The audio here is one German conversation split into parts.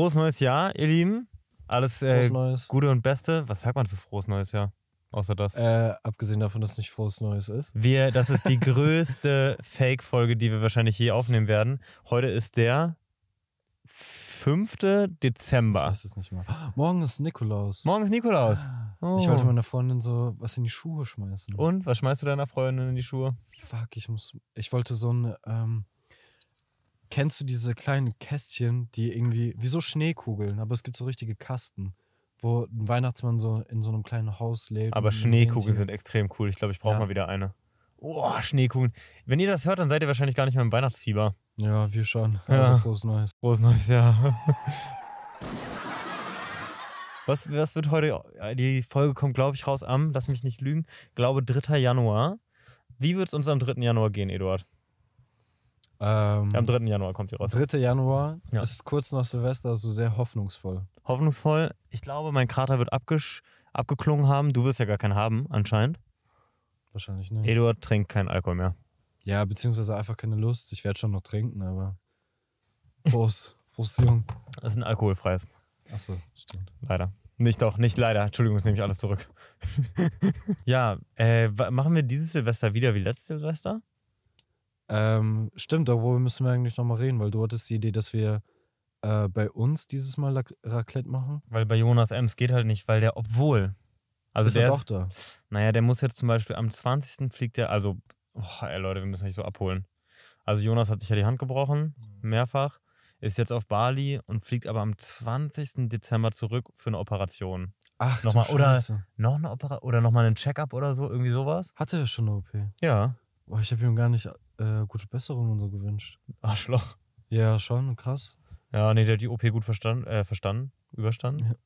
frohes neues Jahr, ihr Lieben. Alles äh, Gute und Beste. Was sagt man zu frohes neues Jahr? Außer das. Äh, abgesehen davon, dass es nicht frohes Neues ist. Wir, das ist die größte Fake-Folge, die wir wahrscheinlich je aufnehmen werden. Heute ist der 5. Dezember. Ich weiß es nicht mal. Morgen ist Nikolaus. Morgen ist Nikolaus. Oh. Ich wollte oh. meiner Freundin so was in die Schuhe schmeißen. Und? Was schmeißt du deiner Freundin in die Schuhe? Fuck, ich muss. Ich wollte so ein. Ähm, Kennst du diese kleinen Kästchen, die irgendwie, wie so Schneekugeln, aber es gibt so richtige Kasten, wo ein Weihnachtsmann so in so einem kleinen Haus lebt. Aber Schneekugeln sind extrem cool. Ich glaube, ich brauche ja. mal wieder eine. Oh, Schneekugeln. Wenn ihr das hört, dann seid ihr wahrscheinlich gar nicht mehr im Weihnachtsfieber. Ja, wir schon. Ja. Also frohes Neues. Frohes Neues, ja. Was, was wird heute, die Folge kommt, glaube ich, raus am, lass mich nicht lügen, glaube 3. Januar. Wie wird es uns am 3. Januar gehen, Eduard? Ähm, Am 3. Januar kommt die raus. 3. Januar. Ja. ist kurz nach Silvester, also sehr hoffnungsvoll. Hoffnungsvoll. Ich glaube, mein Krater wird abgesch abgeklungen haben. Du wirst ja gar keinen haben, anscheinend. Wahrscheinlich nicht. Eduard trinkt keinen Alkohol mehr. Ja, beziehungsweise einfach keine Lust. Ich werde schon noch trinken, aber. Prost. Prost, Jung. Das ist ein alkoholfreies. Achso, stimmt. Leider. Nicht doch, nicht leider. Entschuldigung, jetzt nehme ich alles zurück. ja, äh, machen wir dieses Silvester wieder wie letztes Silvester? Ähm, stimmt, darüber müssen wir eigentlich nochmal reden, weil du hattest die Idee, dass wir äh, bei uns dieses Mal Lac Raclette machen. Weil bei Jonas Ems geht halt nicht, weil der, obwohl. Also ist der doch da. Naja, der muss jetzt zum Beispiel am 20. fliegt der, also, oh, ey Leute, wir müssen nicht so abholen. Also Jonas hat sich ja die Hand gebrochen, mhm. mehrfach, ist jetzt auf Bali und fliegt aber am 20. Dezember zurück für eine Operation. Ach, nochmal, du Scheiße. Oder noch eine Operation, oder nochmal einen Checkup oder so, irgendwie sowas. Hatte er schon eine OP? Ja. Boah, ich habe ihm gar nicht äh, gute Besserung und so gewünscht. Arschloch. Ja, schon, krass. Ja, nee, der hat die OP gut verstanden, äh, verstanden überstanden.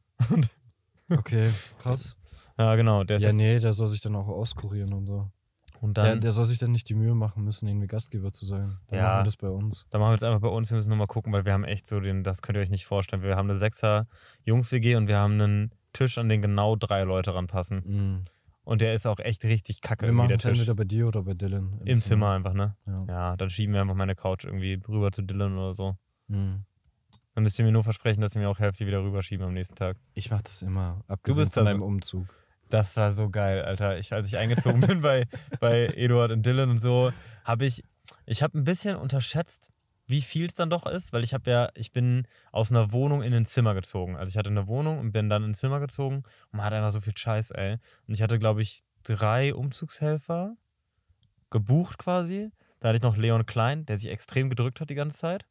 Ja. okay, krass. Ja, genau. Der ja, nee, der soll sich dann auch auskurieren und so. Und dann, der, der, soll sich dann nicht die Mühe machen müssen, irgendwie Gastgeber zu sein. Dann ja, machen wir das bei uns. Dann machen wir es einfach bei uns. Wir müssen nur mal gucken, weil wir haben echt so den, das könnt ihr euch nicht vorstellen. Wir haben eine Sechser-Jungs-WG und wir haben einen Tisch, an den genau drei Leute ranpassen. Mhm. Und der ist auch echt richtig kacke. Wir machen es entweder bei dir oder bei Dylan. Im, Im Zimmer. Zimmer. einfach, ne? Ja. ja. dann schieben wir einfach meine Couch irgendwie rüber zu Dylan oder so. Mhm. Dann müsst ihr mir nur versprechen, dass ihr mir auch Hälfte wieder rüberschieben am nächsten Tag. Ich mach das immer, abgesehen du bist von deinem so, Umzug. Das war so geil, Alter. Ich, als ich eingezogen bin bei, bei Eduard und Dylan und so, habe ich, ich habe ein bisschen unterschätzt, wie viel es dann doch ist, weil ich habe ja, ich bin aus einer Wohnung in ein Zimmer gezogen. Also ich hatte eine Wohnung und bin dann in ein Zimmer gezogen und man hat einfach so viel Scheiß, ey. Und ich hatte, glaube ich, drei Umzugshelfer gebucht quasi. Da hatte ich noch Leon Klein, der sich extrem gedrückt hat die ganze Zeit.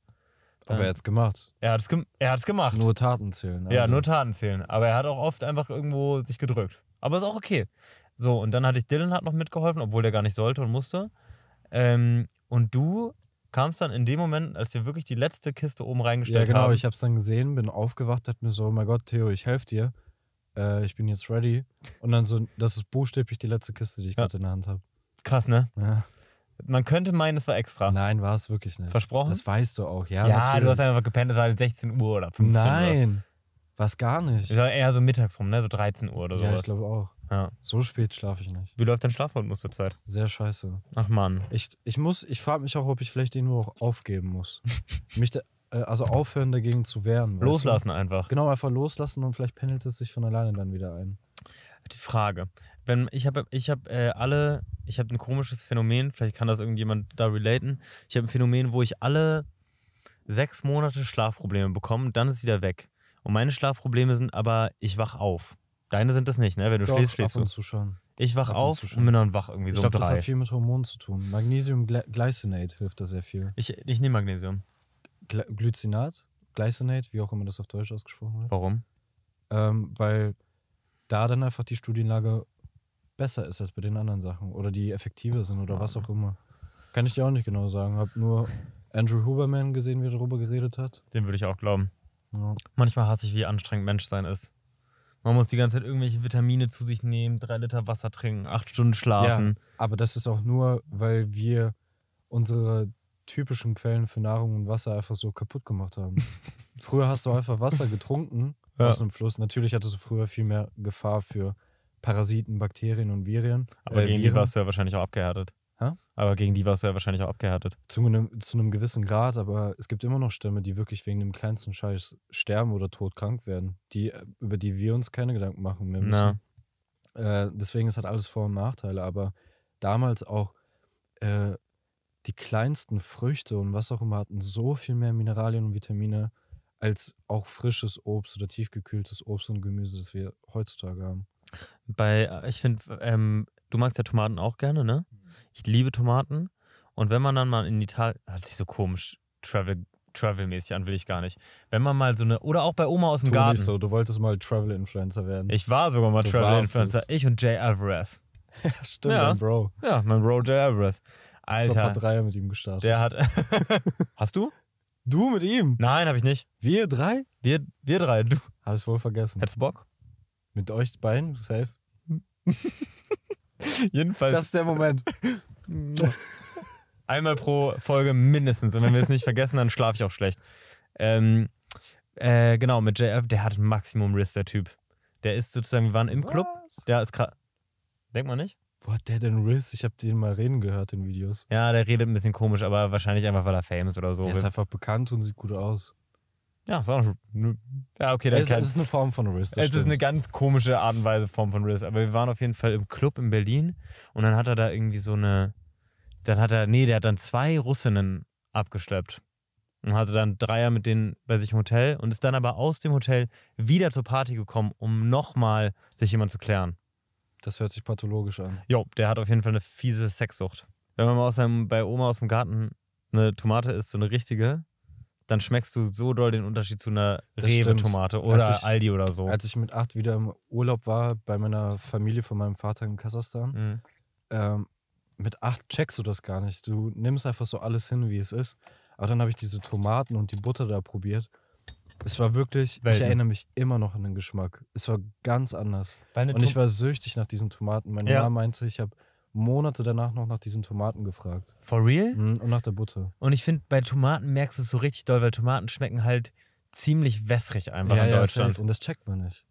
Dann, Aber er hat es gemacht. Er hat's, ge gemacht. Nur Taten zählen. Also. Ja, nur Taten zählen. Aber er hat auch oft einfach irgendwo sich gedrückt. Aber ist auch okay. So, und dann hatte ich Dylan hat noch mitgeholfen, obwohl der gar nicht sollte und musste. Ähm, und du kam es dann in dem Moment, als wir wirklich die letzte Kiste oben reingestellt haben. Ja, genau, haben. ich habe es dann gesehen, bin aufgewacht, hat mir so, oh mein Gott, Theo, ich helfe dir. Äh, ich bin jetzt ready. Und dann so, das ist buchstäblich die letzte Kiste, die ich ja. gerade in der Hand habe. Krass, ne? Ja. Man könnte meinen, es war extra. Nein, war es wirklich nicht. Versprochen? Das weißt du auch, ja. Ja, natürlich. du hast einfach gepennt, es war halt 16 Uhr oder 15 Nein, Uhr. Nein, war es gar nicht. Es war eher so mittags rum, ne? So 13 Uhr oder so. Ja, ich glaube auch. Ja. So spät schlafe ich nicht. Wie läuft dein Schlafrhythmus zurzeit? Sehr scheiße. Ach Mann. Ich, ich muss, ich frage mich auch, ob ich vielleicht irgendwo auch aufgeben muss. mich da, äh, also aufhören dagegen zu wehren. Loslassen du? einfach. Genau, einfach loslassen und vielleicht pendelt es sich von alleine dann wieder ein. Die Frage. Wenn ich habe ich habe äh, alle ich habe ein komisches Phänomen, vielleicht kann das irgendjemand da relaten. Ich habe ein Phänomen, wo ich alle sechs Monate Schlafprobleme bekomme, dann ist wieder weg. Und meine Schlafprobleme sind aber, ich wach auf. Deine sind das nicht, ne? Wenn du Doch, schläfst, schläfst ab und du. Zu schon. Ich wach ab auf und, und bin dann wach irgendwie ich so Ich glaube, das hat viel mit Hormonen zu tun. Magnesium Glycinate hilft da sehr viel. Ich, ich nehme Magnesium. Gly Glycinat? Glycinate, wie auch immer das auf Deutsch ausgesprochen wird. Warum? Ähm, weil da dann einfach die Studienlage besser ist als bei den anderen Sachen oder die effektiver sind oder was auch immer. Kann ich dir auch nicht genau sagen. Hab nur Andrew Huberman gesehen, wie er darüber geredet hat. Den würde ich auch glauben. Ja. Manchmal hasse ich, wie anstrengend Mensch sein ist. Man muss die ganze Zeit irgendwelche Vitamine zu sich nehmen, drei Liter Wasser trinken, acht Stunden schlafen. Ja, aber das ist auch nur, weil wir unsere typischen Quellen für Nahrung und Wasser einfach so kaputt gemacht haben. früher hast du einfach Wasser getrunken ja. aus einem Fluss. Natürlich hattest du früher viel mehr Gefahr für Parasiten, Bakterien und Viren. Aber äh, gegen Viren. die warst du ja wahrscheinlich auch abgehärtet. Ja? Aber gegen die warst du ja wahrscheinlich auch abgehärtet. Zu einem, zu einem gewissen Grad, aber es gibt immer noch Stämme, die wirklich wegen dem kleinsten Scheiß sterben oder todkrank werden, die, über die wir uns keine Gedanken machen mehr müssen. Äh, deswegen, es hat alles Vor- und Nachteile, aber damals auch äh, die kleinsten Früchte und was auch immer hatten so viel mehr Mineralien und Vitamine als auch frisches Obst oder tiefgekühltes Obst und Gemüse, das wir heutzutage haben. Bei, äh, ich finde, ähm, du magst ja Tomaten auch gerne, ne? Mhm. Ich liebe Tomaten. Und wenn man dann mal in Italien, hört sich so komisch Travel Travel-mäßig an, will ich gar nicht. Wenn man mal so eine, oder auch bei Oma aus dem tu Garten. Nicht so, du wolltest mal Travel-Influencer werden. Ich war sogar mal Travel-Influencer. Ich und Jay Alvarez. Ja, stimmt, ja. mein Bro. Ja, mein Bro Jay Alvarez. Alter. Ich hab Dreier mit ihm gestartet. Der hat. Hast du? Du mit ihm? Nein, habe ich nicht. Wir drei? Wir, wir drei. Du. Hab es wohl vergessen. Hättest du Bock? Mit euch beiden? Safe. Jedenfalls. Das ist der Moment. Einmal pro Folge mindestens. Und wenn wir es nicht vergessen, dann schlafe ich auch schlecht. Ähm, äh, genau, mit JF, der hat Maximum Riss, der Typ. Der ist sozusagen, wir waren im Was? Club. Der ist krass. Denkt man nicht? Wo hat der denn Riss? Ich habe den mal reden gehört in Videos. Ja, der redet ein bisschen komisch, aber wahrscheinlich einfach, weil er famous oder so. Der ist einfach bekannt und sieht gut aus. Ja, ist auch eine, ja, okay, es, es, ist eine Form von Riss. Es stimmt. ist eine ganz komische Art und Weise Form von Riss. Aber wir waren auf jeden Fall im Club in Berlin und dann hat er da irgendwie so eine. Dann hat er, nee, der hat dann zwei Russinnen abgeschleppt. Und hatte dann Dreier mit denen bei sich im Hotel und ist dann aber aus dem Hotel wieder zur Party gekommen, um nochmal sich jemand zu klären. Das hört sich pathologisch an. Jo, der hat auf jeden Fall eine fiese Sexsucht. Wenn man mal aus seinem, bei Oma aus dem Garten eine Tomate isst, so eine richtige, dann schmeckst du so doll den Unterschied zu einer Rewe-Tomate oder ich, Aldi oder so. Als ich mit acht wieder im Urlaub war bei meiner Familie von meinem Vater in Kasachstan, mhm. ähm, mit acht checkst du das gar nicht. Du nimmst einfach so alles hin, wie es ist. Aber dann habe ich diese Tomaten und die Butter da probiert. Es war wirklich, Welten. ich erinnere mich immer noch an den Geschmack. Es war ganz anders. Und ich war süchtig nach diesen Tomaten. Meine ja. Mama meinte, ich habe Monate danach noch nach diesen Tomaten gefragt. For real? Mhm, und nach der Butter. Und ich finde, bei Tomaten merkst du es so richtig doll, weil Tomaten schmecken halt ziemlich wässrig einfach ja, in ja, Deutschland. Und das checkt man nicht.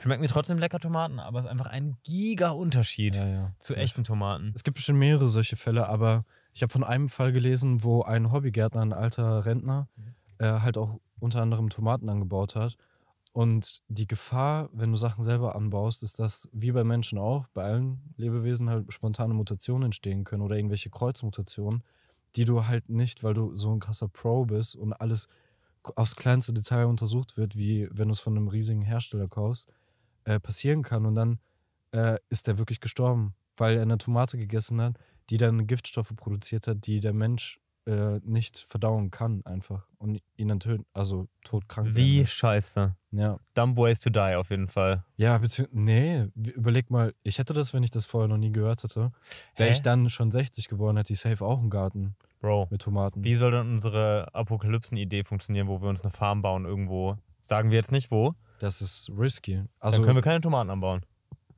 Schmecken mir trotzdem lecker Tomaten, aber es ist einfach ein Giga-Unterschied ja, zu safe. echten Tomaten. Es gibt bestimmt mehrere solche Fälle, aber ich habe von einem Fall gelesen, wo ein Hobbygärtner, ein alter Rentner, mhm. äh, halt auch unter anderem Tomaten angebaut hat und die Gefahr, wenn du Sachen selber anbaust, ist, dass wie bei Menschen auch, bei allen Lebewesen halt spontane Mutationen entstehen können oder irgendwelche Kreuzmutationen, die du halt nicht, weil du so ein krasser Pro bist und alles aufs kleinste Detail untersucht wird, wie wenn du es von einem riesigen Hersteller kaufst, äh, passieren kann. Und dann äh, ist der wirklich gestorben, weil er eine Tomate gegessen hat, die dann Giftstoffe produziert hat, die der Mensch äh, nicht verdauen kann, einfach. Und ihn dann töten, also todkrank. Wie werden. scheiße. Ja. Dumb ways to die, auf jeden Fall. Ja, beziehungsweise, nee, überleg mal, ich hätte das, wenn ich das vorher noch nie gehört hätte, wäre ich dann schon 60 geworden, hätte ich safe auch einen Garten. Bro. Mit Tomaten. Wie soll denn unsere Apokalypsen-Idee funktionieren, wo wir uns eine Farm bauen irgendwo? Sagen wir jetzt nicht wo. Das ist risky. Also, dann können wir keine Tomaten anbauen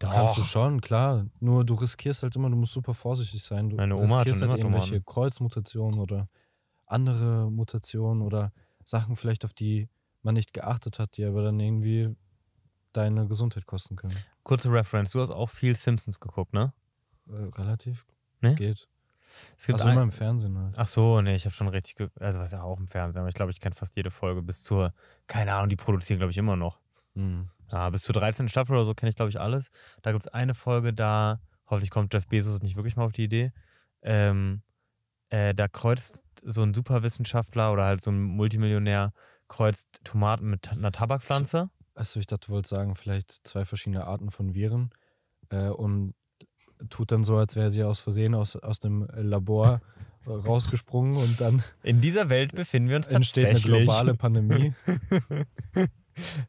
da Kannst du schon, klar. Nur du riskierst halt immer, du musst super vorsichtig sein. Du Meine Oma riskierst hat halt immer irgendwelche Tomaten. Kreuzmutationen oder andere Mutationen oder Sachen vielleicht, auf die man nicht geachtet hat, die aber dann irgendwie deine Gesundheit kosten können. Kurze Reference, du hast auch viel Simpsons geguckt, ne? Äh, relativ. Nee? Es geht. Es gibt also ein... immer im Fernsehen halt. Ach so, nee, ich habe schon richtig, also was ja auch im Fernsehen, aber ich glaube, ich kenne fast jede Folge bis zur, keine Ahnung, die produzieren glaube ich immer noch. Mhm. Ja, ah, bis zur 13 Staffel oder so kenne ich, glaube ich, alles. Da gibt es eine Folge, da, hoffentlich kommt Jeff Bezos nicht wirklich mal auf die Idee. Ähm, äh, da kreuzt so ein Superwissenschaftler oder halt so ein Multimillionär kreuzt Tomaten mit einer Tabakpflanze. Achso, ich dachte, du wolltest sagen, vielleicht zwei verschiedene Arten von Viren äh, und tut dann so, als wäre sie aus Versehen aus, aus dem Labor rausgesprungen und dann. In dieser Welt befinden wir uns entsteht tatsächlich. Entsteht eine globale Pandemie.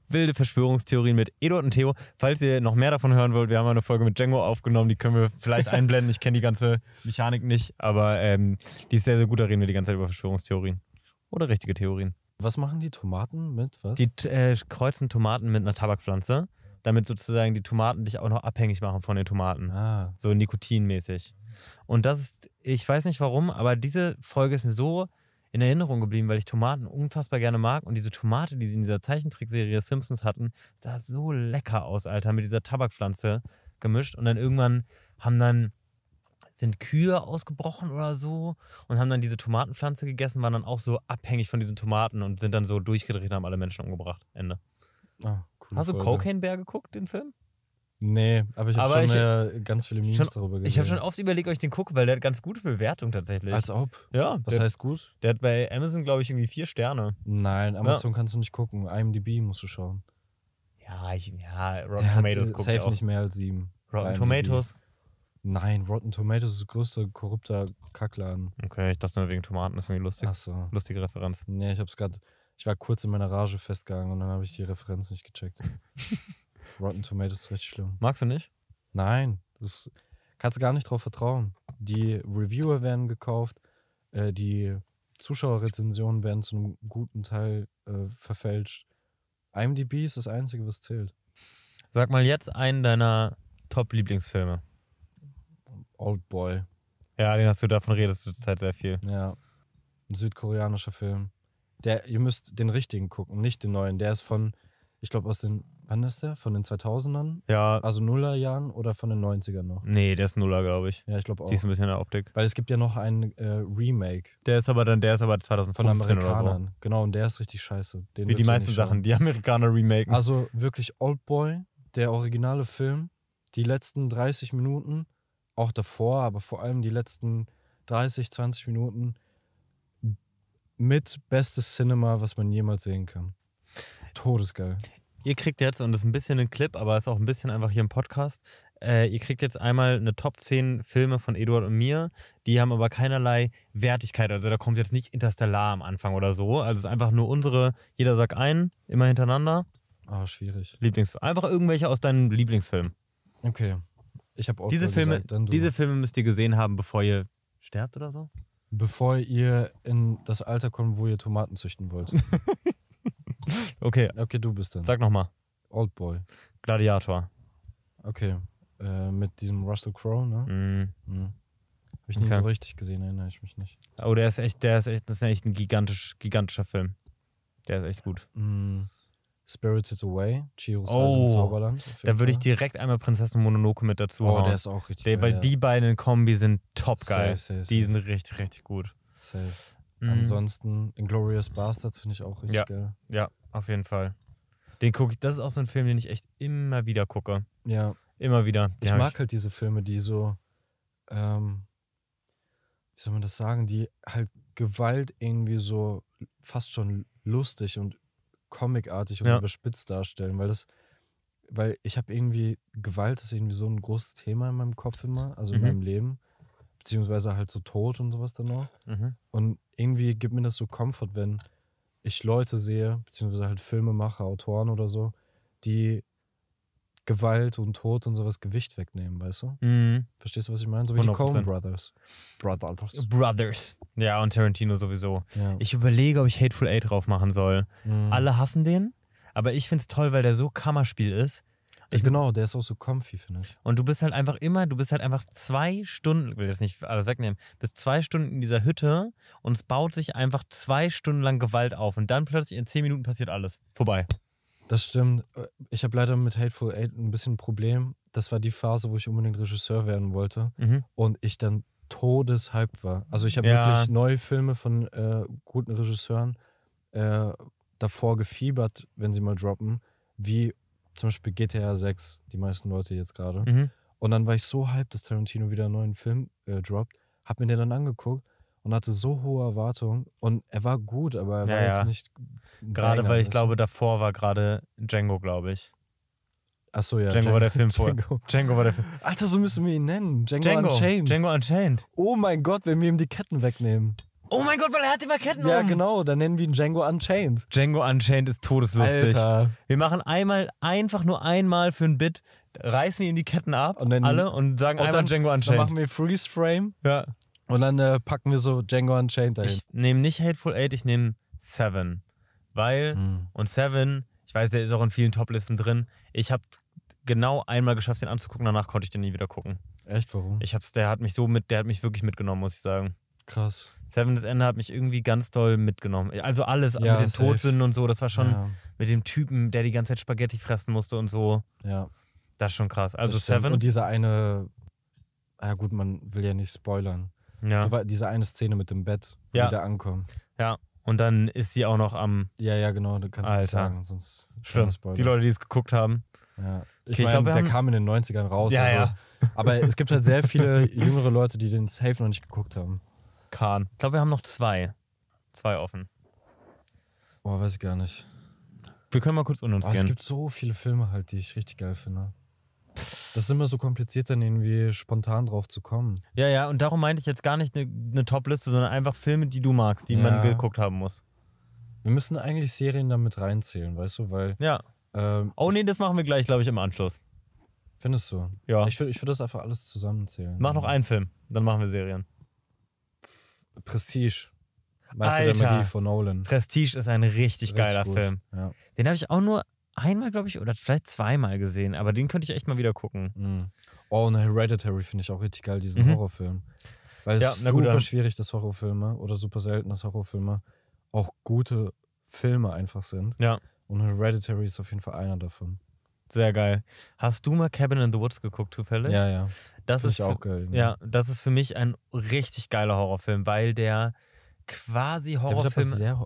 Wilde Verschwörungstheorien mit Eduard und Theo. Falls ihr noch mehr davon hören wollt, wir haben eine Folge mit Django aufgenommen, die können wir vielleicht einblenden. Ich kenne die ganze Mechanik nicht, aber ähm, die ist sehr, sehr gut. Da reden wir die ganze Zeit über Verschwörungstheorien oder richtige Theorien. Was machen die Tomaten mit was? Die äh, kreuzen Tomaten mit einer Tabakpflanze, damit sozusagen die Tomaten dich auch noch abhängig machen von den Tomaten. Ah. So nikotinmäßig. Und das ist, ich weiß nicht warum, aber diese Folge ist mir so in Erinnerung geblieben, weil ich Tomaten unfassbar gerne mag. Und diese Tomate, die sie in dieser Zeichentrickserie Simpsons hatten, sah so lecker aus, Alter, mit dieser Tabakpflanze gemischt. Und dann irgendwann haben dann sind Kühe ausgebrochen oder so und haben dann diese Tomatenpflanze gegessen, waren dann auch so abhängig von diesen Tomaten und sind dann so durchgedreht und haben alle Menschen umgebracht. Ende. Ah, Hast du Cocaine Bear geguckt, den Film? Nee, aber ich habe schon ich, mehr ganz viele Memes schon, darüber gesehen. Ich habe schon oft überlegt, ob ich den gucke, weil der hat ganz gute Bewertung tatsächlich. Als ob. Ja. Was der, heißt gut? Der hat bei Amazon, glaube ich, irgendwie vier Sterne. Nein, Amazon ja. kannst du nicht gucken. IMDb musst du schauen. Ja, ich, ja Rotten der Tomatoes hat, guckt Safe auch. nicht mehr als sieben. Rotten Tomatoes? Nein, Rotten Tomatoes ist das größte korrupter Kackladen. Okay, ich dachte nur wegen Tomaten, das ist irgendwie lustig. Ach so. Lustige Referenz. Nee, ich hab's gerade. Ich war kurz in meiner Rage festgegangen und dann habe ich die Referenz nicht gecheckt. Rotten Tomatoes ist richtig schlimm. Magst du nicht? Nein, das kannst du gar nicht drauf vertrauen. Die Reviewer werden gekauft, äh, die Zuschauerrezensionen werden zu einem guten Teil äh, verfälscht. IMDb ist das Einzige, was zählt. Sag mal jetzt einen deiner Top-Lieblingsfilme. Old Boy. Ja, den hast du, davon redest du zurzeit sehr viel. Ja. Ein südkoreanischer Film. Der, ihr müsst den richtigen gucken, nicht den neuen. Der ist von, ich glaube, aus den Wann ist der? Von den 2000ern? Ja. Also Nullerjahren oder von den 90ern noch? Nee, der ist Nuller, glaube ich. Ja, ich glaube auch. Siehst ein bisschen in der Optik. Weil es gibt ja noch ein äh, Remake. Der ist aber dann, der ist aber 2015 Von Amerikanern. So. Genau, und der ist richtig scheiße. Den Wie die meisten Sachen, die Amerikaner remaken. Also wirklich Oldboy, der originale Film, die letzten 30 Minuten, auch davor, aber vor allem die letzten 30, 20 Minuten mit bestes Cinema, was man jemals sehen kann. Todesgeil. Ihr kriegt jetzt, und das ist ein bisschen ein Clip, aber ist auch ein bisschen einfach hier im Podcast, äh, ihr kriegt jetzt einmal eine Top 10 Filme von Eduard und mir, die haben aber keinerlei Wertigkeit. Also da kommt jetzt nicht Interstellar am Anfang oder so. Also es ist einfach nur unsere, jeder sagt einen, immer hintereinander. Ah, oh, schwierig. Lieblingsfilme. Einfach irgendwelche aus deinen Lieblingsfilmen. Okay. Ich habe auch diese Filme, gesagt, diese Filme müsst ihr gesehen haben, bevor ihr sterbt oder so. Bevor ihr in das Alter kommt, wo ihr Tomaten züchten wollt. Okay. Okay, du bist dann. Sag nochmal. Old Boy. Gladiator. Okay. Äh, mit diesem Russell Crowe, ne? Mm. Mhm. Habe ich okay. so richtig gesehen, erinnere ich mich nicht. Oh, der ist echt, der ist echt, das ist echt ein gigantisch, gigantischer Film. Der ist echt gut. Mm. Spirited Away, Chihiros oh, Reise ins Zauberland. Da würde ich direkt einmal Prinzessin Mononoke mit dazu Oh, hauen. der ist auch richtig der, geil. Weil ja. die beiden in Kombi sind top geil. Safe, safe, die safe. sind richtig, richtig gut. Safe. Mhm. Ansonsten Inglorious Bastards finde ich auch richtig ja. geil. Ja, auf jeden Fall. Den gucke ich, das ist auch so ein Film, den ich echt immer wieder gucke. Ja. Immer wieder. Den ich mag ich. halt diese Filme, die so, ähm, wie soll man das sagen, die halt Gewalt irgendwie so fast schon lustig und comicartig und ja. überspitzt darstellen, weil das, weil ich habe irgendwie, Gewalt ist irgendwie so ein großes Thema in meinem Kopf immer, also in mhm. meinem Leben, beziehungsweise halt so Tod und sowas dann auch. Mhm. Und irgendwie gibt mir das so Komfort, wenn ich Leute sehe, beziehungsweise halt Filmemacher, Autoren oder so, die Gewalt und Tod und sowas Gewicht wegnehmen, weißt du? Mhm. Verstehst du, was ich meine? So wie 100%. die Coen Brothers. Brothers. Brothers. Ja, und Tarantino sowieso. Ja. Ich überlege, ob ich Hateful Eight drauf machen soll. Mhm. Alle hassen den, aber ich finde es toll, weil der so Kammerspiel ist, ich mhm. genau, der ist auch so comfy, finde ich. Und du bist halt einfach immer, du bist halt einfach zwei Stunden, ich will jetzt nicht alles wegnehmen, bis zwei Stunden in dieser Hütte und es baut sich einfach zwei Stunden lang Gewalt auf und dann plötzlich in zehn Minuten passiert alles. Vorbei. Das stimmt. Äh, ich habe leider mit Hateful Eight ein bisschen ein Problem. Das war die Phase, wo ich unbedingt Regisseur werden wollte mhm. und ich dann todeshyped war. Also ich habe ja. wirklich neue Filme von äh, guten Regisseuren äh, davor gefiebert, wenn sie mal droppen, wie zum Beispiel GTA 6, die meisten Leute jetzt gerade. Mhm. Und dann war ich so hyped, dass Tarantino wieder einen neuen Film äh, droppt, hab mir den dann angeguckt und hatte so hohe Erwartungen. Und er war gut, aber er war ja, jetzt nicht. Gerade weil ich glaube, davor war gerade Django, glaube ich. Achso, ja. Django, Django, war der Film vor. Django. Django war der Film. Alter, so müssen wir ihn nennen. Django, Django Unchained. Django Unchained. Oh mein Gott, wenn wir ihm die Ketten wegnehmen. Oh mein Gott, weil er hat immer Ketten Ja, um. genau, dann nennen wir ihn Django Unchained. Django Unchained ist todeslustig. Alter. Wir machen einmal, einfach nur einmal für ein Bit, reißen ihm die Ketten ab, und dann, alle, und sagen und einmal dann, Django Unchained. Dann machen wir Freeze Frame. Ja. Und dann äh, packen wir so Django Unchained dahin. Ich nehme nicht Hateful Eight, ich nehme Seven. Weil, hm. und Seven, ich weiß, der ist auch in vielen Toplisten drin. Ich habe genau einmal geschafft, den anzugucken, danach konnte ich den nie wieder gucken. Echt, warum? Ich hab's, der hat mich so mit, der hat mich wirklich mitgenommen, muss ich sagen. Krass. das Ende hat mich irgendwie ganz doll mitgenommen. Also alles ja, mit den safe. Todsünden und so, das war schon ja. mit dem Typen, der die ganze Zeit Spaghetti fressen musste und so. Ja. Das ist schon krass. Also Seven. Und diese eine, ah ja gut, man will ja nicht spoilern. Ja. Du, diese eine Szene mit dem Bett, wo ja. die da ankommen. Ja. Und dann ist sie auch noch am. Ja, ja, genau, du kannst es nicht sagen, sonst. Schlimm. Die Leute, die es geguckt haben. Ja. Ich, okay, meine, der kam in den 90ern raus. Ja, also, ja. Aber es gibt halt sehr viele jüngere Leute, die den Safe noch nicht geguckt haben. Kahn. Ich glaube, wir haben noch zwei. Zwei offen. Boah, weiß ich gar nicht. Wir können mal kurz unter uns Boah, gehen. Es gibt so viele Filme halt, die ich richtig geil finde. Das ist immer so kompliziert, dann irgendwie spontan drauf zu kommen. Ja, ja, und darum meinte ich jetzt gar nicht eine ne, Top-Liste, sondern einfach Filme, die du magst, die ja. man geguckt haben muss. Wir müssen eigentlich Serien damit reinzählen, weißt du, weil. Ja. Ähm, oh nee, das machen wir gleich, glaube ich, im Anschluss. Findest du? Ja. Ich würde ich würd das einfach alles zusammenzählen. Mach noch einen Film, dann machen wir Serien. Prestige. Meister der Magie von Nolan. Prestige ist ein richtig, richtig geiler gut. Film. Ja. Den habe ich auch nur einmal, glaube ich, oder vielleicht zweimal gesehen, aber den könnte ich echt mal wieder gucken. Mhm. Oh, und Hereditary finde ich auch richtig geil, diesen mhm. Horrorfilm. Weil es ja, ist super gut, schwierig, dass Horrorfilme oder super selten, dass Horrorfilme auch gute Filme einfach sind. Ja. Und Hereditary ist auf jeden Fall einer davon. Sehr geil. Hast du mal Cabin in the Woods geguckt, zufällig? Ja, ja. Das Finde ist auch geil. Ja, das ist für mich ein richtig geiler Horrorfilm, weil der quasi Horrorfilm. Der sehr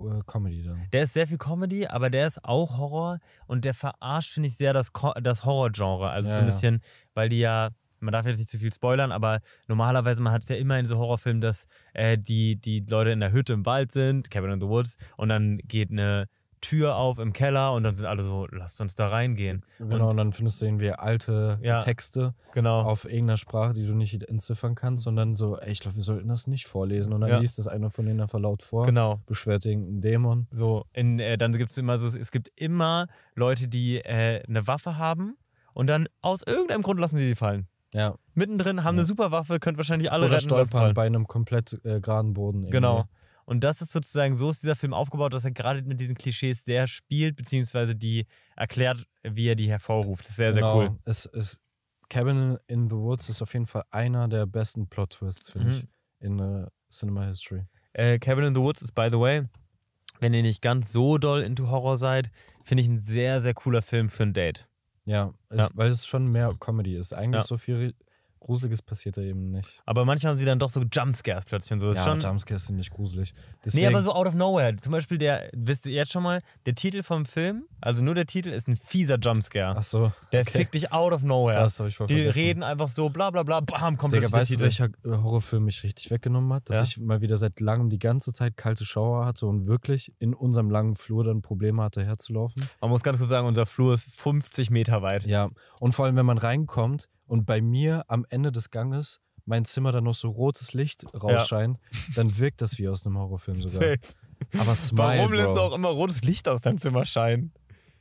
äh, Comedy dann. Der ist sehr viel Comedy, aber der ist auch Horror und der verarscht, finde ich, sehr das, das Horror-Genre. Also ja, so ein bisschen, ja. weil die ja, man darf jetzt nicht zu viel spoilern, aber normalerweise, man hat es ja immer in so Horrorfilmen, dass äh, die, die Leute in der Hütte im Wald sind, Cabin in the Woods, und dann geht eine Tür auf im Keller und dann sind alle so, lasst uns da reingehen. Genau, und, und dann findest du irgendwie alte ja, Texte genau. auf irgendeiner Sprache, die du nicht entziffern kannst und dann so, ey, ich glaube, wir sollten das nicht vorlesen. Und dann ja. liest das einer von denen einfach laut vor, genau. beschwert irgendeinen Dämon. So, in, äh, dann gibt es immer so, es gibt immer Leute, die äh, eine Waffe haben und dann aus irgendeinem Grund lassen sie die fallen. Ja. Mittendrin haben ja. eine super Waffe, könnt wahrscheinlich alle Oder retten, stolpern bei einem komplett äh, geraden Boden. Genau. Irgendwie. Genau. Und das ist sozusagen, so ist dieser Film aufgebaut, dass er gerade mit diesen Klischees sehr spielt, beziehungsweise die erklärt, wie er die hervorruft. Das ist sehr, genau. sehr cool. Es, es, Cabin in the Woods ist auf jeden Fall einer der besten Plot-Twists, finde mhm. ich, in uh, Cinema History. Äh, Cabin in the Woods ist, by the way, wenn ihr nicht ganz so doll into Horror seid, finde ich ein sehr, sehr cooler Film für ein Date. Ja, ja. Es, weil es schon mehr Comedy ist. Eigentlich ja. so viel Gruseliges passiert da eben nicht. Aber manchmal haben sie dann doch so Jumpscares plötzlich und so. Das ja, schon Jumpscares sind nicht gruselig. Deswegen nee, aber so out of nowhere. Zum Beispiel der, wisst ihr jetzt schon mal, der Titel vom Film, also nur der Titel, ist ein fieser Jumpscare. Ach so. Der okay. fickt dich out of nowhere. Das hab ich voll Die vergessen. reden einfach so, bla bla bla, bam, kommt Digga, weißt Titel. du, welcher äh, Horrorfilm mich richtig weggenommen hat? Dass ja? ich mal wieder seit langem die ganze Zeit kalte Schauer hatte und wirklich in unserem langen Flur dann Probleme hatte, herzulaufen. Man muss ganz kurz sagen, unser Flur ist 50 Meter weit. Ja, und vor allem, wenn man reinkommt, und bei mir am Ende des Ganges mein Zimmer dann noch so rotes Licht rausscheint, ja. dann wirkt das wie aus einem Horrorfilm sogar. Safe. Aber Smile, Warum lässt du auch immer rotes Licht aus deinem Zimmer scheinen?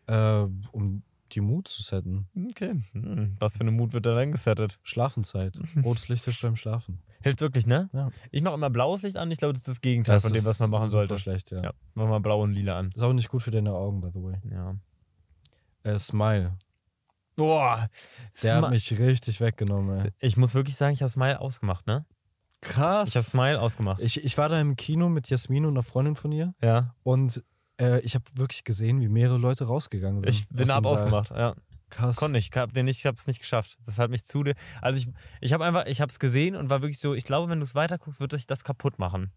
Äh, um die Mut zu setten. Okay. Hm, was für eine Mut wird da dann gesettet? Schlafenzeit. Rotes Licht hilft beim Schlafen. Hilft wirklich, ne? Ja. Ich mache immer blaues Licht an. Ich glaube, das ist das Gegenteil das von dem, was man machen sollte. schlecht, ja. ja. Mach mal blau und lila an. Ist auch nicht gut für deine Augen, by the way. Ja. Äh, Smile. Boah. Der Smi hat mich richtig weggenommen, ey. Ich muss wirklich sagen, ich habe Smile ausgemacht, ne? Krass. Ich habe Smile ausgemacht. Ich, ich war da im Kino mit Jasmin und einer Freundin von ihr. Ja. Und äh, ich habe wirklich gesehen, wie mehrere Leute rausgegangen sind. Ich bin ab ausgemacht, ja. Krass. Konnte ich, hab den nicht, ich hab's nicht geschafft. Das hat mich zu. Also ich, ich habe einfach, ich hab's gesehen und war wirklich so, ich glaube, wenn du es weiter wird sich das kaputt machen.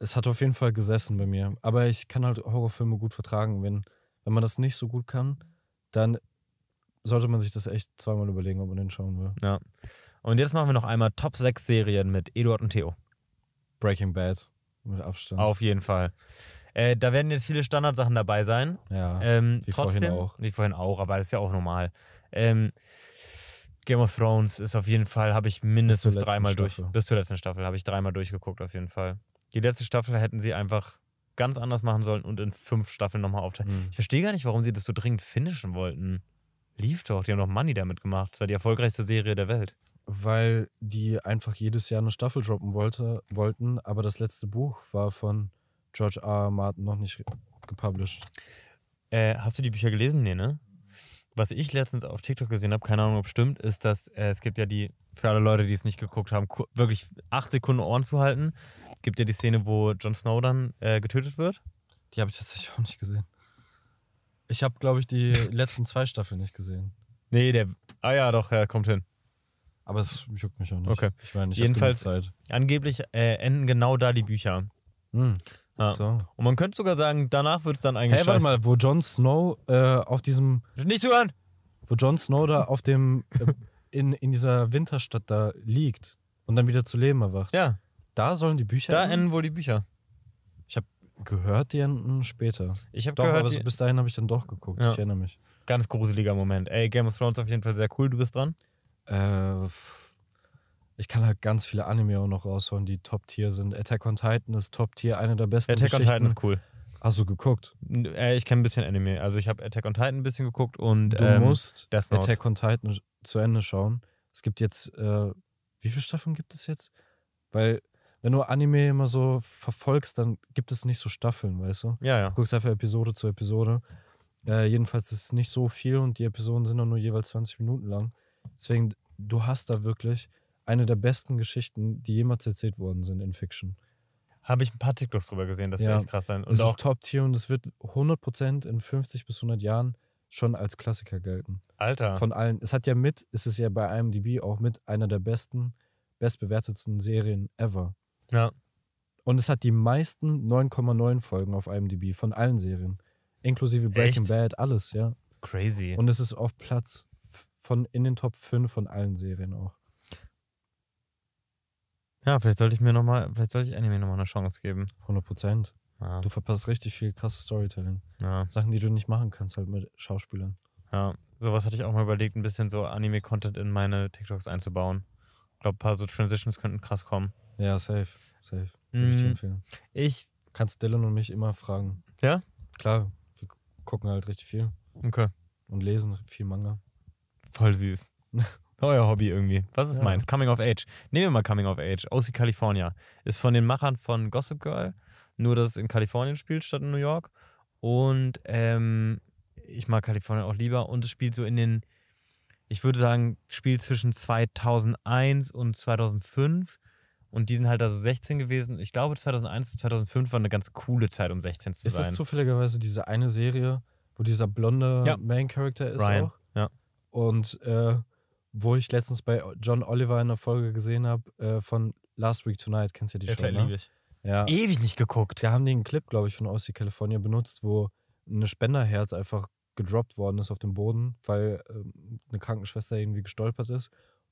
Es hat auf jeden Fall gesessen bei mir. Aber ich kann halt Horrorfilme gut vertragen. Wenn, wenn man das nicht so gut kann, dann sollte man sich das echt zweimal überlegen, ob man den schauen will. Ja. Und jetzt machen wir noch einmal Top 6 Serien mit Eduard und Theo. Breaking Bad mit Abstand. Auf jeden Fall. Äh, da werden jetzt viele Standardsachen dabei sein. Ja. Ähm, wie trotzdem, vorhin auch. Wie vorhin auch, aber das ist ja auch normal. Ähm, Game of Thrones ist auf jeden Fall, habe ich mindestens dreimal Staffel. durch. Bis zur letzten Staffel habe ich dreimal durchgeguckt, auf jeden Fall. Die letzte Staffel hätten sie einfach ganz anders machen sollen und in fünf Staffeln nochmal aufteilen. Mhm. Ich verstehe gar nicht, warum sie das so dringend finishen wollten. Lief doch, die haben noch Money damit gemacht. Das war die erfolgreichste Serie der Welt. Weil die einfach jedes Jahr eine Staffel droppen wollte, wollten, aber das letzte Buch war von George R. R. Martin noch nicht gepublished. Äh, hast du die Bücher gelesen? Nee, ne? Was ich letztens auf TikTok gesehen habe, keine Ahnung, ob stimmt, ist, dass äh, es gibt ja die, für alle Leute, die es nicht geguckt haben, wirklich acht Sekunden Ohren zu halten. Es gibt ja die Szene, wo Jon Snow dann äh, getötet wird. Die habe ich tatsächlich auch nicht gesehen. Ich habe, glaube ich, die letzten zwei Staffeln nicht gesehen. Nee, der. Ah ja, doch, er ja, kommt hin. Aber es juckt mich auch nicht. Okay. Ich meine, ich Jedenfalls, Zeit. angeblich äh, enden genau da die Bücher. Hm. Ja. So. Und man könnte sogar sagen, danach wird es dann eigentlich. Hey, warte mal, wo Jon Snow äh, auf diesem. Nicht zuhören! Wo Jon Snow da auf dem. Äh, in, in dieser Winterstadt da liegt und dann wieder zu leben erwacht. Ja. Da sollen die Bücher. Da enden, enden wohl die Bücher gehört die Enten später. Ich habe gehört. Aber so bis dahin habe ich dann doch geguckt. Ja. Ich erinnere mich. Ganz gruseliger Moment. Ey, Game of Thrones auf jeden Fall sehr cool. Du bist dran. Äh, ich kann halt ganz viele Anime auch noch raushauen, die Top-Tier sind. Attack on Titan ist Top-Tier, eine der besten. Attack on Titan ist cool. Hast du geguckt? Äh, ich kenne ein bisschen Anime. Also ich habe Attack on Titan ein bisschen geguckt und. Du ähm, musst Attack on Titan zu Ende schauen. Es gibt jetzt. Äh, wie viele Staffeln gibt es jetzt? Weil wenn du Anime immer so verfolgst, dann gibt es nicht so Staffeln, weißt du? Ja, ja. Du guckst einfach Episode zu Episode. Äh, jedenfalls ist es nicht so viel und die Episoden sind auch nur jeweils 20 Minuten lang. Deswegen, du hast da wirklich eine der besten Geschichten, die jemals erzählt worden sind in Fiction. Habe ich ein paar TikToks drüber gesehen, das ja. ist echt krass sein. Und das ist Top-Tier und es wird 100% in 50 bis 100 Jahren schon als Klassiker gelten. Alter. Von allen. Es hat ja mit, ist es ja bei IMDb auch mit einer der besten, bestbewertetsten Serien ever. Ja. Und es hat die meisten 9,9 Folgen auf IMDb von allen Serien. Inklusive Breaking Echt? Bad, alles, ja. Crazy. Und es ist auf Platz von in den Top 5 von allen Serien auch. Ja, vielleicht sollte ich mir nochmal, vielleicht sollte ich Anime nochmal eine Chance geben. 100 Prozent. Ja. Du verpasst richtig viel krasses Storytelling. Ja. Sachen, die du nicht machen kannst, halt mit Schauspielern. Ja, sowas hatte ich auch mal überlegt, ein bisschen so Anime-Content in meine TikToks einzubauen. Ich glaube, ein paar so Transitions könnten krass kommen. Ja, safe. Safe. Würde mm. ich mhm. dir empfehlen. Ich. Kannst Dylan und mich immer fragen. Ja? Klar, wir gucken halt richtig viel. Okay. Und lesen viel Manga. Voll süß. Euer Hobby irgendwie. Was ist ja. meins? Coming of Age. Nehmen wir mal Coming of Age. OC California. Ist von den Machern von Gossip Girl. Nur, dass es in Kalifornien spielt statt in New York. Und ähm, ich mag Kalifornien auch lieber. Und es spielt so in den ich würde sagen, Spiel zwischen 2001 und 2005. Und die sind halt also 16 gewesen. Ich glaube, 2001 und 2005 war eine ganz coole Zeit, um 16 zu ist sein. Ist das zufälligerweise diese eine Serie, wo dieser blonde ja. Main-Character ist Ryan. auch? Ja. Und äh, wo ich letztens bei John Oliver in einer Folge gesehen habe äh, von Last Week Tonight, kennst du ja die ja, schon? Klar, ne? ich. Ja, ewig nicht geguckt. Da haben die einen Clip, glaube ich, von OC California benutzt, wo ein Spenderherz einfach gedroppt worden ist auf dem Boden, weil ähm, eine Krankenschwester irgendwie gestolpert ist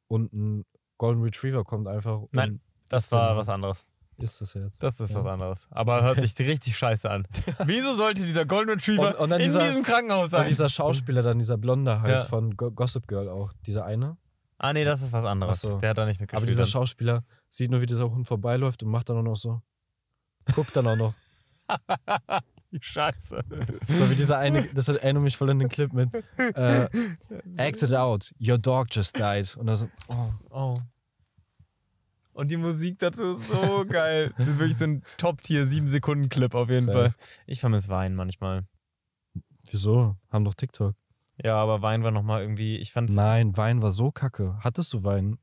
und ein Golden Retriever kommt einfach. Nein, das war dann, was anderes. Ist das jetzt? Das ist ja. was anderes. Aber hört sich richtig scheiße an. Wieso sollte dieser Golden Retriever und, und in dieser, diesem Krankenhaus sein? Und dieser Schauspieler dann, dieser Blonde halt ja. von Gossip Girl auch, dieser eine? Ah, nee, das ist was anderes. So. Der hat da nicht mitgespielt. Aber dieser Schauspieler sieht nur, wie dieser Hund vorbeiläuft und macht dann auch noch so. Guckt dann auch noch. Scheiße. So wie dieser eine, das hat erinnert mich voll an den Clip mit äh, Act it out, your dog just died. Und dann so, oh, oh. Und die Musik dazu ist so geil. Das ist wirklich so ein Top-Tier, 7-Sekunden-Clip auf jeden Safe. Fall. Ich vermisse Wein manchmal. Wieso? Haben doch TikTok. Ja, aber Wein war nochmal irgendwie, ich fand Nein, Wein war so kacke. Hattest du Wein?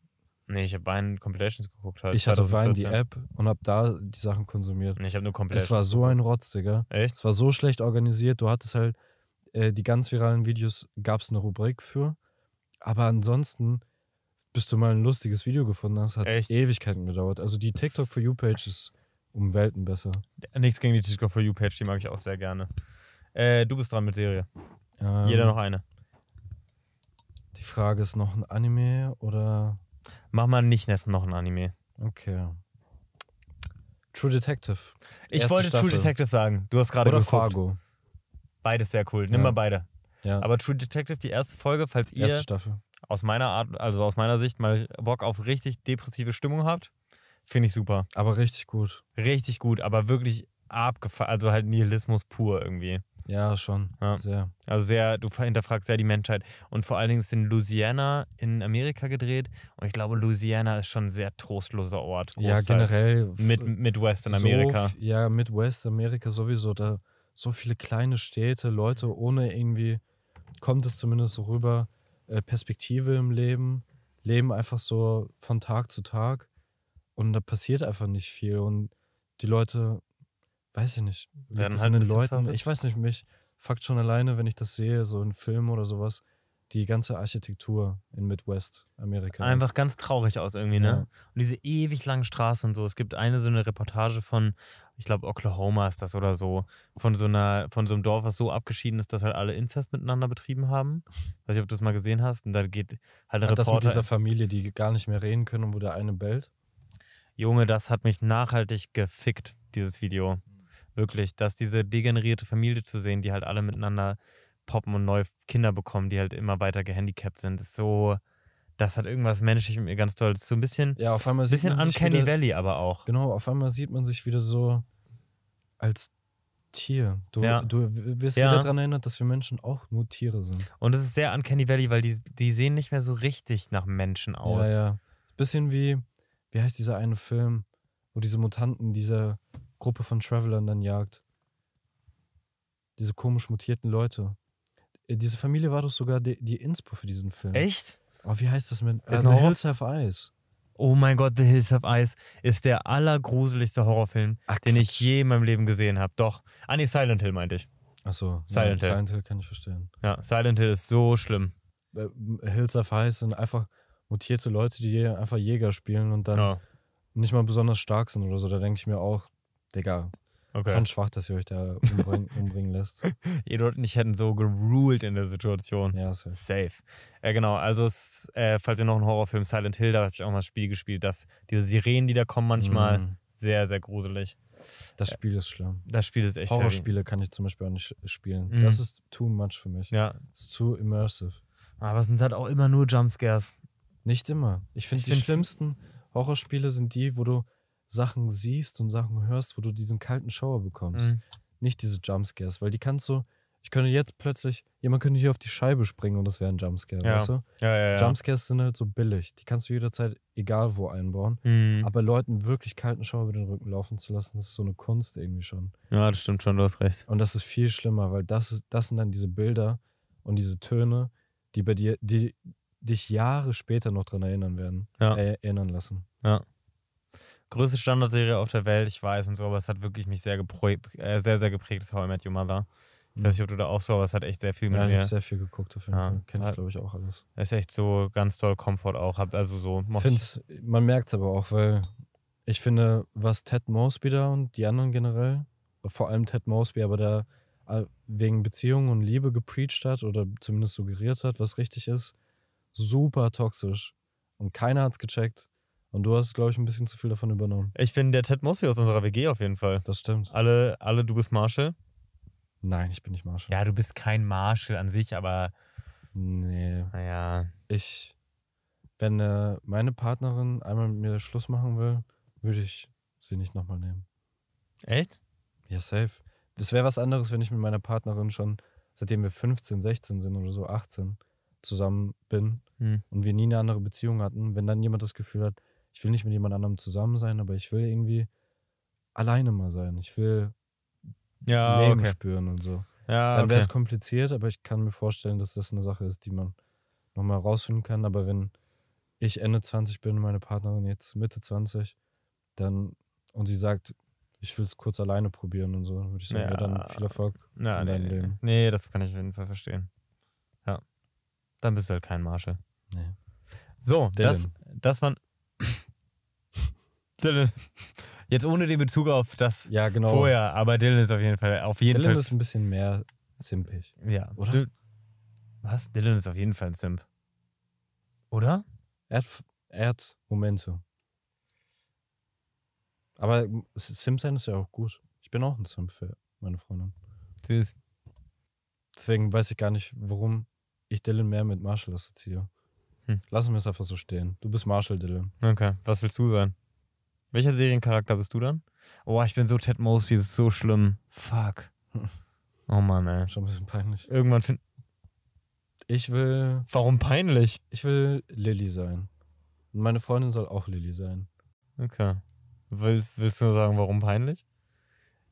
Nee, ich habe Wein Compilations geguckt. Halt, ich hatte Wein die App und habe da die Sachen konsumiert. Nee, ich habe nur Compilations. Es war so ein Rotz, Digga. Echt? Es war so schlecht organisiert. Du hattest halt äh, die ganz viralen Videos, gab es eine Rubrik für. Aber ansonsten, bis du mal ein lustiges Video gefunden hast, hat es Ewigkeiten gedauert. Also die TikTok for You-Page ist um Welten besser. Nichts gegen die TikTok for You-Page, die mag ich auch sehr gerne. Äh, du bist dran mit Serie. Ähm, Jeder noch eine. Die Frage ist noch ein Anime oder Mach mal nicht noch ein Anime. Okay. True Detective. Ich wollte Staffel. True Detective sagen. Du hast gerade Oder geguckt. Fargo. Beides sehr cool. Nimm ja. mal beide. Ja. Aber True Detective, die erste Folge, falls ihr erste Staffel. aus meiner Art, also aus meiner Sicht mal Bock auf richtig depressive Stimmung habt, finde ich super. Aber richtig gut. Richtig gut, aber wirklich abgefallen. also halt Nihilismus pur irgendwie. Ja, schon. Ja. Sehr. Also sehr, du hinterfragst sehr die Menschheit. Und vor allen Dingen ist in Louisiana in Amerika gedreht. Und ich glaube, Louisiana ist schon ein sehr trostloser Ort. Ja, generell. Mit, Midwest in Amerika. So, ja, Midwest Amerika sowieso. Da so viele kleine Städte, Leute ohne irgendwie, kommt es zumindest so rüber, äh, Perspektive im Leben, leben einfach so von Tag zu Tag. Und da passiert einfach nicht viel. Und die Leute weiß ich nicht, wie werden halt den Leuten, verwendet. ich weiß nicht, mich fuckt schon alleine, wenn ich das sehe, so in Filmen oder sowas, die ganze Architektur in Midwest Amerika. Einfach ganz traurig aus irgendwie, ne? ja. ne? Und diese ewig langen Straßen und so. Es gibt eine so eine Reportage von, ich glaube Oklahoma ist das oder so, von so einer von so einem Dorf, was so abgeschieden ist, dass halt alle Inzest miteinander betrieben haben. Weiß ich, ob du das mal gesehen hast. Und da geht halt der ja, Reporter. Das mit dieser Familie, die gar nicht mehr reden können und wo der eine bellt. Junge, das hat mich nachhaltig gefickt, dieses Video. Wirklich, dass diese degenerierte Familie zu sehen, die halt alle miteinander poppen und neue Kinder bekommen, die halt immer weiter gehandicapt sind, ist so, das hat irgendwas menschlich mit mir ganz toll. Das ist so ein bisschen, ja, auf einmal sieht bisschen Uncanny wieder, Valley aber auch. Genau, auf einmal sieht man sich wieder so als Tier. Du, ja. du wirst ja. wieder daran erinnert, dass wir Menschen auch nur Tiere sind. Und es ist sehr Uncanny Valley, weil die, die sehen nicht mehr so richtig nach Menschen aus. Ja, ja. Bisschen wie, wie heißt dieser eine Film? wo diese Mutanten, diese Gruppe von Travelern dann jagt. Diese komisch mutierten Leute. Äh, diese Familie war doch sogar die, die Inspo für diesen Film. Echt? Aber wie heißt das mit äh, The Hills Have Eyes? Oh mein Gott, The Hills Have Eyes ist der allergruseligste Horrorfilm, Ach, den ich je in meinem Leben gesehen habe. Doch. Ah nee, Silent Hill meinte ich. Achso, Silent, Hill. Silent Hill kann ich verstehen. Ja, Silent Hill ist so schlimm. Äh, Hills Have Eyes sind einfach mutierte Leute, die einfach Jäger spielen und dann ja nicht mal besonders stark sind oder so, da denke ich mir auch, Digga, okay. schon schwach, dass ihr euch da umbringen, umbringen lässt. ihr dort nicht hätten so geruled in der Situation. Ja, safe. Safe. Äh, genau, also äh, falls ihr noch einen Horrorfilm Silent Hill, da habe ich auch mal das Spiel gespielt, dass diese Sirenen, die da kommen manchmal, mm. sehr, sehr gruselig. Das Spiel ist schlimm. Das Spiel ist echt schlimm. Horrorspiele heavy. kann ich zum Beispiel auch nicht spielen. Mm. Das ist too much für mich. Ja. Ist zu immersive. Aber es sind halt auch immer nur Jumpscares. Nicht immer. Ich finde die schlimmsten Horrorspiele sind die, wo du Sachen siehst und Sachen hörst, wo du diesen kalten Schauer bekommst. Mhm. Nicht diese Jumpscares, weil die kannst du. Ich könnte jetzt plötzlich, jemand könnte hier auf die Scheibe springen und das wäre ein Jumpscare, ja. weißt du? Ja, ja, ja. Jumpscares sind halt so billig. Die kannst du jederzeit egal wo einbauen. Mhm. Aber Leuten wirklich kalten Schauer über den Rücken laufen zu lassen, das ist so eine Kunst irgendwie schon. Ja, das stimmt schon, du hast recht. Und das ist viel schlimmer, weil das, ist, das sind dann diese Bilder und diese Töne, die bei dir, die dich Jahre später noch dran erinnern werden, ja. äh, erinnern lassen. Ja. Größte Standardserie auf der Welt, ich weiß und so, aber es hat wirklich mich sehr, äh, sehr, sehr geprägt, das How I Met Your Mother. Ich mhm. weiß nicht, ob du da auch so, aber es hat echt sehr viel mit ja, mir. Ja, ich habe sehr viel geguckt auf jeden ja. Fall. Kenne ich, glaube ich, auch alles. Ist echt so ganz toll Komfort auch. Hab also so. Find's, man merkt es aber auch, weil ich finde, was Ted Mosby da und die anderen generell, vor allem Ted Mosby, aber da äh, wegen Beziehungen und Liebe gepreacht hat oder zumindest suggeriert hat, was richtig ist, super toxisch. Und keiner hat es gecheckt. Und du hast, glaube ich, ein bisschen zu viel davon übernommen. Ich bin der Ted Mosby aus unserer WG auf jeden Fall. Das stimmt. Alle, alle du bist Marshall? Nein, ich bin nicht Marshall. Ja, du bist kein Marshall an sich, aber. Nee. Naja. Ich. Wenn äh, meine Partnerin einmal mit mir Schluss machen will, würde ich sie nicht nochmal nehmen. Echt? Ja, safe. Das wäre was anderes, wenn ich mit meiner Partnerin schon, seitdem wir 15, 16 sind oder so, 18, zusammen bin mhm. und wir nie eine andere Beziehung hatten, wenn dann jemand das Gefühl hat, ich will nicht mit jemand anderem zusammen sein, aber ich will irgendwie alleine mal sein. Ich will ja, Leben okay. spüren und so. Ja, dann wäre es okay. kompliziert, aber ich kann mir vorstellen, dass das eine Sache ist, die man nochmal rausfinden kann. Aber wenn ich Ende 20 bin, meine Partnerin jetzt Mitte 20, dann und sie sagt, ich will es kurz alleine probieren und so, würde ich sagen, ja, ja dann viel Erfolg na, in nee, deinem nee. Leben. Nee, das kann ich auf jeden Fall verstehen dann bist du halt kein Marshall. Nee. So, Dylan. das, das waren. Dylan. Jetzt ohne den Bezug auf das ja, genau. vorher, aber Dylan ist auf jeden Fall. Auf jeden Dylan Fall ist ein bisschen mehr simpig. Ja, oder? Dil Was? Dylan ist auf jeden Fall ein Simp. Oder? Er hat, er hat Momente. Aber Simp sein ist ja auch gut. Ich bin auch ein Simp für meine Freundin. Tschüss. Deswegen weiß ich gar nicht, warum ich Dylan mehr mit Marshall assoziiere. Hm. Lassen wir es einfach so stehen. Du bist Marshall Dylan. Okay, was willst du sein? Welcher Seriencharakter bist du dann? Oh, ich bin so Ted Mosby, das ist so schlimm. Fuck. Oh Mann, ey. Schon ein bisschen peinlich. Irgendwann find. Ich will. Warum peinlich? Ich will Lilly sein. Und meine Freundin soll auch Lilly sein. Okay. Will, willst du nur sagen, warum peinlich?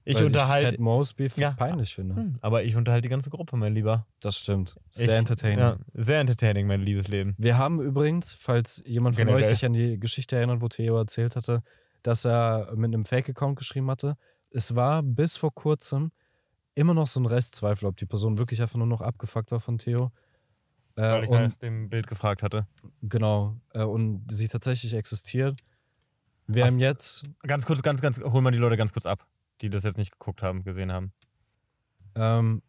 Ich unterhalte. Ich Ted Mosby ja, peinlich finde. Hm. Aber ich unterhalte die ganze Gruppe, mein Lieber. Das stimmt. Sehr ich, entertaining. Ja, sehr entertaining, mein liebes Leben. Wir haben übrigens, falls jemand von Generell. euch sich an die Geschichte erinnert, wo Theo erzählt hatte, dass er mit einem Fake-Account geschrieben hatte. Es war bis vor kurzem immer noch so ein Restzweifel, ob die Person wirklich einfach nur noch abgefuckt war von Theo. Äh, Weil ich und, nach halt dem Bild gefragt hatte. Genau. Äh, und sie tatsächlich existiert. Wir Was, haben jetzt. Ganz kurz, ganz, ganz, hol mal die Leute ganz kurz ab die das jetzt nicht geguckt haben, gesehen haben? Ähm,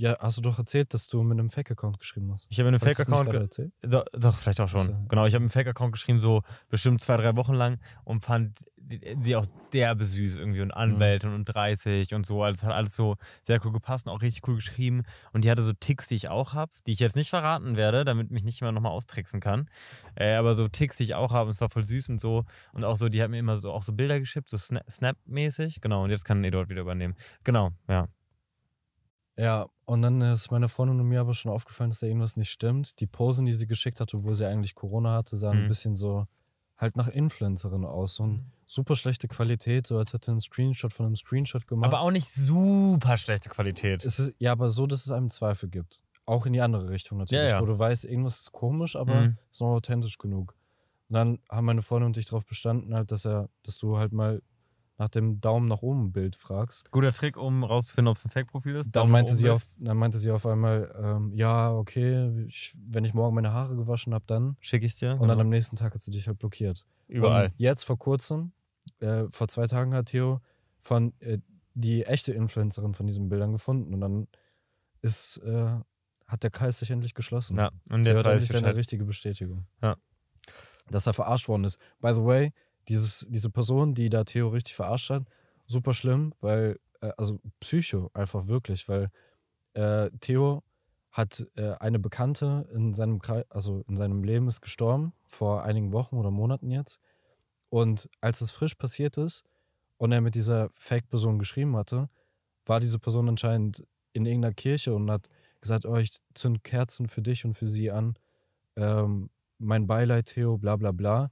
ja, hast du doch erzählt, dass du mit einem Fake-Account geschrieben hast. Ich habe mit einem Fake-Account. Doch, doch, vielleicht auch schon. Also, genau, ich habe einen Fake-Account geschrieben, so bestimmt zwei, drei Wochen lang und fand sie auch derbe süß irgendwie und Anwältin mhm. und 30 und so. Also es hat alles so sehr cool gepasst und auch richtig cool geschrieben. Und die hatte so Ticks, die ich auch habe, die ich jetzt nicht verraten werde, damit mich nicht immer nochmal austricksen kann. Äh, aber so Ticks, die ich auch habe und es war voll süß und so. Und auch so, die hat mir immer so auch so Bilder geschickt, so Snap-mäßig. Genau, und jetzt kann Eduard wieder übernehmen. Genau, ja. Ja, und dann ist meine Freundin und mir aber schon aufgefallen, dass da irgendwas nicht stimmt. Die Posen, die sie geschickt hat, obwohl sie eigentlich Corona hatte, sahen mhm. ein bisschen so halt nach Influencerin aus. So mhm. super schlechte Qualität, so als hätte ein Screenshot von einem Screenshot gemacht. Aber auch nicht super schlechte Qualität. Es ist, ja, aber so, dass es einem Zweifel gibt. Auch in die andere Richtung natürlich, ja, ja. wo du weißt, irgendwas ist komisch, aber mhm. ist noch authentisch genug. Und dann haben meine Freunde und ich darauf bestanden, halt, dass er, dass du halt mal nach dem Daumen nach oben Bild fragst. Guter Trick, um rauszufinden, ob es ein Fake-Profil ist. Dann meinte, sie auf, dann meinte sie auf einmal, ähm, ja, okay, ich, wenn ich morgen meine Haare gewaschen habe, dann schicke ich dir. Und genau. dann am nächsten Tag hat sie dich halt blockiert. Überall. Und jetzt vor kurzem, äh, vor zwei Tagen hat Theo von äh, die echte Influencerin von diesen Bildern gefunden und dann ist, äh, hat der Kreis sich endlich geschlossen. Ja, und jetzt hat endlich seine richtige Bestätigung. Ja. Dass er verarscht worden ist. By the way, dieses, diese Person, die da Theo richtig verarscht hat, super schlimm, weil, äh, also Psycho einfach wirklich, weil äh, Theo hat äh, eine Bekannte in seinem, also in seinem Leben ist gestorben, vor einigen Wochen oder Monaten jetzt. Und als es frisch passiert ist und er mit dieser Fake-Person geschrieben hatte, war diese Person anscheinend in irgendeiner Kirche und hat gesagt, oh, ich zünd Kerzen für dich und für sie an. Ähm, mein Beileid, Theo, bla bla bla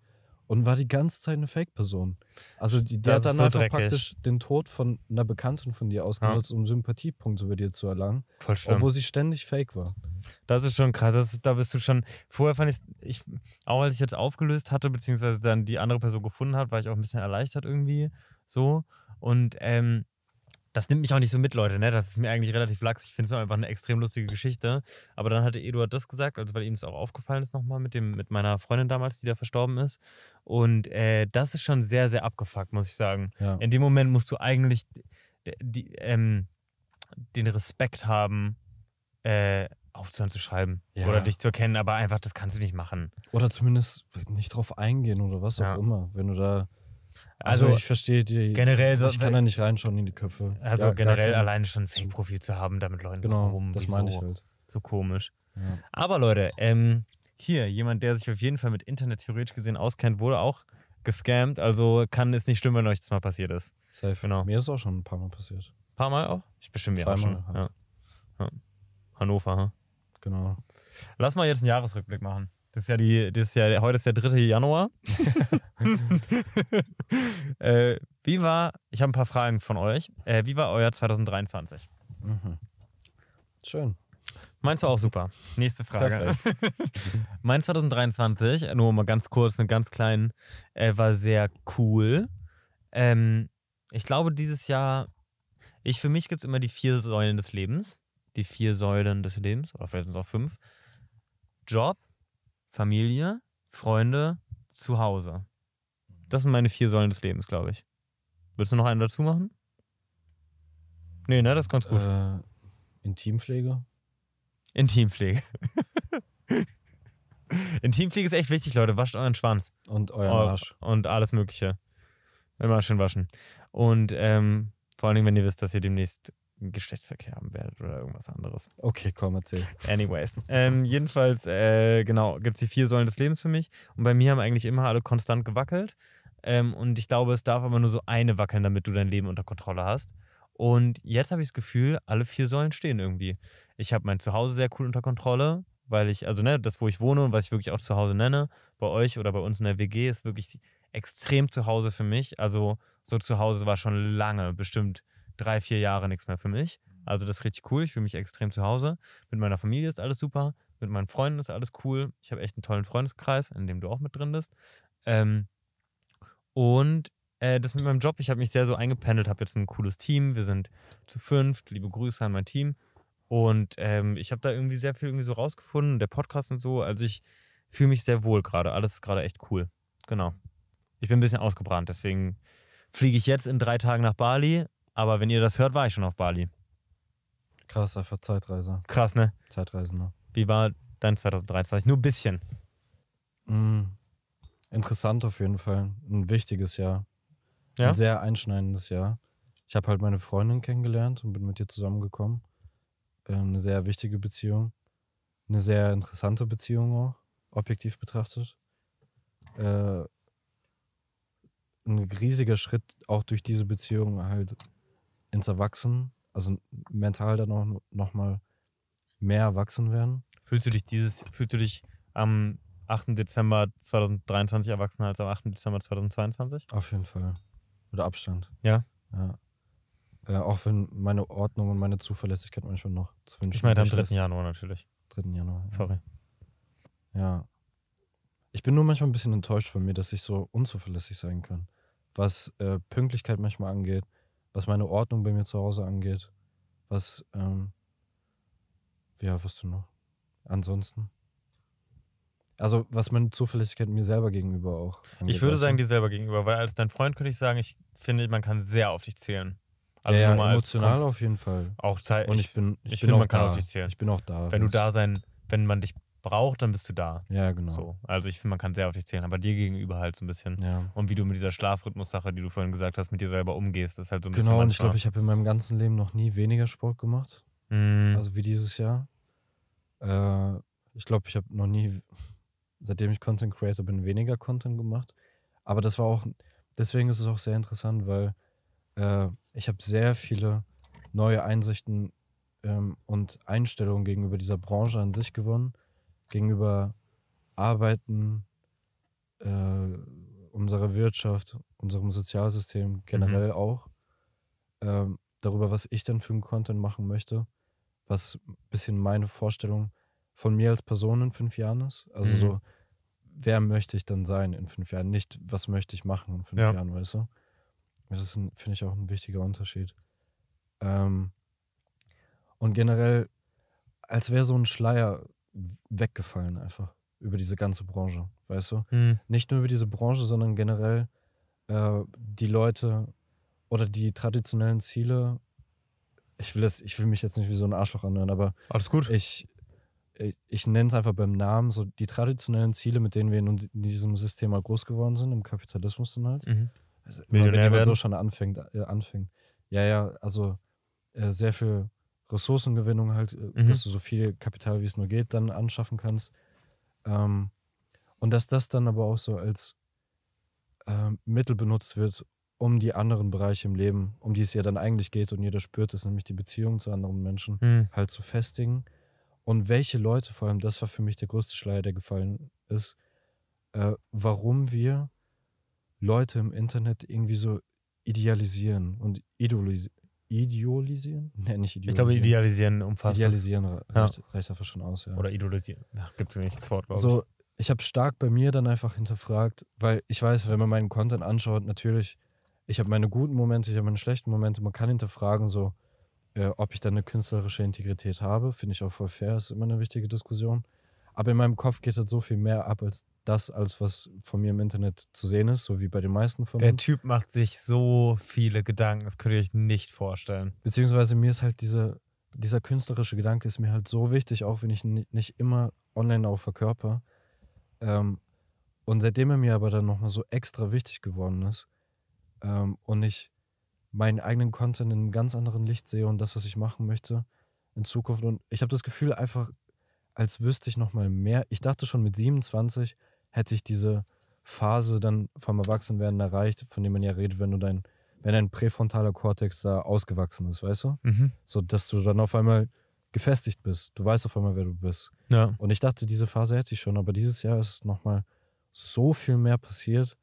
und war die ganze Zeit eine Fake-Person. Also die, der hat dann so einfach dreckig. praktisch den Tod von einer Bekannten von dir ausgenutzt, ja. um Sympathiepunkte über dir zu erlangen. Voll schlimm. Obwohl sie ständig fake war. Das ist schon krass. Das, da bist du schon. Vorher fand ich, ich, auch als ich jetzt aufgelöst hatte, beziehungsweise dann die andere Person gefunden hat, war ich auch ein bisschen erleichtert irgendwie. So. Und ähm, das nimmt mich auch nicht so mit, Leute, ne? Das ist mir eigentlich relativ lax. Ich finde es einfach eine extrem lustige Geschichte. Aber dann hatte Eduard das gesagt, also weil ihm es auch aufgefallen ist nochmal mit dem, mit meiner Freundin damals, die da verstorben ist. Und äh, das ist schon sehr, sehr abgefuckt, muss ich sagen. Ja. In dem Moment musst du eigentlich die, ähm, den Respekt haben, äh, aufzuhören zu schreiben ja. oder dich zu erkennen, aber einfach, das kannst du nicht machen. Oder zumindest nicht drauf eingehen oder was ja. auch immer. Wenn du da also, also ich verstehe die. Generell so, ich kann da nicht reinschauen in die Köpfe. Also ja, generell alleine schon ein Fake-Profil zu haben, damit Leuten genau, rum. Das meine ich halt. So komisch. Ja. Aber Leute, ähm, hier, jemand, der sich auf jeden Fall mit Internet theoretisch gesehen auskennt, wurde auch gescammt. Also kann es nicht schlimm, wenn euch das mal passiert ist. Safe. Genau. Mir ist auch schon ein paar Mal passiert. Ein paar Mal auch? Ich bestimme mir auch schon. Halt. Ja. Hannover, ha? Genau. Lass mal jetzt einen Jahresrückblick machen. Das ist ja die, das ist ja, heute ist der 3. Januar. äh, wie war, ich habe ein paar Fragen von euch. Äh, wie war euer 2023? Mhm. Schön. Meinst du auch super? Nächste Frage. mein 2023, nur mal ganz kurz, einen ganz kleinen, äh, war sehr cool. Ähm, ich glaube, dieses Jahr, ich für mich gibt es immer die vier Säulen des Lebens. Die vier Säulen des Lebens, oder vielleicht sind es auch fünf. Job, Familie, Freunde, Zuhause. Das sind meine vier Säulen des Lebens, glaube ich. Willst du noch einen dazu machen? Nee, ne, das ist ganz gut. Äh, Intimpflege? Intimpflege. Intimpflege ist echt wichtig, Leute. Wascht euren Schwanz. Und euren Arsch. Und alles Mögliche. Immer schön waschen. Und ähm, vor allen Dingen, wenn ihr wisst, dass ihr demnächst Geschlechtsverkehr haben werdet oder irgendwas anderes. Okay, komm, erzähl. Anyways. Ähm, jedenfalls, äh, genau, gibt es die vier Säulen des Lebens für mich. Und bei mir haben eigentlich immer alle konstant gewackelt. Ähm, und ich glaube, es darf aber nur so eine wackeln, damit du dein Leben unter Kontrolle hast. Und jetzt habe ich das Gefühl, alle vier Säulen stehen irgendwie. Ich habe mein Zuhause sehr cool unter Kontrolle, weil ich, also ne, das, wo ich wohne und was ich wirklich auch zu Hause nenne, bei euch oder bei uns in der WG, ist wirklich extrem zu Hause für mich. Also so zu Hause war schon lange, bestimmt drei, vier Jahre nichts mehr für mich. Mhm. Also das ist richtig cool. Ich fühle mich extrem zu Hause. Mit meiner Familie ist alles super. Mit meinen Freunden ist alles cool. Ich habe echt einen tollen Freundeskreis, in dem du auch mit drin bist. Ähm, und äh, das mit meinem Job, ich habe mich sehr so eingependelt, habe jetzt ein cooles Team. Wir sind zu fünft. Liebe Grüße an mein Team. Und ähm, ich habe da irgendwie sehr viel irgendwie so rausgefunden, der Podcast und so. Also ich fühle mich sehr wohl gerade. Alles ist gerade echt cool. Genau. Ich bin ein bisschen ausgebrannt, deswegen fliege ich jetzt in drei Tagen nach Bali aber wenn ihr das hört, war ich schon auf Bali. Krass, einfach Zeitreise. Krass, ne? Zeitreisender. Wie war dein 2023? Nur ein bisschen. Mm. Interessant auf jeden Fall. Ein wichtiges Jahr. Ja? Ein sehr einschneidendes Jahr. Ich habe halt meine Freundin kennengelernt und bin mit ihr zusammengekommen. Ähm, eine sehr wichtige Beziehung. Eine sehr interessante Beziehung auch, objektiv betrachtet. Äh, ein riesiger Schritt auch durch diese Beziehung halt ins Erwachsenen, also mental dann auch noch, mal mehr erwachsen werden. Fühlst du dich dieses, fühlst du dich am 8. Dezember 2023 erwachsen als am 8. Dezember 2022? Auf jeden Fall. Oder Abstand. Ja. Ja. Äh, auch wenn meine Ordnung und meine Zuverlässigkeit manchmal noch zu wünschen Ich meine am 3. Januar natürlich. 3. Januar. Ja. Sorry. Ja. Ich bin nur manchmal ein bisschen enttäuscht von mir, dass ich so unzuverlässig sein kann. Was äh, Pünktlichkeit manchmal angeht, was meine Ordnung bei mir zu Hause angeht, was, ähm, ja, was du noch? Ansonsten. Also, was meine Zuverlässigkeit mir selber gegenüber auch. Angeht. Ich würde sagen, dir selber gegenüber, weil als dein Freund könnte ich sagen, ich finde, man kann sehr auf dich zählen. Also ja, ja emotional auf jeden Fall. Auch Zeit. Und ich, ich bin, ich, ich bin finde, auch man da. kann auf dich zählen. Ich bin auch da. Wenn du da sein, wenn man dich braucht, dann bist du da. Ja, genau. So. Also ich finde, man kann sehr auf dich zählen, aber dir gegenüber halt so ein bisschen. Ja. Und wie du mit dieser Schlafrhythmus-Sache, die du vorhin gesagt hast, mit dir selber umgehst, ist halt so ein genau, bisschen. Genau, und ich glaube, ich habe in meinem ganzen Leben noch nie weniger Sport gemacht. Mhm. Also wie dieses Jahr. Äh, ich glaube, ich habe noch nie, seitdem ich Content Creator bin, weniger Content gemacht. Aber das war auch, deswegen ist es auch sehr interessant, weil äh, ich habe sehr viele neue Einsichten ähm, und Einstellungen gegenüber dieser Branche an sich gewonnen gegenüber Arbeiten, äh, unserer Wirtschaft, unserem Sozialsystem generell mhm. auch, ähm, darüber, was ich dann für einen Content machen möchte, was ein bisschen meine Vorstellung von mir als Person in fünf Jahren ist. Also mhm. so, wer möchte ich dann sein in fünf Jahren? Nicht, was möchte ich machen in fünf ja. Jahren, weißt du? Das finde ich, auch ein wichtiger Unterschied. Ähm, und generell, als wäre so ein Schleier weggefallen einfach über diese ganze Branche, weißt du? Mhm. Nicht nur über diese Branche, sondern generell äh, die Leute oder die traditionellen Ziele. Ich will, das, ich will mich jetzt nicht wie so ein Arschloch anhören, aber Alles gut. ich, ich, ich nenne es einfach beim Namen, so die traditionellen Ziele, mit denen wir in, in diesem System mal groß geworden sind, im Kapitalismus dann halt. Mhm. Also, wenn jemand so schon anfängt, äh, anfängt. Ja, ja, also äh, sehr viel Ressourcengewinnung halt, äh, mhm. dass du so viel Kapital wie es nur geht dann anschaffen kannst. Ähm, und dass das dann aber auch so als ähm, Mittel benutzt wird, um die anderen Bereiche im Leben, um die es ja dann eigentlich geht und jeder spürt es, nämlich die Beziehung zu anderen Menschen, mhm. halt zu festigen. Und welche Leute, vor allem, das war für mich der größte Schleier, der gefallen ist, äh, warum wir Leute im Internet irgendwie so idealisieren und idolisieren idealisieren? Ne, nicht idealisieren. Ich glaube, idealisieren umfasst. Idealisieren ja. reicht, reicht, dafür schon aus, ja. Oder idealisieren. Gibt es nicht das Wort, glaube so, ich. Ich habe stark bei mir dann einfach hinterfragt, weil ich weiß, wenn man meinen Content anschaut, natürlich, ich habe meine guten Momente, ich habe meine schlechten Momente. Man kann hinterfragen, so, äh, ob ich da eine künstlerische Integrität habe. Finde ich auch voll fair, ist immer eine wichtige Diskussion. Aber in meinem Kopf geht das so viel mehr ab als das, als was von mir im Internet zu sehen ist, so wie bei den meisten Firmen. Der Typ macht sich so viele Gedanken, das könnt ihr euch nicht vorstellen. Beziehungsweise mir ist halt diese, dieser künstlerische Gedanke ist mir halt so wichtig, auch wenn ich nicht immer online auch verkörper. Ähm, und seitdem er mir aber dann nochmal so extra wichtig geworden ist ähm, und ich meinen eigenen Content in einem ganz anderen Licht sehe und das, was ich machen möchte in Zukunft. Und ich habe das Gefühl, einfach als wüsste ich noch mal mehr. Ich dachte schon mit 27 hätte ich diese Phase dann vom Erwachsenwerden erreicht, von dem man ja redet, wenn du dein, wenn dein präfrontaler Kortex da ausgewachsen ist, weißt du? Mhm. So, dass du dann auf einmal gefestigt bist. Du weißt auf einmal, wer du bist. Ja. Und ich dachte, diese Phase hätte ich schon, aber dieses Jahr ist noch mal so viel mehr passiert,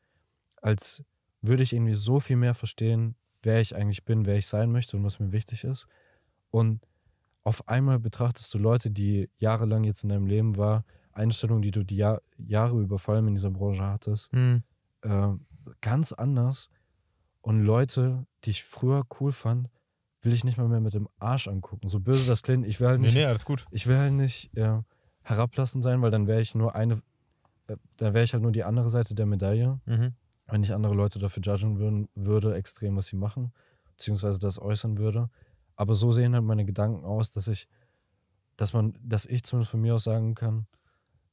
als würde ich irgendwie so viel mehr verstehen, wer ich eigentlich bin, wer ich sein möchte und was mir wichtig ist. Und auf einmal betrachtest du Leute, die jahrelang jetzt in deinem Leben war, Einstellungen, die du die Jahr, Jahre über vor allem in dieser Branche hattest, mhm. äh, ganz anders. Und Leute, die ich früher cool fand, will ich nicht mal mehr mit dem Arsch angucken. So böse das klingt, ich will halt nicht. Nee, nee, alles gut. Ich will halt nicht äh, herablassend sein, weil dann wäre ich nur eine, äh, dann wäre ich halt nur die andere Seite der Medaille, mhm. wenn ich andere Leute dafür judgen würden, würde, extrem, was sie machen, beziehungsweise das äußern würde. Aber so sehen halt meine Gedanken aus, dass ich, dass man, dass ich zumindest von mir aus sagen kann,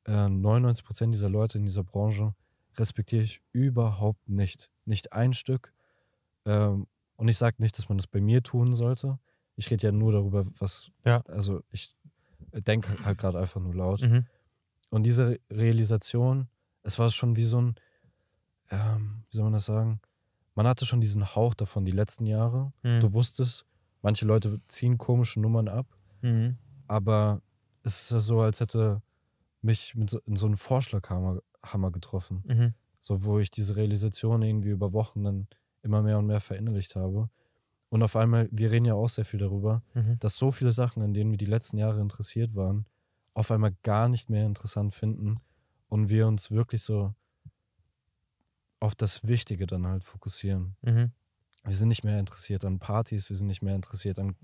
äh, 99 Prozent dieser Leute in dieser Branche respektiere ich überhaupt nicht. Nicht ein Stück. Ähm, und ich sage nicht, dass man das bei mir tun sollte. Ich rede ja nur darüber, was. Ja. Also ich denke halt gerade einfach nur laut. Mhm. Und diese Realisation, es war schon wie so ein, ähm, wie soll man das sagen? Man hatte schon diesen Hauch davon die letzten Jahre. Mhm. Du wusstest, Manche Leute ziehen komische Nummern ab, mhm. aber es ist ja so, als hätte mich mit so, in so einen Vorschlaghammer Hammer getroffen. Mhm. So, wo ich diese Realisation irgendwie über Wochen dann immer mehr und mehr verinnerlicht habe. Und auf einmal, wir reden ja auch sehr viel darüber, mhm. dass so viele Sachen, an denen wir die letzten Jahre interessiert waren, auf einmal gar nicht mehr interessant finden und wir uns wirklich so auf das Wichtige dann halt fokussieren. Mhm wir sind nicht mehr interessiert an Partys, wir sind nicht mehr interessiert an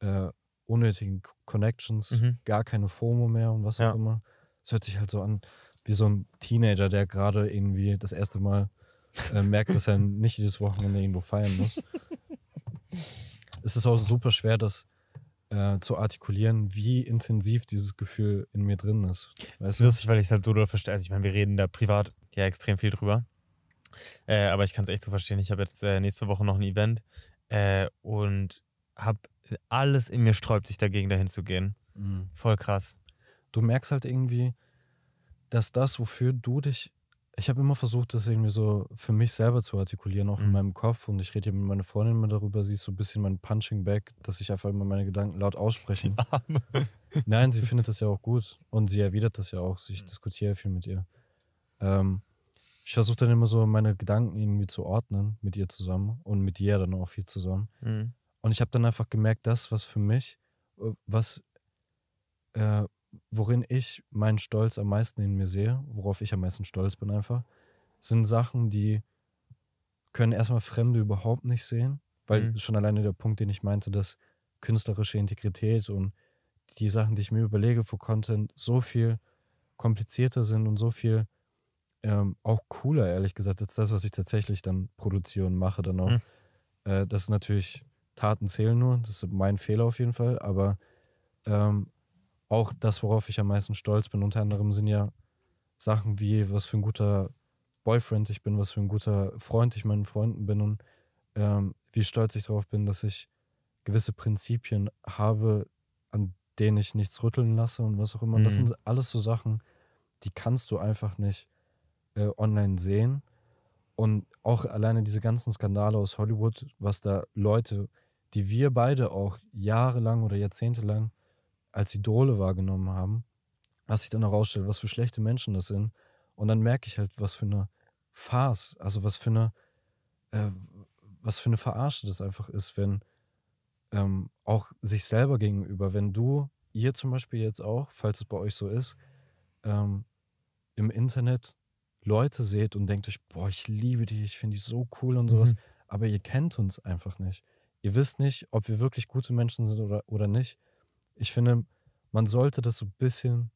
äh, unnötigen Connections, mhm. gar keine FOMO mehr und was auch immer. Es hört sich halt so an wie so ein Teenager, der gerade irgendwie das erste Mal äh, merkt, dass er nicht jedes Wochenende irgendwo feiern muss. es ist auch super schwer, das äh, zu artikulieren, wie intensiv dieses Gefühl in mir drin ist. Weißt das ist lustig, weil ich es halt so verstehe. Also ich meine, wir reden da privat ja extrem viel drüber. Äh, aber ich kann es echt so verstehen. Ich habe jetzt äh, nächste Woche noch ein Event äh, und habe alles in mir sträubt sich dagegen, dahin zu gehen. Mhm. Voll krass. Du merkst halt irgendwie, dass das, wofür du dich. Ich habe immer versucht, das irgendwie so für mich selber zu artikulieren, auch mhm. in meinem Kopf. Und ich rede hier mit meiner Freundin immer darüber. Sie ist so ein bisschen mein Punching Back, dass ich einfach immer meine Gedanken laut ausspreche. Nein, sie findet das ja auch gut. Und sie erwidert das ja auch. Ich mhm. diskutiere viel mit ihr. Ähm, ich versuche dann immer so meine Gedanken irgendwie zu ordnen mit ihr zusammen und mit ihr dann auch viel zusammen. Mhm. Und ich habe dann einfach gemerkt, das, was für mich, äh, was, äh, worin ich meinen Stolz am meisten in mir sehe, worauf ich am meisten stolz bin einfach, sind Sachen, die können erstmal Fremde überhaupt nicht sehen, weil mhm. schon alleine der Punkt, den ich meinte, dass künstlerische Integrität und die Sachen, die ich mir überlege für Content, so viel komplizierter sind und so viel ähm, auch cooler, ehrlich gesagt, als das, was ich tatsächlich dann produziere und mache dann auch. Mhm. Äh, das ist natürlich, Taten zählen nur, das ist mein Fehler auf jeden Fall, aber ähm, auch das, worauf ich am meisten stolz bin, unter anderem sind ja Sachen wie, was für ein guter Boyfriend ich bin, was für ein guter Freund ich meinen Freunden bin und ähm, wie stolz ich darauf bin, dass ich gewisse Prinzipien habe, an denen ich nichts rütteln lasse und was auch immer. Mhm. Das sind alles so Sachen, die kannst du einfach nicht äh, online sehen. Und auch alleine diese ganzen Skandale aus Hollywood, was da Leute, die wir beide auch jahrelang oder jahrzehntelang als Idole wahrgenommen haben, was sich dann herausstellt, was für schlechte Menschen das sind. Und dann merke ich halt, was für eine Farce, also was für eine, äh, was für eine Verarsche das einfach ist, wenn ähm, auch sich selber gegenüber, wenn du, ihr zum Beispiel jetzt auch, falls es bei euch so ist, ähm, im Internet Leute seht und denkt euch, boah, ich liebe die, ich finde die so cool und sowas, mhm. aber ihr kennt uns einfach nicht. Ihr wisst nicht, ob wir wirklich gute Menschen sind oder, oder nicht. Ich finde, man sollte das so ein bisschen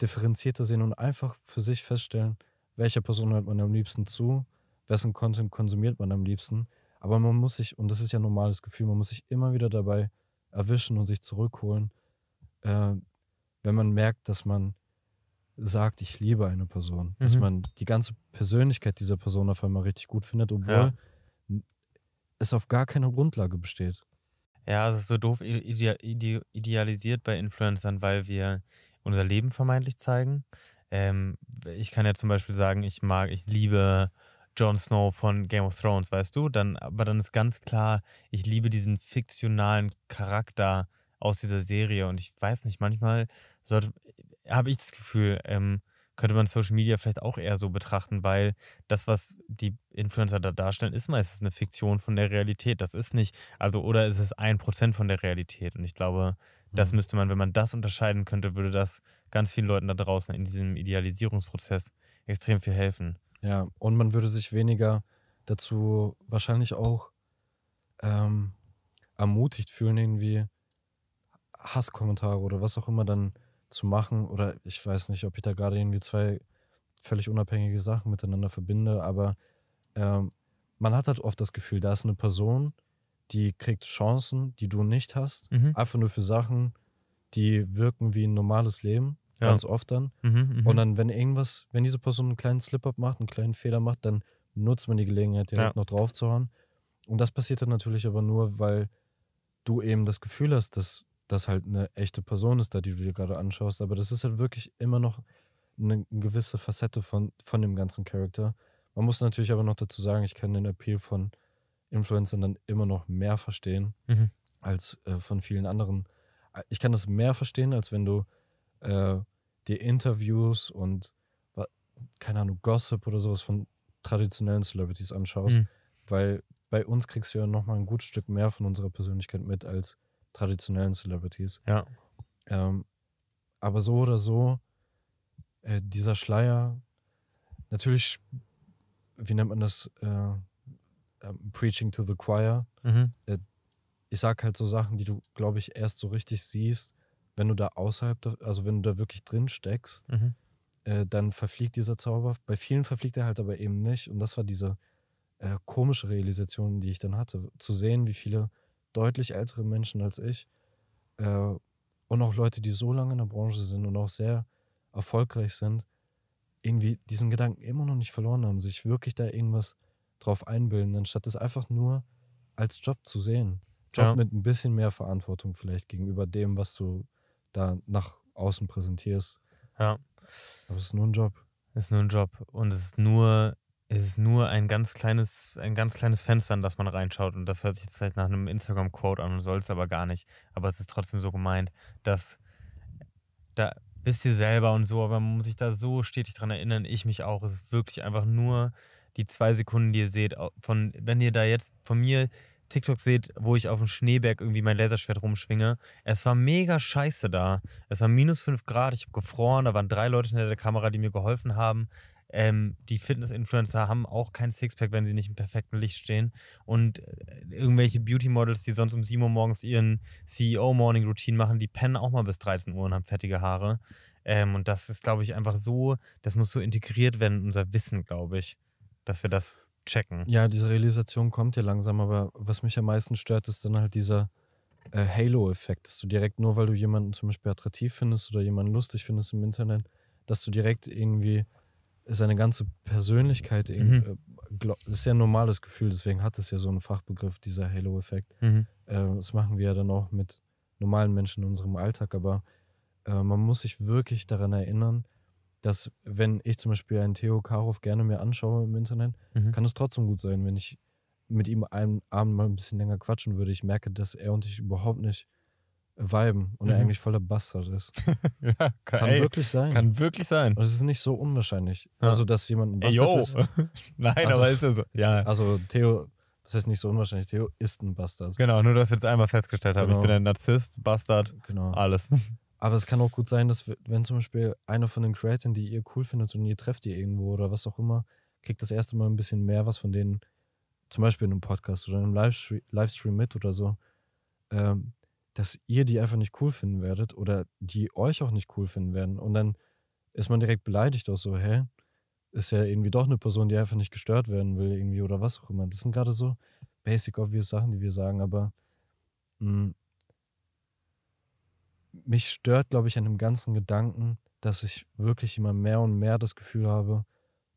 differenzierter sehen und einfach für sich feststellen, welcher Person hört man am liebsten zu, wessen Content konsumiert man am liebsten. Aber man muss sich, und das ist ja ein normales Gefühl, man muss sich immer wieder dabei erwischen und sich zurückholen, äh, wenn man merkt, dass man sagt, ich liebe eine Person. Dass mhm. man die ganze Persönlichkeit dieser Person auf einmal richtig gut findet, obwohl ja. es auf gar keiner Grundlage besteht. Ja, es ist so doof ide ide idealisiert bei Influencern, weil wir unser Leben vermeintlich zeigen. Ähm, ich kann ja zum Beispiel sagen, ich mag, ich liebe Jon Snow von Game of Thrones, weißt du? Dann, aber dann ist ganz klar, ich liebe diesen fiktionalen Charakter aus dieser Serie und ich weiß nicht, manchmal sollte, habe ich das Gefühl, ähm, könnte man Social Media vielleicht auch eher so betrachten, weil das, was die Influencer da darstellen, ist meistens eine Fiktion von der Realität. Das ist nicht, also oder ist es ein Prozent von der Realität? Und ich glaube, das mhm. müsste man, wenn man das unterscheiden könnte, würde das ganz vielen Leuten da draußen in diesem Idealisierungsprozess extrem viel helfen. Ja, und man würde sich weniger dazu wahrscheinlich auch ähm, ermutigt fühlen, irgendwie Hasskommentare oder was auch immer dann zu machen. Oder ich weiß nicht, ob ich da gerade irgendwie zwei völlig unabhängige Sachen miteinander verbinde, aber ähm, man hat halt oft das Gefühl, da ist eine Person, die kriegt Chancen, die du nicht hast, mhm. einfach nur für Sachen, die wirken wie ein normales Leben, ja. ganz oft dann. Mhm, mhm. Und dann, wenn irgendwas, wenn diese Person einen kleinen Slip-Up macht, einen kleinen Fehler macht, dann nutzt man die Gelegenheit, direkt ja. noch drauf zu hauen. Und das passiert dann natürlich aber nur, weil du eben das Gefühl hast, dass das halt eine echte Person ist, da die du dir gerade anschaust, aber das ist halt wirklich immer noch eine gewisse Facette von, von dem ganzen Charakter. Man muss natürlich aber noch dazu sagen, ich kann den Appeal von Influencern dann immer noch mehr verstehen mhm. als äh, von vielen anderen. Äh, ich kann das mehr verstehen, als wenn du äh, dir Interviews und keine Ahnung, Gossip oder sowas von traditionellen Celebrities anschaust, mhm. weil bei uns kriegst du ja nochmal ein gutes Stück mehr von unserer Persönlichkeit mit als traditionellen Celebrities. Ja. Ähm, aber so oder so, äh, dieser Schleier, natürlich, wie nennt man das? Äh, ähm, Preaching to the Choir. Mhm. Äh, ich sag halt so Sachen, die du, glaube ich, erst so richtig siehst, wenn du da außerhalb, also wenn du da wirklich drin steckst, mhm. Äh, dann verfliegt dieser Zauber. Bei vielen verfliegt er halt aber eben nicht. Und das war diese äh, komische Realisation, die ich dann hatte. Zu sehen, wie viele deutlich ältere Menschen als ich äh, und auch Leute, die so lange in der Branche sind und auch sehr erfolgreich sind, irgendwie diesen Gedanken immer noch nicht verloren haben, sich wirklich da irgendwas drauf einbilden, anstatt es einfach nur als Job zu sehen. Job ja. mit ein bisschen mehr Verantwortung vielleicht gegenüber dem, was du da nach außen präsentierst. Ja. Aber es ist nur ein Job. Es ist nur ein Job. Und es ist nur es ist nur ein ganz kleines, ein ganz kleines Fenster, in das man reinschaut. Und das hört sich jetzt vielleicht halt nach einem Instagram-Quote an und soll es aber gar nicht. Aber es ist trotzdem so gemeint, dass da bist ihr selber und so, aber man muss sich da so stetig dran erinnern, ich mich auch. Es ist wirklich einfach nur die zwei Sekunden, die ihr seht. Von, wenn ihr da jetzt von mir TikTok seht, wo ich auf dem Schneeberg irgendwie mein Laserschwert rumschwinge. Es war mega scheiße da. Es war minus 5 Grad, ich habe gefroren, da waren drei Leute hinter der Kamera, die mir geholfen haben ähm, die Fitness-Influencer haben auch kein Sixpack, wenn sie nicht im perfekten Licht stehen. Und äh, irgendwelche Beauty-Models, die sonst um 7 Uhr morgens ihren CEO-Morning-Routine machen, die pennen auch mal bis 13 Uhr und haben fettige Haare. Ähm, und das ist, glaube ich, einfach so, das muss so integriert werden in unser Wissen, glaube ich, dass wir das checken. Ja, diese Realisation kommt ja langsam, aber was mich am meisten stört, ist dann halt dieser äh, Halo-Effekt, dass du direkt nur, weil du jemanden zum Beispiel attraktiv findest oder jemanden lustig findest im Internet, dass du direkt irgendwie seine ganze Persönlichkeit mhm. Äh, das ist ja ein normales Gefühl, deswegen hat es ja so einen Fachbegriff, dieser Halo-Effekt. Mhm. Ähm, das machen wir ja dann auch mit normalen Menschen in unserem Alltag, aber äh, man muss sich wirklich daran erinnern, dass wenn ich zum Beispiel einen Theo Karow gerne mir anschaue im Internet, mhm. kann es trotzdem gut sein, wenn ich mit ihm einen Abend mal ein bisschen länger quatschen würde. Ich merke, dass er und ich überhaupt nicht viben und mhm. er eigentlich voller Bastard ist. ja, kann, kann ey, wirklich sein. Kann wirklich sein. Und es ist nicht so unwahrscheinlich. Ja. Also, dass jemand ein Bastard ey, ist. Nein, also, aber ist ja so. Ja. Also, Theo, das heißt nicht so unwahrscheinlich, Theo ist ein Bastard. Genau, nur, dass wir jetzt einmal festgestellt genau. ich bin ein Narzisst, Bastard, genau. alles. Aber es kann auch gut sein, dass, wenn zum Beispiel einer von den Creators, die ihr cool findet und ihr trefft ihr irgendwo oder was auch immer, kriegt das erste Mal ein bisschen mehr was von denen, zum Beispiel in einem Podcast oder in einem Livestream mit oder so. Ähm, dass ihr die einfach nicht cool finden werdet oder die euch auch nicht cool finden werden. Und dann ist man direkt beleidigt auch so, hä? Ist ja irgendwie doch eine Person, die einfach nicht gestört werden will, irgendwie oder was auch immer. Das sind gerade so basic obvious Sachen, die wir sagen, aber mh, mm, mich stört, glaube ich, an dem ganzen Gedanken, dass ich wirklich immer mehr und mehr das Gefühl habe,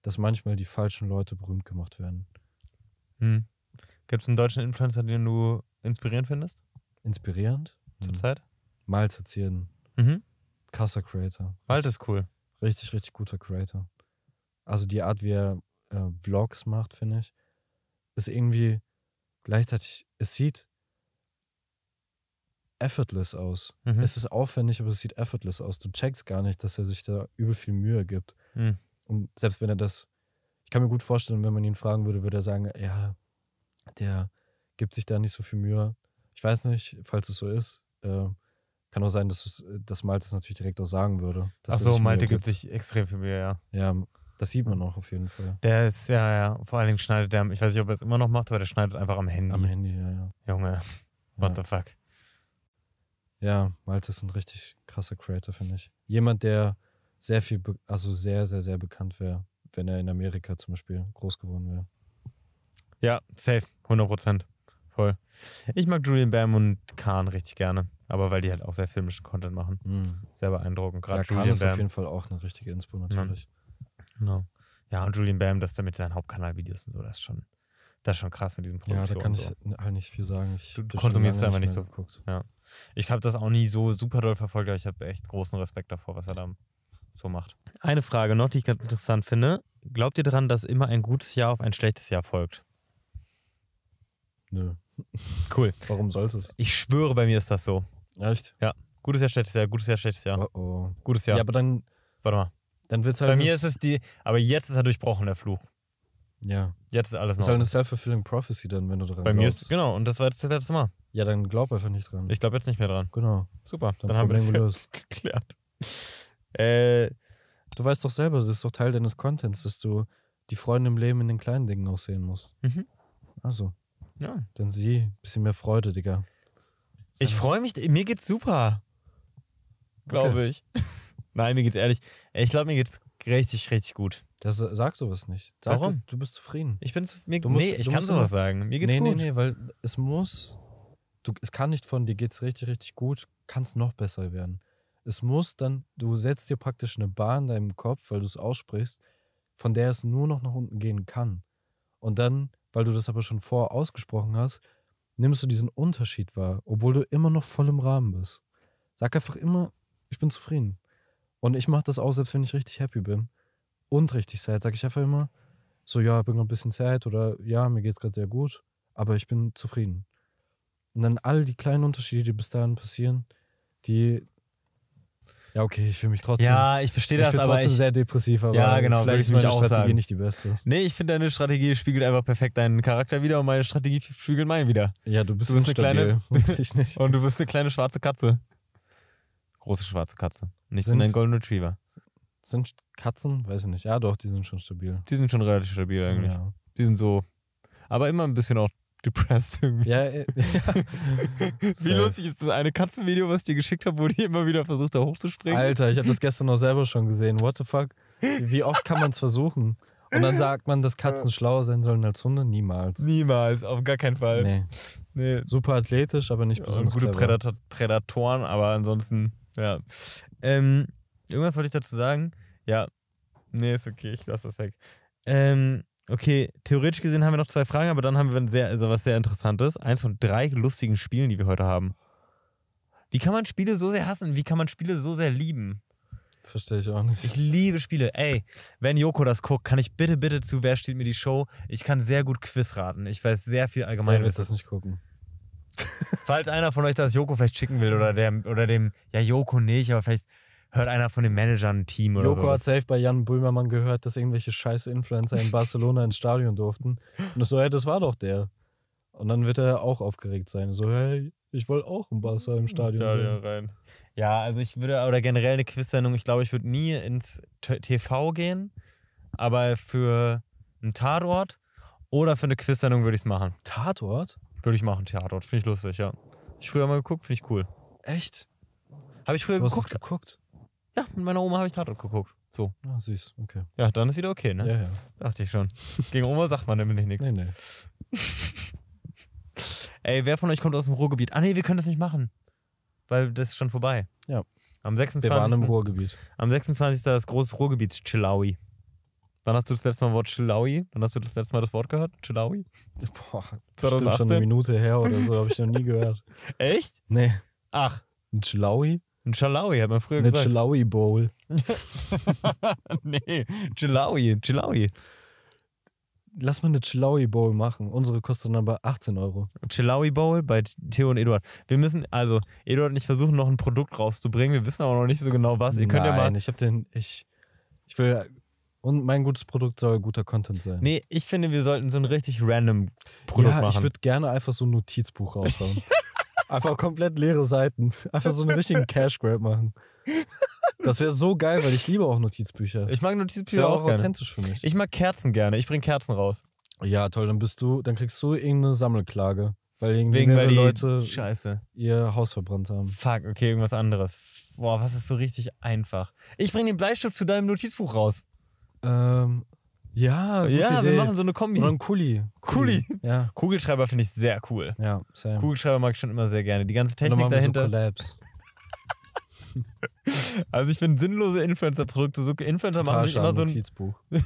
dass manchmal die falschen Leute berühmt gemacht werden. Hm. Gibt es einen deutschen Influencer, den du inspirierend findest? inspirierend zurzeit. Mhm. Mal zu ziehen. Mhm. Krasser Creator. Wald ist cool. Richtig, richtig guter Creator. Also die Art, wie er äh, Vlogs macht, finde ich, ist irgendwie gleichzeitig, es sieht effortless aus. Mhm. Es ist aufwendig, aber es sieht effortless aus. Du checkst gar nicht, dass er sich da übel viel Mühe gibt. Mhm. Und selbst wenn er das, ich kann mir gut vorstellen, wenn man ihn fragen würde, würde er sagen, ja, der gibt sich da nicht so viel Mühe. Ich weiß nicht, falls es so ist. Äh, kann auch sein, dass, äh, dass Malte es natürlich direkt auch sagen würde. Ach so, Malte gibt sich extrem viel Mühe, ja. Ja, das sieht man auch auf jeden Fall. Der ist, ja, ja. Vor allen Dingen schneidet der, ich weiß nicht, ob er es immer noch macht, aber der schneidet einfach am Handy. Am Handy, ja, ja. Junge, what ja. the fuck. Ja, Malte ist ein richtig krasser Creator, finde ich. Jemand, der sehr viel, also sehr, sehr, sehr bekannt wäre, wenn er in Amerika zum Beispiel groß geworden wäre. Ja, safe, 100 Prozent. Voll. Ich mag Julian Bam und Kahn richtig gerne. Aber weil die halt auch sehr filmischen Content machen. Mhm. Sehr beeindruckend. Gerade ja, Julian Kahn ist Bam. auf jeden Fall auch eine richtige Inspo, natürlich. Genau. Ja, und Julian Bam, das damit seinen Hauptkanalvideos und so, das ist schon, das ist schon krass mit diesem Produkt. Ja, da kann ich halt nicht viel sagen. Ich, du konsumierst es einfach nicht so. Geguckt. Ja. Ich habe das auch nie so super doll verfolgt, aber ich habe echt großen Respekt davor, was er da so macht. Eine Frage noch, die ich ganz interessant finde. Glaubt ihr daran, dass immer ein gutes Jahr auf ein schlechtes Jahr folgt? Nö. Cool. Warum soll es? Ich schwöre, bei mir ist das so. Echt? Ja. Gutes Jahr, schlechtes Jahr, gutes Jahr, schlechtes Jahr. Oh oh. Gutes Jahr. Ja, aber dann. Warte mal. Dann wird's halt. Bei mir ist es die. Aber jetzt ist er durchbrochen, der Fluch. Ja. Jetzt ist alles noch. Ist halt eine self-fulfilling prophecy dann, wenn du dran Bei glaubst. mir ist genau, und das war jetzt das letzte Mal. Ja, dann glaub einfach nicht dran. Ich glaube jetzt nicht mehr dran. Genau. Super. Dann, dann haben wir das geklärt. Äh, du weißt doch selber, das ist doch Teil deines Contents, dass du die Freunde im Leben in den kleinen Dingen auch sehen musst. Mhm. Also. Ja. Dann sie, ein bisschen mehr Freude, Digga. Sein ich freue mich, mir geht's super. Glaube okay. ich. Nein, mir geht's ehrlich. Ich glaube, mir geht's richtig, richtig gut. Das, sag sowas nicht. Sag, Warum? Du bist zufrieden. Ich bin zufrieden. nee, ich kann sowas sagen. Mir geht's nee, gut. Nee, nee, weil es muss, du, es kann nicht von dir geht's richtig, richtig gut, kann es noch besser werden. Es muss dann, du setzt dir praktisch eine Bahn in deinem Kopf, weil du es aussprichst, von der es nur noch nach unten gehen kann. Und dann weil du das aber schon vor ausgesprochen hast, nimmst du diesen Unterschied wahr, obwohl du immer noch voll im Rahmen bist. Sag einfach immer, ich bin zufrieden. Und ich mache das auch, selbst wenn ich richtig happy bin und richtig sad, sage ich einfach immer, so ja, ich bin noch ein bisschen sad oder ja, mir geht es gerade sehr gut, aber ich bin zufrieden. Und dann all die kleinen Unterschiede, die bis dahin passieren, die, ja, okay, ich fühle mich trotzdem. Ja, ich verstehe das, ich bin aber trotzdem ich, sehr depressiv, aber ja, genau, vielleicht ist meine Strategie sagen. nicht die beste. Nee, ich finde deine Strategie spiegelt einfach perfekt deinen Charakter wieder und meine Strategie spiegelt meinen wieder. Ja, du bist, du bist eine kleine und ich nicht. und du bist eine kleine schwarze Katze. Große schwarze Katze. Und ich sind, bin ein Golden Retriever. Sind Katzen? Weiß ich nicht. Ja, doch, die sind schon stabil. Die sind schon relativ stabil eigentlich. Ja. Die sind so aber immer ein bisschen auch depressed irgendwie. Ja, äh, ja. Wie lustig ist das eine Katzenvideo, was ich dir geschickt habe, wo die immer wieder versucht, da hochzuspringen? Alter, ich habe das gestern noch selber schon gesehen. What the fuck? Wie oft kann man es versuchen? Und dann sagt man, dass Katzen schlauer sein sollen als Hunde? Niemals. Niemals, auf gar keinen Fall. Nee. nee. Super athletisch, aber nicht ja, besonders. Gute Predator Prädatoren, aber ansonsten, ja. Ähm, irgendwas wollte ich dazu sagen. Ja. Nee, ist okay, ich lasse das weg. Ähm, Okay, theoretisch gesehen haben wir noch zwei Fragen, aber dann haben wir sehr, also was sehr Interessantes. Eins von drei lustigen Spielen, die wir heute haben. Wie kann man Spiele so sehr hassen? Wie kann man Spiele so sehr lieben? Verstehe ich auch nicht. Ich liebe Spiele. Ey, wenn Joko das guckt, kann ich bitte, bitte zu Wer steht mir die Show? Ich kann sehr gut Quiz raten. Ich weiß sehr viel allgemein. Ich wird das nicht gucken. Falls einer von euch das Joko vielleicht schicken will oder, der, oder dem, ja, Joko nicht, aber vielleicht hört einer von den Managern ein Team oder so. Joko sowas. hat safe bei Jan Böhmermann gehört, dass irgendwelche scheiß Influencer in Barcelona ins Stadion durften. Und das so, ja, das war doch der. Und dann wird er auch aufgeregt sein. So, hey, ich wollte auch ein Barca im Stadion, Stadion sehen. rein. Ja, also ich würde, oder generell eine Quiz-Sendung, ich glaube, ich würde nie ins TV gehen, aber für einen Tatort oder für eine Quiz-Sendung würde ich es machen. Tatort? Würde ich machen, Tatort. Finde ich lustig, ja. Ich früher mal geguckt, finde ich cool. Echt? Habe ich früher du geguckt? geguckt? Ja, mit meiner Oma habe ich Tatort geguckt. So. Ah, süß, okay. Ja, dann ist wieder okay, ne? Ja, ja. Dachte ich schon. Gegen Oma sagt man nämlich nichts. Nee, nee. Ey, wer von euch kommt aus dem Ruhrgebiet? Ah, nee, wir können das nicht machen. Weil das ist schon vorbei. Ja. Am 26. Wir waren im Ruhrgebiet. Am 26. ist das große Ruhrgebiet Chillaui. Wann hast du das letzte Mal das Wort Chillaui? Wann hast du das letzte Mal das Wort gehört? Chillaui? Boah, das 2018? schon eine Minute her oder so, habe ich noch nie gehört. Echt? Nee. Ach. Ein Chillaui? Ein Chalawi, hat man früher Eine gesagt. Eine Chalawi Bowl. nee, Chalawi, Chalawi. Lass mal eine Chillawi Bowl machen. Unsere kostet dann aber 18 Euro. Chillawi Bowl bei Theo und Eduard. Wir müssen also, Eduard und ich versuchen noch ein Produkt rauszubringen. Wir wissen aber noch nicht so genau was. Ihr könnt Nein, ja mal. ich habe den, ich, ich will, und mein gutes Produkt soll guter Content sein. Nee, ich finde, wir sollten so ein richtig random Produkt ja, machen. Ich würde gerne einfach so ein Notizbuch raushauen. Einfach komplett leere Seiten. Einfach so einen richtigen Cash Grab machen. Das wäre so geil, weil ich liebe auch Notizbücher. Ich mag Notizbücher das auch, auch gerne. authentisch für mich. Ich mag Kerzen gerne. Ich bringe Kerzen raus. Ja, toll. Dann bist du, dann kriegst du irgendeine Sammelklage, weil irgendwie Wegen, weil die Leute Scheiße. ihr Haus verbrannt haben. Fuck, okay, irgendwas anderes. Boah, was ist so richtig einfach? Ich bringe den Bleistift zu deinem Notizbuch raus. Ähm, ja, ja, Idee. wir machen so eine Kombi. Oder ein Kuli. Kuli. Kuli. Ja. Kugelschreiber finde ich sehr cool. Ja, same. Kugelschreiber mag ich schon immer sehr gerne. Die ganze Technik dahinter. So Collabs. also ich finde sinnlose Influencer-Produkte, so Influencer Total machen sich immer so ein Notizbuch.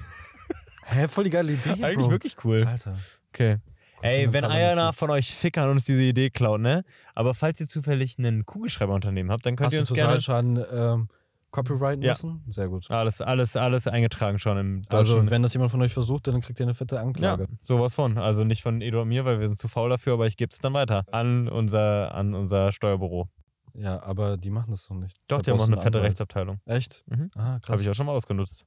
Hä, voll die geile Idee, Eigentlich Bro. wirklich cool. Alter. Okay. Ey, wenn einer von euch Fickern und uns diese Idee klaut, ne? Aber falls ihr zufällig einen Kugelschreiberunternehmen habt, dann könnt Hast ihr uns gerne... Schaden, ähm, copyrighten ja. lassen? Sehr gut. Alles, alles, alles eingetragen schon im Also, wenn das jemand von euch versucht, dann kriegt ihr eine fette Anklage. Ja, sowas von. Also nicht von Edo und mir, weil wir sind zu faul dafür, aber ich gebe es dann weiter an unser, an unser Steuerbüro. Ja, aber die machen das so nicht. Doch, da die haben auch eine fette Anwalt. Rechtsabteilung. Echt? Mhm. Ah, krass. Habe ich auch schon mal ausgenutzt.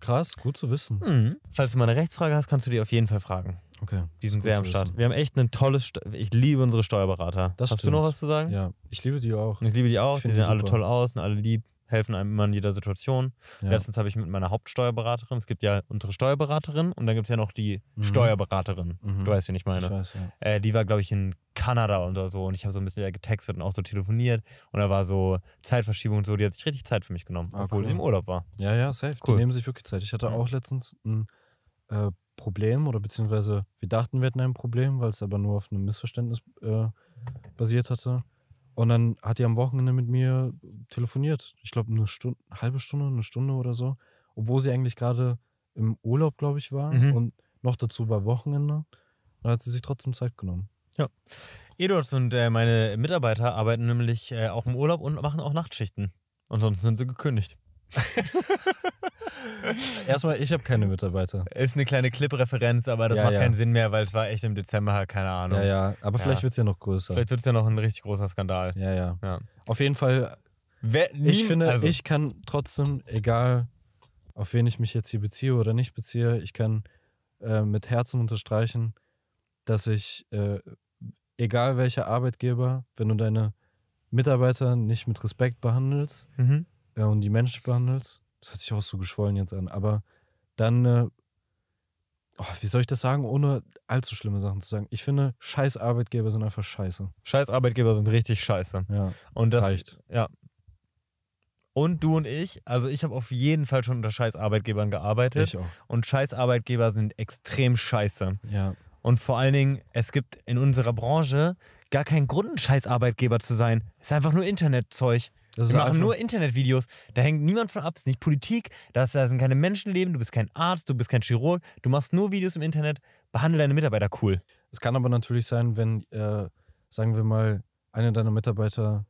Krass, gut zu wissen. Mhm. Falls du mal eine Rechtsfrage hast, kannst du die auf jeden Fall fragen. Okay. Die sind sehr am Start. Wissen. Wir haben echt ein tolles. St ich liebe unsere Steuerberater. Das Hast stimmt. du noch was zu sagen? Ja, ich liebe die auch. ich liebe die auch. Ich die sehen alle toll aus und alle lieb helfen einem immer in jeder Situation. Ja. Letztens habe ich mit meiner Hauptsteuerberaterin, es gibt ja unsere Steuerberaterin und dann gibt es ja noch die mhm. Steuerberaterin. Mhm. Du weißt, wie ich meine. Ich weiß, ja. äh, die war, glaube ich, in Kanada und so und ich habe so ein bisschen getextet und auch so telefoniert und da war so Zeitverschiebung und so, die hat sich richtig Zeit für mich genommen, ah, obwohl cool. sie im Urlaub war. Ja, ja, safe. Cool. Die nehmen sich wirklich Zeit. Ich hatte auch letztens ein äh, Problem oder beziehungsweise wir dachten, wir hätten ein Problem, weil es aber nur auf einem Missverständnis äh, basiert hatte. Und dann hat die am Wochenende mit mir telefoniert. Ich glaube, eine Stunde, eine halbe Stunde, eine Stunde oder so. Obwohl sie eigentlich gerade im Urlaub, glaube ich, war. Mhm. Und noch dazu war Wochenende. Dann hat sie sich trotzdem Zeit genommen. Ja. Eduards und äh, meine Mitarbeiter arbeiten nämlich äh, auch im Urlaub und machen auch Nachtschichten. Ansonsten sind sie gekündigt. Erstmal, ich habe keine Mitarbeiter. Ist eine kleine Clip-Referenz, aber das ja, macht ja. keinen Sinn mehr, weil es war echt im Dezember, halt keine Ahnung. Ja, ja, aber ja. vielleicht wird es ja noch größer. Vielleicht wird es ja noch ein richtig großer Skandal. Ja, ja. Auf jeden Fall, Wer, nie, ich finde, also. ich kann trotzdem, egal auf wen ich mich jetzt hier beziehe oder nicht beziehe, ich kann äh, mit Herzen unterstreichen, dass ich, äh, egal welcher Arbeitgeber, wenn du deine Mitarbeiter nicht mit Respekt behandelst, mhm äh, und die Menschen behandelst. Das hat sich auch so geschwollen jetzt an, aber dann, äh, oh, wie soll ich das sagen, ohne allzu schlimme Sachen zu sagen? Ich finde, scheiß Arbeitgeber sind einfach scheiße. Scheiß Arbeitgeber sind richtig scheiße. Ja. Und das reicht. Ja. Und du und ich, also ich habe auf jeden Fall schon unter scheiß Arbeitgebern gearbeitet. Ich auch. Und scheiß Arbeitgeber sind extrem scheiße. Ja. Und vor allen Dingen, es gibt in unserer Branche gar keinen Grund, ein scheiß Arbeitgeber zu sein. Es ist einfach nur Internetzeug. Das wir machen nur Internetvideos. Da hängt niemand von ab. Es ist nicht Politik. Da sind keine Menschenleben. Du bist kein Arzt. Du bist kein Chirurg. Du machst nur Videos im Internet. Behandle deine Mitarbeiter cool. Es kann aber natürlich sein, wenn, äh, sagen wir mal, einer deiner Mitarbeiter,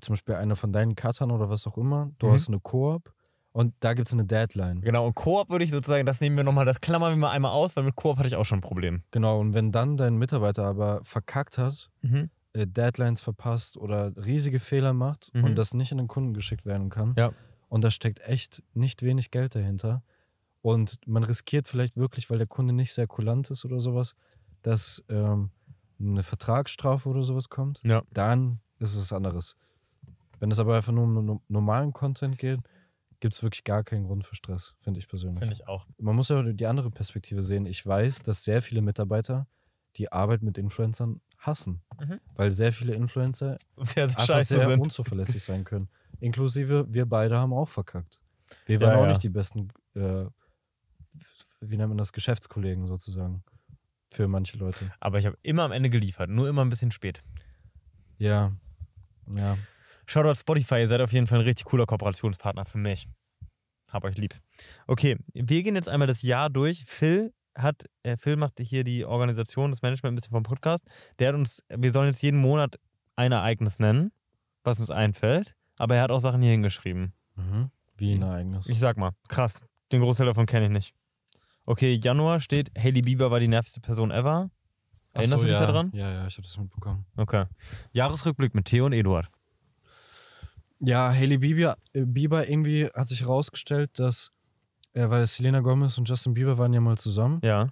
zum Beispiel einer von deinen Cuttern oder was auch immer, du mhm. hast eine Koop. Und da gibt es eine Deadline. Genau, und Koop würde ich sozusagen, das nehmen wir nochmal, das klammern wir mal einmal aus, weil mit Koop hatte ich auch schon ein Problem. Genau, und wenn dann dein Mitarbeiter aber verkackt hat, mhm. Äh, Deadlines verpasst oder riesige Fehler macht mhm. und das nicht an den Kunden geschickt werden kann. Ja. Und da steckt echt nicht wenig Geld dahinter. Und man riskiert vielleicht wirklich, weil der Kunde nicht sehr kulant ist oder sowas, dass ähm, eine Vertragsstrafe oder sowas kommt. Ja. Dann ist es was anderes. Wenn es aber einfach nur um normalen Content geht, gibt es wirklich gar keinen Grund für Stress, finde ich persönlich. Finde ich auch. Man muss ja die andere Perspektive sehen. Ich weiß, dass sehr viele Mitarbeiter die Arbeit mit Influencern hassen, mhm. weil sehr viele Influencer sehr sehr unzuverlässig sein können. Inklusive wir beide haben auch verkackt. Wir waren ja, auch ja. nicht die besten, äh, wie nennt man das, Geschäftskollegen sozusagen für manche Leute. Aber ich habe immer am Ende geliefert, nur immer ein bisschen spät. Ja, ja. Shoutout Spotify, ihr seid auf jeden Fall ein richtig cooler Kooperationspartner für mich. Hab euch lieb. Okay, wir gehen jetzt einmal das Jahr durch. Phil, hat, äh, Phil macht hier die Organisation, das Management ein bisschen vom Podcast. Der hat uns, wir sollen jetzt jeden Monat ein Ereignis nennen, was uns einfällt. Aber er hat auch Sachen hier hingeschrieben. Mhm. Wie ein Ereignis. Ich sag mal, krass. Den Großteil davon kenne ich nicht. Okay, Januar steht, Haley Bieber war die nervigste Person ever. Erinnerst so, du dich ja. daran? Ja, ja, ich habe das mitbekommen. Okay. Jahresrückblick mit Theo und Eduard. Ja, Haley Bieber, Bieber irgendwie hat sich herausgestellt, dass äh, weil Selena Gomez und Justin Bieber waren ja mal zusammen. Ja.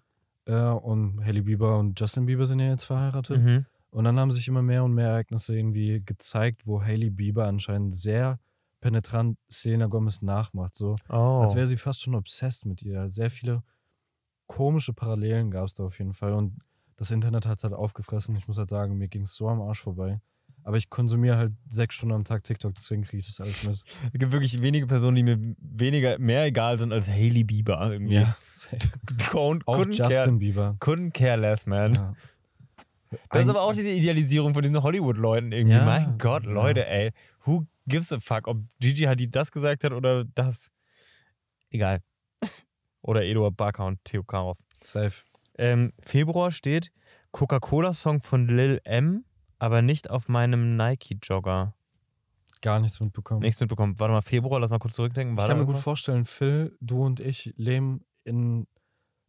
Äh, und Haley Bieber und Justin Bieber sind ja jetzt verheiratet. Mhm. Und dann haben sich immer mehr und mehr Ereignisse irgendwie gezeigt, wo Haley Bieber anscheinend sehr penetrant Selena Gomez nachmacht. So, oh. als wäre sie fast schon obsessed mit ihr. Sehr viele komische Parallelen gab es da auf jeden Fall. Und das Internet hat es halt aufgefressen. Ich muss halt sagen, mir ging es so am Arsch vorbei. Aber ich konsumiere halt sechs Stunden am Tag TikTok, deswegen kriege ich das alles mit. Es gibt wirklich wenige Personen, die mir weniger, mehr egal sind als Hailey Bieber. Irgendwie. Ja, Couldn't, auch couldn't Justin care, Bieber. Couldn't care less, man. Ja. Das ist aber auch diese Idealisierung von diesen Hollywood-Leuten irgendwie. Ja, mein Gott, Leute, ja. ey. Who gives a fuck, ob Gigi Hadid das gesagt hat oder das? Egal. oder Eduard Barker und Theo Karoff. Safe. Ähm, Februar steht Coca-Cola-Song von Lil M aber nicht auf meinem Nike-Jogger. Gar nichts mitbekommen. Nichts mitbekommen. Warte mal, Februar, lass mal kurz zurückdenken. War ich kann mir gut vorstellen, Phil, du und ich leben in,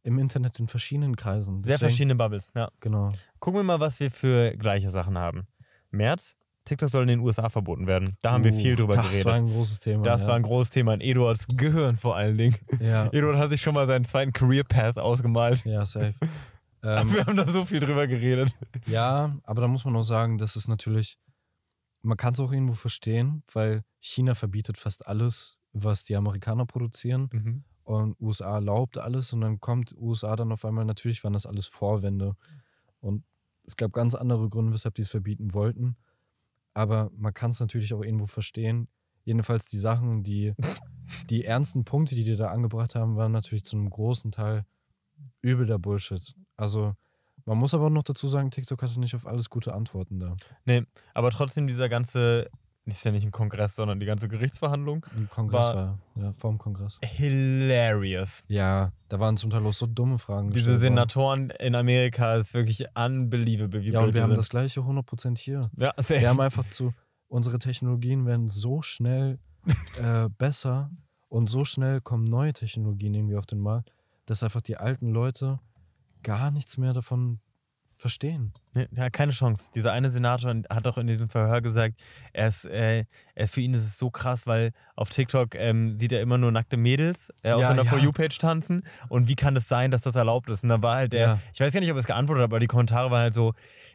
im Internet in verschiedenen Kreisen. Deswegen, Sehr verschiedene Bubbles, ja. Genau. Gucken wir mal, was wir für gleiche Sachen haben. März, TikTok soll in den USA verboten werden. Da haben uh, wir viel drüber das geredet. Das war ein großes Thema. Das ja. war ein großes Thema. In Eduards Gehirn vor allen Dingen. Ja. Eduard hat sich schon mal seinen zweiten Career Path ausgemalt. Ja, safe. Ähm, wir haben da so viel drüber geredet. Ja, aber da muss man auch sagen, das ist natürlich, man kann es auch irgendwo verstehen, weil China verbietet fast alles, was die Amerikaner produzieren. Mhm. Und USA erlaubt alles und dann kommt USA dann auf einmal, natürlich waren das alles Vorwände. Und es gab ganz andere Gründe, weshalb die es verbieten wollten. Aber man kann es natürlich auch irgendwo verstehen. Jedenfalls die Sachen, die, die ernsten Punkte, die die da angebracht haben, waren natürlich zu einem großen Teil Übel der Bullshit. Also, man muss aber auch noch dazu sagen, TikTok hatte nicht auf alles gute Antworten da. Nee, aber trotzdem dieser ganze, ist ja nicht ein Kongress, sondern die ganze Gerichtsverhandlung. Ein Kongress war, ja, vorm Kongress. Hilarious. Ja, da waren zum Teil auch so dumme Fragen. Diese Senatoren worden. in Amerika ist wirklich unbelievable. Wie ja, und wir haben sind. das gleiche 100% hier. Ja, sehr. Wir haben einfach zu, unsere Technologien werden so schnell äh, besser und so schnell kommen neue Technologien irgendwie auf den Markt dass einfach die alten Leute gar nichts mehr davon verstehen. Ne, ja, keine Chance. Dieser eine Senator hat doch in diesem Verhör gesagt, er ist, äh, für ihn ist es so krass, weil auf TikTok ähm, sieht er immer nur nackte Mädels äh, auf ja, seiner ja. For You-Page tanzen. Und wie kann es das sein, dass das erlaubt ist? Und da war halt der, ja. ich weiß gar nicht, ob er es geantwortet hat, aber die Kommentare waren halt so,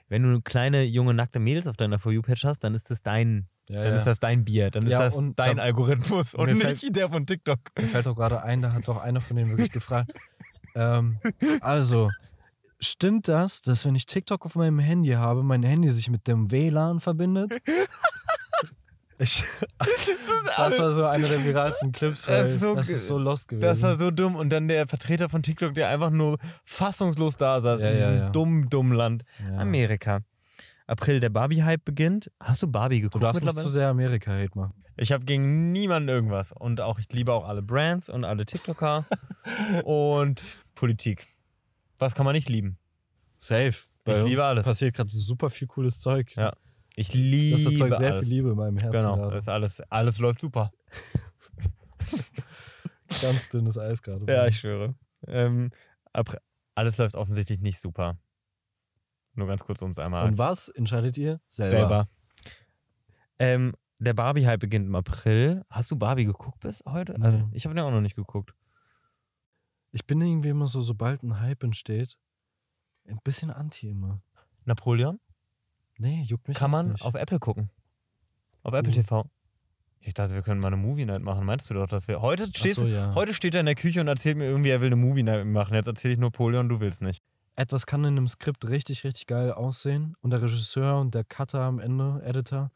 wenn du kleine, junge, nackte Mädels auf deiner For You-Page hast, dann ist das dein ja, dann ja. ist das dein Bier, dann ja, ist das dein da, Algorithmus und nicht fällt, der von TikTok. Mir fällt doch gerade ein, da hat doch einer von denen wirklich gefragt. ähm, also, Stimmt das, dass wenn ich TikTok auf meinem Handy habe, mein Handy sich mit dem WLAN verbindet? Ich, das war so einer der viralsten Clips, weil das ist, so, das ist, so, lost gewesen. Das war so dumm. Und dann der Vertreter von TikTok, der einfach nur fassungslos da saß ja, in diesem ja, ja. dummen, dummen Land. Amerika. April, der Barbie-Hype beginnt. Hast du Barbie geguckt? Du hast nicht zu sehr Amerika-Hate machen. Ich habe gegen niemanden irgendwas. Und auch ich liebe auch alle Brands und alle TikToker und Politik. Was kann man nicht lieben? Safe. Bei ich liebe alles. Passiert gerade super viel cooles Zeug. Ja. Ich liebe Das erzeugt sehr alles. viel Liebe in meinem Herzen. Genau. Gerade. Das alles, alles läuft super. Ganz dünnes Eis gerade. Ja, ich schwöre. Ähm, alles läuft offensichtlich nicht super. Nur ganz kurz ums einmal. Und was entscheidet ihr selber? selber. Ähm, der Barbie-Hype beginnt im April. Hast du Barbie geguckt bis heute? Also, ich habe den auch noch nicht geguckt. Ich bin irgendwie immer so, sobald ein Hype entsteht, ein bisschen anti immer. Napoleon? Nee, juckt mich Kann man nicht. auf Apple gucken. Auf Apple uh. TV. Ich dachte, wir können mal eine Movie Night machen. Meinst du doch, dass wir. Heute, stehst, so, ja. heute steht er in der Küche und erzählt mir irgendwie, er will eine Movie Night machen. Jetzt erzähle ich Napoleon, du willst nicht. Etwas kann in einem Skript richtig, richtig geil aussehen und der Regisseur und der Cutter am Ende, Editor,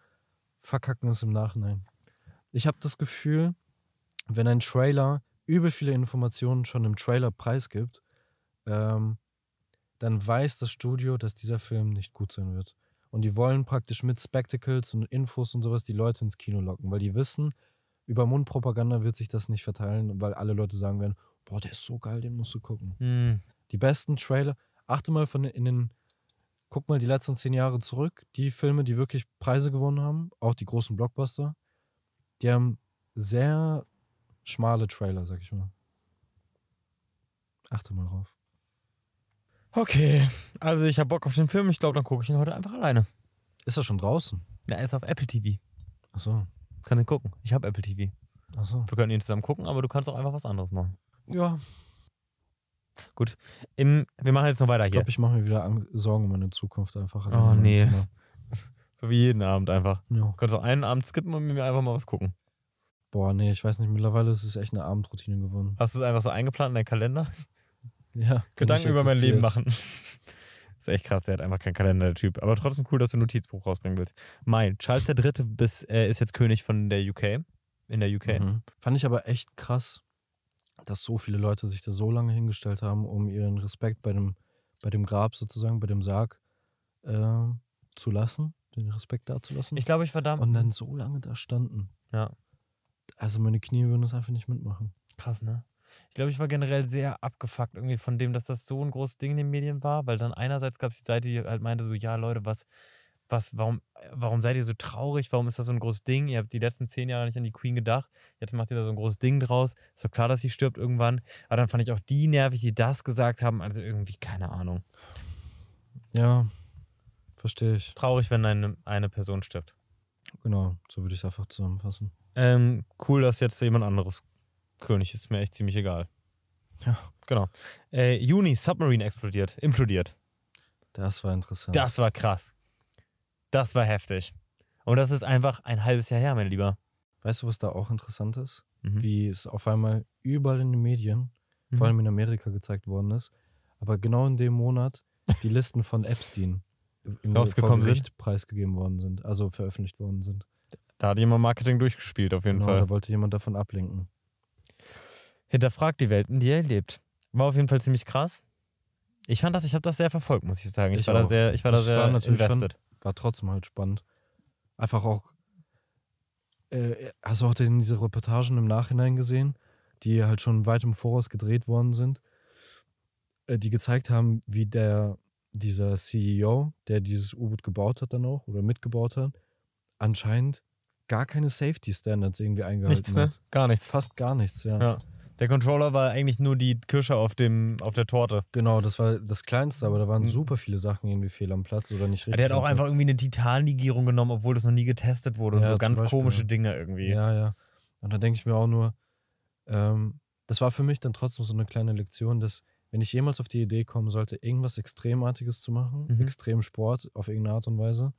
verkacken es im Nachhinein. Ich habe das Gefühl, wenn ein Trailer übel viele Informationen schon im Trailer preisgibt, ähm, dann weiß das Studio, dass dieser Film nicht gut sein wird. Und die wollen praktisch mit Spectacles und Infos und sowas die Leute ins Kino locken, weil die wissen, über Mundpropaganda wird sich das nicht verteilen, weil alle Leute sagen werden, boah, der ist so geil, den musst du gucken. Mhm. Die besten Trailer, achte mal von in den, guck mal die letzten zehn Jahre zurück, die Filme, die wirklich Preise gewonnen haben, auch die großen Blockbuster, die haben sehr schmale Trailer, sag ich mal. Achte mal drauf. Okay, also ich habe Bock auf den Film. Ich glaube, dann gucke ich ihn heute einfach alleine. Ist er schon draußen? Ja, er ist auf Apple TV. Ach so. Kannst ihn gucken. Ich habe Apple TV. Ach so. Wir können ihn zusammen gucken, aber du kannst auch einfach was anderes machen. Ja. Gut. Im, wir machen jetzt noch weiter ich glaub, hier. Ich glaube, ich mache mir wieder Angst, Sorgen um meine Zukunft einfach. Oh nee. So wie jeden Abend einfach. Ja. Du kannst auch einen Abend skippen und mir einfach mal was gucken. Boah, nee, ich weiß nicht. Mittlerweile ist es echt eine Abendroutine geworden. Hast du es einfach so eingeplant in deinen Kalender? Ja. Gedanken über mein Leben machen. ist echt krass, der hat einfach keinen Kalender, der Typ. Aber trotzdem cool, dass du ein Notizbuch rausbringen willst. Mein, Charles III. Bis, äh, ist jetzt König von der UK. In der UK. Mhm. Fand ich aber echt krass, dass so viele Leute sich da so lange hingestellt haben, um ihren Respekt bei dem, bei dem Grab sozusagen, bei dem Sarg äh, zu lassen, den Respekt da zu lassen. Ich glaube, ich verdammt. Und dann so lange da standen. Ja also meine Knie würden das einfach nicht mitmachen. Krass, ne? Ich glaube, ich war generell sehr abgefuckt irgendwie von dem, dass das so ein großes Ding in den Medien war, weil dann einerseits gab es die Seite, die halt meinte so, ja Leute, was, was, warum, warum seid ihr so traurig? Warum ist das so ein großes Ding? Ihr habt die letzten zehn Jahre nicht an die Queen gedacht. Jetzt macht ihr da so ein großes Ding draus. Ist doch klar, dass sie stirbt irgendwann. Aber dann fand ich auch die nervig, die das gesagt haben. Also irgendwie, keine Ahnung. Ja, verstehe ich. Traurig, wenn eine, eine Person stirbt. Genau, so würde ich es einfach zusammenfassen. Ähm, cool, dass jetzt jemand anderes König ist. Mir echt ziemlich egal. Ja. Genau. Äh, Juni, Submarine explodiert, implodiert. Das war interessant. Das war krass. Das war heftig. Und das ist einfach ein halbes Jahr her, mein Lieber. Weißt du, was da auch interessant ist? Mhm. Wie es auf einmal überall in den Medien, mhm. vor allem in Amerika, gezeigt worden ist. Aber genau in dem Monat die Listen von Epstein äh, im rausgekommen Gericht preisgegeben worden sind, also veröffentlicht worden sind. Da hat jemand Marketing durchgespielt, auf jeden genau, Fall. Da wollte jemand davon ablenken. Hinterfragt die Welten, die er lebt. War auf jeden Fall ziemlich krass. Ich fand das, ich habe das sehr verfolgt, muss ich sagen. Ich, ich war auch. da sehr, ich war das da sehr war natürlich invested. Schon, war trotzdem halt spannend. Einfach auch. Äh, hast du auch denn diese Reportagen im Nachhinein gesehen, die halt schon weit im Voraus gedreht worden sind, äh, die gezeigt haben, wie der dieser CEO, der dieses U-Boot gebaut hat dann auch oder mitgebaut hat, anscheinend gar keine Safety Standards irgendwie eingehalten nichts, ne? hat. Gar nichts. Fast gar nichts, ja. ja. Der Controller war eigentlich nur die Kirsche auf, dem, auf der Torte. Genau, das war das Kleinste, aber da waren mhm. super viele Sachen irgendwie fehl am Platz oder nicht richtig. der hat auch einfach irgendwie eine Titanlegierung genommen, obwohl das noch nie getestet wurde ja, und so ganz Beispiel, komische Dinge irgendwie. Ja, ja. Und da denke ich mir auch nur, ähm, das war für mich dann trotzdem so eine kleine Lektion, dass wenn ich jemals auf die Idee kommen sollte, irgendwas Extremartiges zu machen, mhm. Extremsport auf irgendeine Art und Weise,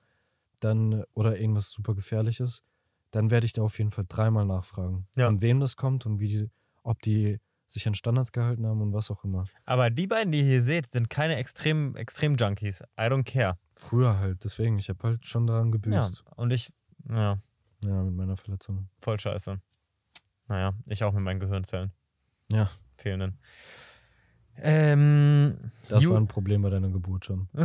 dann oder irgendwas super Gefährliches, dann werde ich da auf jeden Fall dreimal nachfragen, ja. von wem das kommt und wie die, ob die sich an Standards gehalten haben und was auch immer. Aber die beiden, die ihr hier seht, sind keine extrem, extrem Junkies. I don't care. Früher halt, deswegen. Ich habe halt schon daran gebüßt. Ja, und ich, ja. Ja, mit meiner Verletzung. Voll scheiße. Naja, ich auch mit meinen Gehirnzellen. Ja. Fehlenden. Ähm, das war ein Problem bei deiner Geburt schon.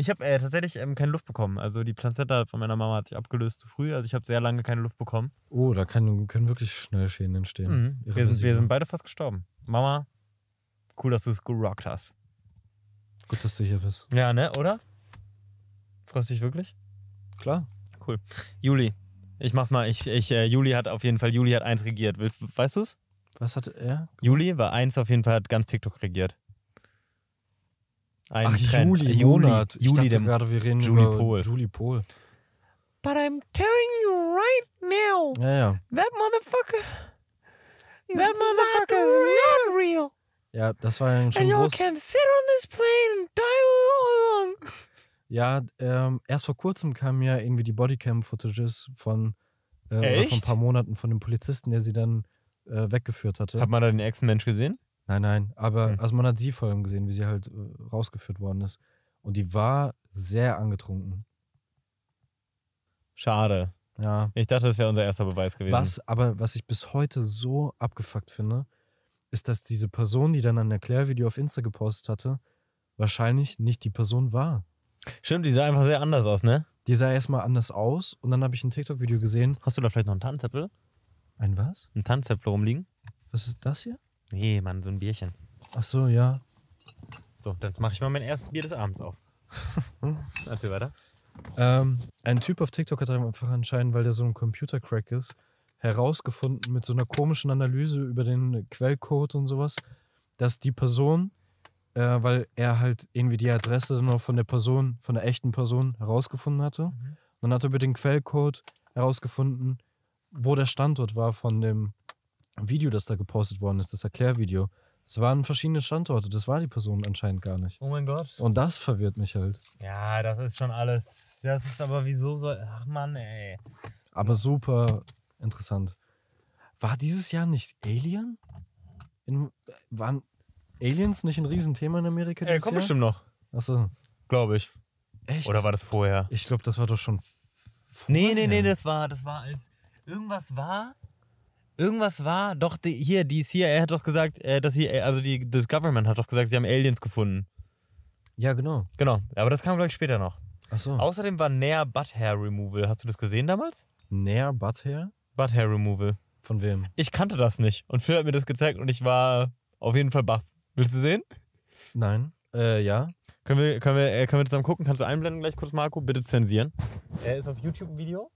Ich habe äh, tatsächlich ähm, keine Luft bekommen. Also die Plazenta von meiner Mama hat sich abgelöst zu früh. Also ich habe sehr lange keine Luft bekommen. Oh, da kann, können wirklich Schnellschäden entstehen. Mhm. Wir, sind, wir sind beide fast gestorben. Mama, cool, dass du es gerockt hast. Gut, dass du hier bist. Ja, ne, oder? Freust du dich wirklich? Klar. Cool. Juli, ich mach's mal. Ich, ich, äh, Juli hat auf jeden Fall, Juli hat eins regiert. Willst, weißt du's? Was hatte er? Gemacht? Juli war eins auf jeden Fall, hat ganz TikTok regiert. Ein Ach, Trend. Juli, Monat. Juli, ich dachte gerade, wir reden Julie über Pol. Julie Pol. But I'm telling you right now, ja, ja. that motherfucker, that motherfucker is not real. Ja, das war ja schon And groß. can sit on this plane and die all along. Ja, ähm, erst vor kurzem kamen ja irgendwie die Bodycam-Footages von, äh, von ein paar Monaten von dem Polizisten, der sie dann äh, weggeführt hatte. Hat man da den Ex-Mensch gesehen? Nein, nein, aber mhm. also man hat sie vor allem gesehen, wie sie halt äh, rausgeführt worden ist. Und die war sehr angetrunken. Schade. Ja. Ich dachte, das wäre unser erster Beweis gewesen. Was, aber was ich bis heute so abgefuckt finde, ist, dass diese Person, die dann ein Erklärvideo auf Insta gepostet hatte, wahrscheinlich nicht die Person war. Stimmt, die sah einfach sehr anders aus, ne? Die sah erstmal anders aus und dann habe ich ein TikTok-Video gesehen. Hast du da vielleicht noch einen Tanzäpfel? Ein was? Ein Tanzäpfel rumliegen? Was ist das hier? Nee, Mann, so ein Bierchen. Ach so, ja. So, dann mache ich mal mein erstes Bier des Abends auf. Erzähl weiter. Ähm, ein Typ auf TikTok hat einfach anscheinend, weil der so ein Computercrack ist, herausgefunden mit so einer komischen Analyse über den Quellcode und sowas, dass die Person, äh, weil er halt irgendwie die Adresse dann auch von der Person, von der echten Person herausgefunden hatte, mhm. dann hat er über den Quellcode herausgefunden, wo der Standort war von dem Video, das da gepostet worden ist, das Erklärvideo. Es waren verschiedene Standorte, das war die Person anscheinend gar nicht. Oh mein Gott. Und das verwirrt mich halt. Ja, das ist schon alles. Das ist aber wieso so. Ach Mann, ey. Aber super interessant. War dieses Jahr nicht Alien? In, waren Aliens nicht ein Riesenthema in Amerika Ja, äh, Ey, kommt Jahr? bestimmt noch. Achso. Glaube ich. Echt? Oder war das vorher? Ich glaube, das war doch schon. Vorher. Nee, nee, nee, das war, das war als irgendwas war Irgendwas war doch die, hier, die CIA hat doch gesagt, äh, dass sie, äh, also die, das Government hat doch gesagt, sie haben Aliens gefunden. Ja, genau. Genau, aber das kam gleich später noch. Ach so. Außerdem war Nair Butthair Removal. Hast du das gesehen damals? Nair Butthair? Butthair Removal. Von wem? Ich kannte das nicht. Und Phil hat mir das gezeigt und ich war auf jeden Fall baff. Willst du sehen? Nein. Äh, ja. Können wir, können, wir, äh, können wir zusammen gucken? Kannst du einblenden gleich kurz, Marco? Bitte zensieren. Er ist auf YouTube ein Video.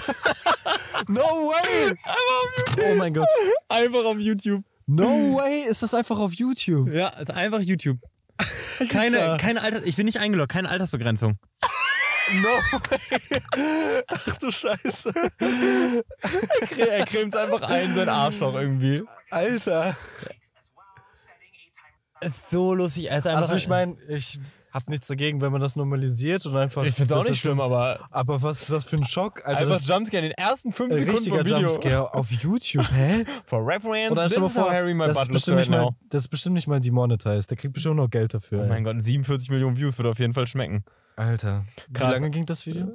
no way! Einfach auf YouTube. Oh mein Gott. Einfach auf YouTube. No way, ist das einfach auf YouTube? Ja, ist einfach YouTube. Keine, keine Alters, ich bin nicht eingeloggt, keine Altersbegrenzung. No way. Ach du Scheiße. Er cremt einfach ein, sein Arschloch irgendwie. Alter. Ist so lustig. Also, also ich meine, ich hab nichts dagegen, wenn man das normalisiert und einfach. Ich find's auch nicht schlimm, aber. Aber was ist das für ein Schock? Also einfach Jumpscare in den ersten fünf Sekunden. Richtiger Jumpscare auf YouTube, hä? For reference, this is how Harry my das ist, right mal, das ist bestimmt nicht mal demonetized. Der kriegt bestimmt noch Geld dafür. Oh mein Gott, 47 Millionen Views würde auf jeden Fall schmecken. Alter. Krass. Wie lange ging das Video?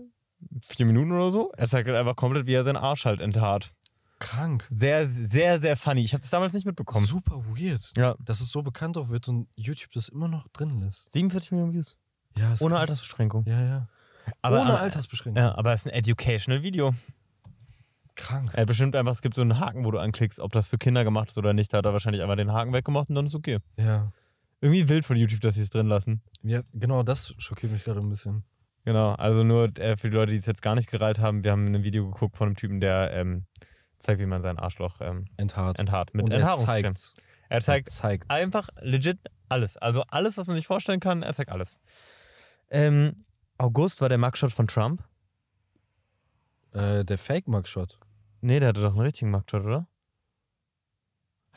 Vier Minuten oder so. Er zeigt halt einfach komplett, wie er seinen Arsch halt enthaart. Krank. Sehr, sehr, sehr funny. Ich habe das damals nicht mitbekommen. Super weird. Ja. Dass es so bekannt auch wird und YouTube das immer noch drin lässt. 47 Millionen Views. Ja, ist Ohne krass. Altersbeschränkung. Ja, ja. Aber, Ohne aber, Altersbeschränkung. Ja, aber es ist ein educational Video. Krank. Er bestimmt einfach, es gibt so einen Haken, wo du anklickst, ob das für Kinder gemacht ist oder nicht. Da hat er wahrscheinlich einmal den Haken weggemacht und dann ist okay. Ja. Irgendwie wild von YouTube, dass sie es drin lassen. Ja, genau das schockiert mich gerade ein bisschen. Genau, also nur äh, für die Leute, die es jetzt gar nicht gereiht haben, wir haben ein Video geguckt von einem Typen, der ähm, zeigt, wie man sein Arschloch ähm, enthaart. enthaart. Mit Und er zeigt, er zeigt, einfach legit alles. Also alles, was man sich vorstellen kann, er zeigt alles. Ähm, August war der Mugshot von Trump. Äh, der Fake-Mugshot. Nee, der hatte doch einen richtigen Mugshot, oder?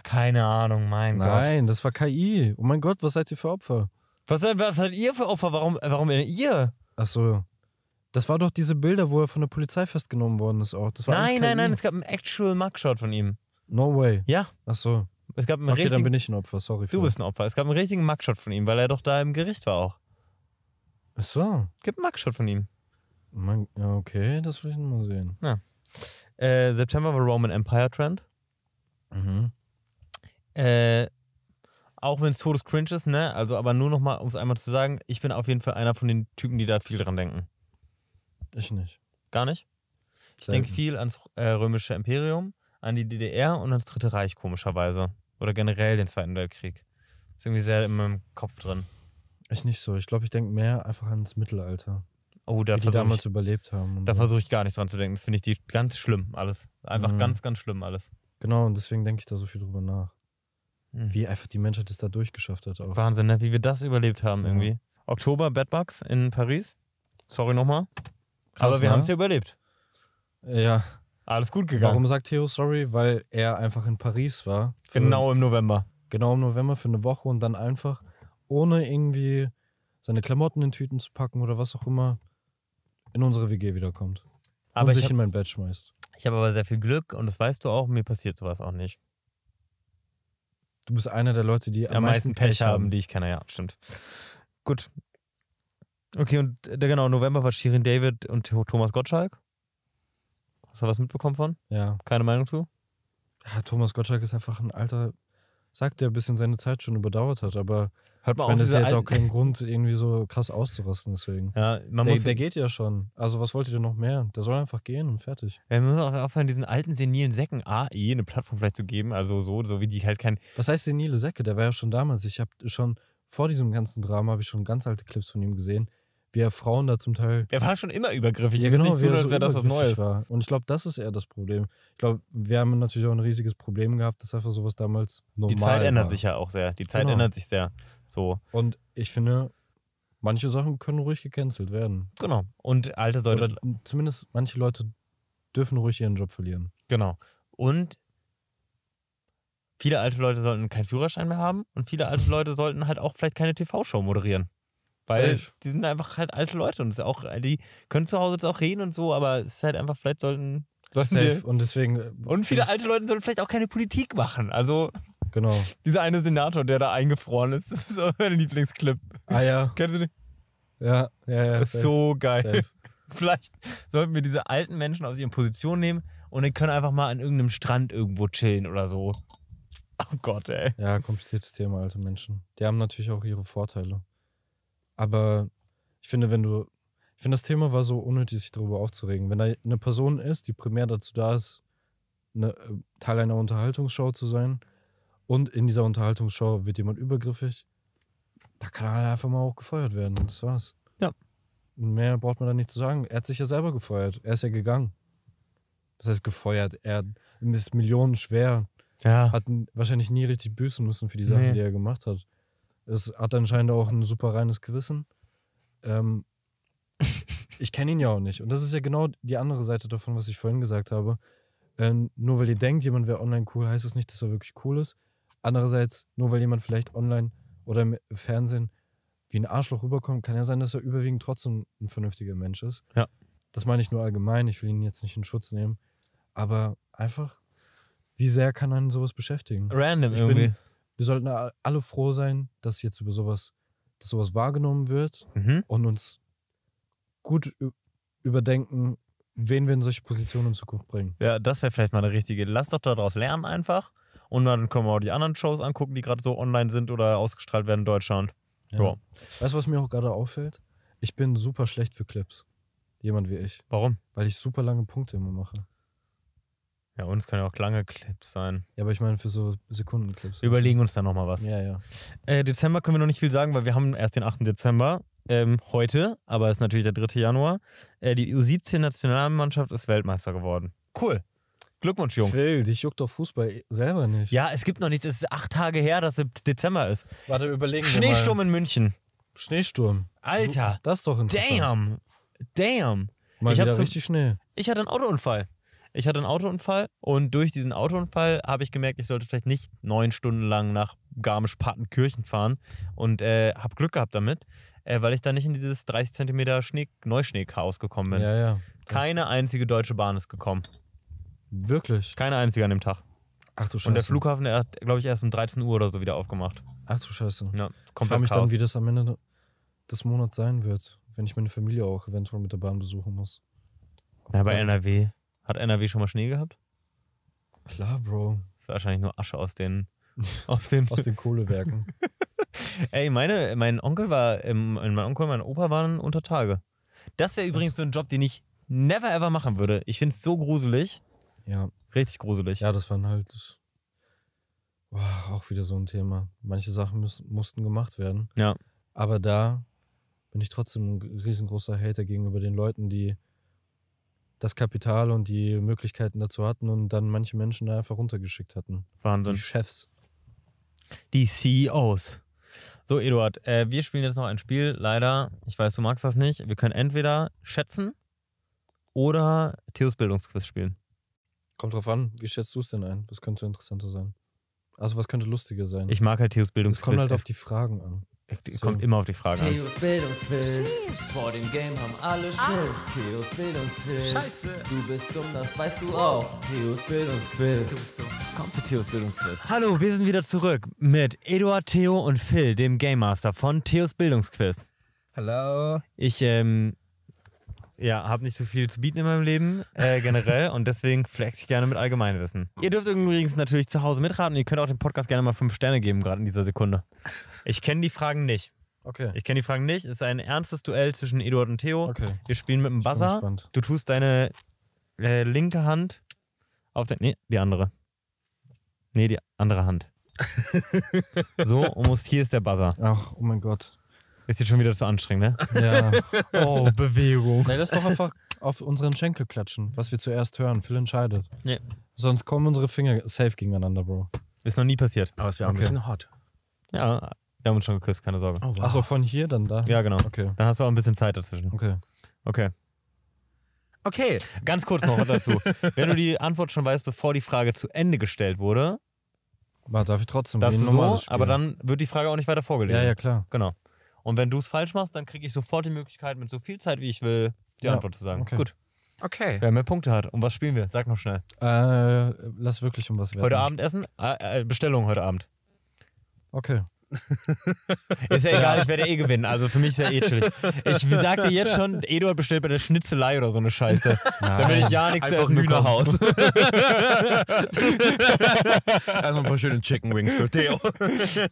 Keine Ahnung, mein Nein, Gott. Nein, das war KI. Oh mein Gott, was seid ihr für Opfer? Was, was seid ihr für Opfer? Warum, warum ihr? Ach so. Das war doch diese Bilder, wo er von der Polizei festgenommen worden ist auch. nein, nein, nein, es gab einen actual Mugshot von ihm. No way. Ja. Ach so. Es gab einen okay, richtigen, dann bin ich ein Opfer, sorry. Du bist ein Opfer. Es gab einen richtigen Mugshot von ihm, weil er doch da im Gericht war auch. Ach so. Es gibt einen Mugshot von ihm. okay, das will ich mal sehen. Ja. Äh, September war Roman Empire Trend. Mhm. Äh, auch wenn es Todes cringe ist, ne? Also, aber nur nochmal, um es einmal zu sagen, ich bin auf jeden Fall einer von den Typen, die da viel dran denken. Ich nicht. Gar nicht? Ich denke viel ans äh, römische Imperium, an die DDR und ans Dritte Reich, komischerweise. Oder generell den Zweiten Weltkrieg. Ist irgendwie sehr in meinem Kopf drin. Ich nicht so. Ich glaube, ich denke mehr einfach ans Mittelalter. Oh, da wie die damals ich, überlebt haben. Da so. versuche ich gar nicht dran zu denken. Das finde ich die ganz schlimm alles. Einfach mhm. ganz, ganz schlimm alles. Genau, und deswegen denke ich da so viel drüber nach. Mhm. Wie einfach die Menschheit es da durchgeschafft hat. Auch. Wahnsinn, ne? wie wir das überlebt haben mhm. irgendwie. Oktober, Bedbugs in Paris. Sorry nochmal. Krass, Aber wir ne? haben es ja überlebt. Äh, ja. Alles gut gegangen. Warum sagt Theo sorry? Weil er einfach in Paris war. Genau im November. Genau im November für eine Woche und dann einfach, ohne irgendwie seine Klamotten in Tüten zu packen oder was auch immer, in unsere WG wiederkommt. Aber und sich hab, in mein Bett schmeißt. Ich habe aber sehr viel Glück und das weißt du auch, mir passiert sowas auch nicht. Du bist einer der Leute, die am, am meisten, meisten Pech, Pech haben. haben, die ich kenne, ja, stimmt. Gut, Okay, und äh, genau, November war Shirin David und Thomas Gottschalk. Hast du was mitbekommen von? Ja. Keine Meinung zu? Ja, Thomas Gottschalk ist einfach ein alter sagt der ein bisschen seine Zeit schon überdauert hat, aber Hört man ich meine, das ist ja jetzt auch kein Grund, irgendwie so krass auszurasten, deswegen. Ja, man der, muss der geht ja schon. Also, was wollt ihr denn noch mehr? Der soll einfach gehen und fertig. Ja, wir müssen auch aufhören, diesen alten senilen Säcken AE eine Plattform vielleicht zu geben, also so, so wie die halt kein. Was heißt senile Säcke? Der war ja schon damals. Ich habe schon vor diesem ganzen Drama habe ich schon ganz alte Clips von ihm gesehen, wie er Frauen da zum Teil. Er war schon immer übergriffig. Ja, genau, so, als so wäre das auf Neues. War. Und ich glaube, das ist eher das Problem. Ich glaube, wir haben natürlich auch ein riesiges Problem gehabt, dass einfach sowas damals normal Die Zeit war. ändert sich ja auch sehr. Die Zeit genau. ändert sich sehr. So. Und ich finde, manche Sachen können ruhig gecancelt werden. Genau. Und alte Leute. Oder zumindest manche Leute dürfen ruhig ihren Job verlieren. Genau. Und viele alte Leute sollten keinen Führerschein mehr haben und viele alte Leute sollten halt auch vielleicht keine TV-Show moderieren. Weil Safe. die sind einfach halt alte Leute und auch, die können zu Hause jetzt auch reden und so, aber es ist halt einfach, vielleicht sollten. sollten Safe. und deswegen. Äh, und viele alte Leute sollten vielleicht auch keine Politik machen. Also. Genau. Dieser eine Senator, der da eingefroren ist, das ist auch mein Lieblingsclip. Ah ja. Kennst du den? Ja, ja, ja. ist safe. so geil. Safe. Vielleicht sollten wir diese alten Menschen aus ihren Positionen nehmen und die können einfach mal an irgendeinem Strand irgendwo chillen oder so. Oh Gott, ey. Ja, kompliziertes Thema, alte Menschen. Die haben natürlich auch ihre Vorteile. Aber ich finde, wenn du. Ich finde, das Thema war so unnötig, sich darüber aufzuregen. Wenn da eine Person ist, die primär dazu da ist, eine, äh, Teil einer Unterhaltungsshow zu sein, und in dieser Unterhaltungsshow wird jemand übergriffig, da kann er halt einfach mal auch gefeuert werden. Das war's. Ja. Mehr braucht man da nicht zu sagen. Er hat sich ja selber gefeuert. Er ist ja gegangen. Was heißt, gefeuert. Er ist millionenschwer ja. hat wahrscheinlich nie richtig büßen müssen für die Sachen, nee. die er gemacht hat. Es hat anscheinend auch ein super reines Gewissen. Ähm, ich kenne ihn ja auch nicht. Und das ist ja genau die andere Seite davon, was ich vorhin gesagt habe. Ähm, nur weil ihr denkt, jemand wäre online cool, heißt es das nicht, dass er wirklich cool ist. Andererseits, nur weil jemand vielleicht online oder im Fernsehen wie ein Arschloch rüberkommt, kann ja sein, dass er überwiegend trotzdem ein vernünftiger Mensch ist. Ja. Das meine ich nur allgemein. Ich will ihn jetzt nicht in Schutz nehmen. Aber einfach wie sehr kann einen sowas beschäftigen? Random ich irgendwie. Bin, wir sollten alle froh sein, dass jetzt über sowas, dass sowas wahrgenommen wird mhm. und uns gut überdenken, wen wir in solche Positionen in Zukunft bringen. Ja, das wäre vielleicht mal eine richtige. Lass doch daraus lernen einfach. Und dann können wir auch die anderen Shows angucken, die gerade so online sind oder ausgestrahlt werden in Deutschland. Ja. So. Weißt du, was mir auch gerade auffällt? Ich bin super schlecht für Clips. Jemand wie ich. Warum? Weil ich super lange Punkte immer mache. Ja, und es können ja auch lange Clips sein. Ja, aber ich meine für so Sekundenclips. überlegen uns dann nochmal was. Ja, ja. Äh, Dezember können wir noch nicht viel sagen, weil wir haben erst den 8. Dezember. Ähm, heute, aber es ist natürlich der 3. Januar. Äh, die U17-Nationalmannschaft ist Weltmeister geworden. Cool. Glückwunsch, Jungs. Phil, dich juckt doch Fußball selber nicht. Ja, es gibt noch nichts. Es ist acht Tage her, dass es Dezember ist. Warte, überlegen wir mal. Schneesturm in München. Schneesturm. Alter. So, das ist doch interessant. Damn. Damn. Mal ich wieder richtig Schnee. Ich hatte einen Autounfall. Ich hatte einen Autounfall und durch diesen Autounfall habe ich gemerkt, ich sollte vielleicht nicht neun Stunden lang nach Garmisch-Partenkirchen fahren und äh, habe Glück gehabt damit, äh, weil ich da nicht in dieses 30 Zentimeter Schnee Neuschneechaos gekommen bin. Ja, ja. Keine einzige deutsche Bahn ist gekommen. Wirklich? Keine einzige an dem Tag. Ach du Scheiße. Und der Flughafen, der hat, glaube ich, erst um 13 Uhr oder so wieder aufgemacht. Ach du Scheiße. Ja, ich frage mich Chaos. dann, wie das am Ende des Monats sein wird, wenn ich meine Familie auch eventuell mit der Bahn besuchen muss. Ob ja, bei NRW. Hat NRW schon mal Schnee gehabt? Klar, Bro. Das ist wahrscheinlich nur Asche aus den aus den, aus den Kohlewerken. Ey, meine, mein Onkel war, mein Onkel und mein Opa waren unter Tage. Das wäre übrigens so ein Job, den ich never ever machen würde. Ich finde es so gruselig. Ja. Richtig gruselig. Ja, das waren halt das, wow, auch wieder so ein Thema. Manche Sachen müssen, mussten gemacht werden. Ja. Aber da bin ich trotzdem ein riesengroßer Hater gegenüber den Leuten, die das Kapital und die Möglichkeiten dazu hatten und dann manche Menschen da einfach runtergeschickt hatten. Wahnsinn. Die Chefs. Die CEOs. So, Eduard, äh, wir spielen jetzt noch ein Spiel. Leider, ich weiß, du magst das nicht. Wir können entweder schätzen oder Theos Bildungsquiz spielen. Kommt drauf an, wie schätzt du es denn ein? Was könnte interessanter sein? Also, was könnte lustiger sein? Ich mag halt Theos Bildungsquiz. Es kommt halt auf die Fragen an. So. Kommt immer auf die Frage Theos an. Theos Bildungsquiz. Vor dem Game haben alle ah. Schiss. Ah. Theos Bildungsquiz. Scheiße. Du bist dumm, das weißt du auch. Theos Bildungsquiz. Du bist dumm. Komm zu Theos Bildungsquiz. Hallo, wir sind wieder zurück mit Eduard, Theo und Phil, dem Game Master von Theos Bildungsquiz. Hallo. Ich ähm, ja, habe nicht so viel zu bieten in meinem Leben äh, generell und deswegen flex ich gerne mit Allgemeinwissen. Ihr dürft übrigens natürlich zu Hause mitraten und ihr könnt auch dem Podcast gerne mal fünf Sterne geben, gerade in dieser Sekunde. Ich kenne die Fragen nicht. Okay. Ich kenne die Fragen nicht. Es ist ein ernstes Duell zwischen Eduard und Theo. Okay. Wir spielen mit dem Buzzer. Du tust deine äh, linke Hand auf deine. Nee, die andere. Nee, die andere Hand. so, und musst, hier ist der Buzzer. Ach, oh mein Gott. Ist jetzt schon wieder zu anstrengend, ne? Ja. Oh, Bewegung. Nee, lass doch einfach auf unseren Schenkel klatschen, was wir zuerst hören. Phil entscheidet. Nee. Sonst kommen unsere Finger safe gegeneinander, Bro. Ist noch nie passiert. Aber es wäre okay. ein bisschen hot. Ja, wir haben uns schon geküsst, keine Sorge. Oh, wow. Achso, von hier dann da? Ja, genau. Okay. Dann hast du auch ein bisschen Zeit dazwischen. Okay. Okay. Okay. Ganz kurz noch dazu. Wenn du die Antwort schon weißt, bevor die Frage zu Ende gestellt wurde. War, darf ich trotzdem? Das so, aber dann wird die Frage auch nicht weiter vorgelegt. Ja, ja, klar. Genau. Und wenn du es falsch machst, dann kriege ich sofort die Möglichkeit, mit so viel Zeit wie ich will, die ja. Antwort zu sagen. Okay. Gut. Okay. Wer mehr Punkte hat. Um was spielen wir? Sag noch schnell. Äh, lass wirklich um was werden. Heute Abend essen? Ah, äh, Bestellung heute Abend. Okay ist ja egal, ich werde eh gewinnen. Also für mich ist ja eh chillig. Ich sag dir jetzt schon, Eduard bestellt bei der Schnitzelei oder so eine Scheiße. Nein. Damit ich ja nichts Einfach zu essen Hühnerhaus. Erstmal ein paar schöne Chicken Wings für Theo.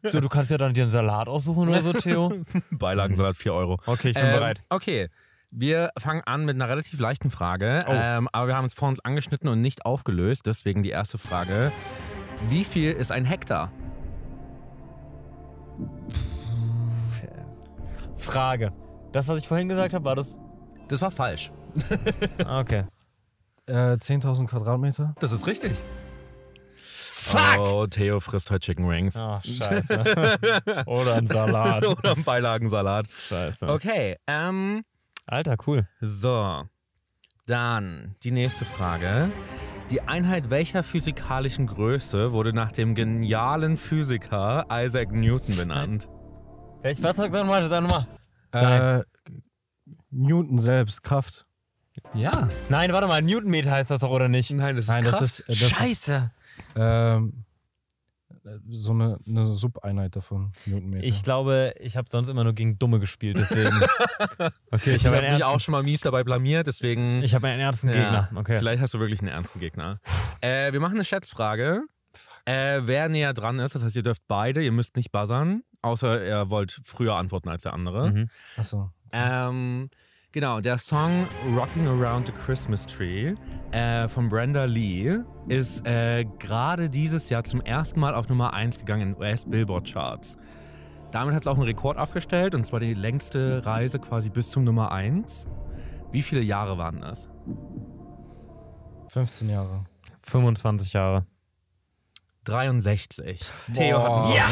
So, du kannst ja dann dir einen Salat aussuchen oder so, Theo. Beilagensalat 4 Euro. Okay, ich bin ähm, bereit. Okay. Wir fangen an mit einer relativ leichten Frage, oh. ähm, aber wir haben es vor uns angeschnitten und nicht aufgelöst. Deswegen die erste Frage. Wie viel ist ein Hektar? Frage. Das, was ich vorhin gesagt habe, war das. Das war falsch. Ah, okay. Äh, 10.000 Quadratmeter? Das ist richtig. Fuck! Oh, Theo frisst heute Chicken Rings. Oh, ah, scheiße. Oder ein Salat. Oder ein Beilagensalat. Scheiße. Okay, ähm. Alter, cool. So. Dann die nächste Frage. Die Einheit welcher physikalischen Größe wurde nach dem genialen Physiker Isaac Newton benannt? Welch, was sagt deine Mathe? Deine Nummer? Äh, Newton selbst, Kraft. Ja. Nein, warte mal, Newtonmeter heißt das doch, oder nicht? Nein, das ist Nein, Kraft. Äh, das ist, das Scheiße. Ist, ähm, so eine, eine Subeinheit davon, Newtonmeter. Ich glaube, ich habe sonst immer nur gegen Dumme gespielt, deswegen. okay, ich, habe hab mich auch schon mal mies dabei blamiert, deswegen. Ich habe einen ernsten Gegner. okay. Vielleicht hast du wirklich einen ernsten Gegner. Äh, wir machen eine Schätzfrage. Äh, wer näher dran ist, das heißt, ihr dürft beide, ihr müsst nicht buzzern. Außer er wollte früher antworten als der andere. Mhm. Achso. Ähm, genau, der Song Rocking Around the Christmas Tree äh, von Brenda Lee ist äh, gerade dieses Jahr zum ersten Mal auf Nummer 1 gegangen in US-Billboard-Charts. Damit hat es auch einen Rekord aufgestellt und zwar die längste Reise quasi bis zum Nummer 1. Wie viele Jahre waren das? 15 Jahre. 25 Jahre. 63. Boah. Theo hat ja!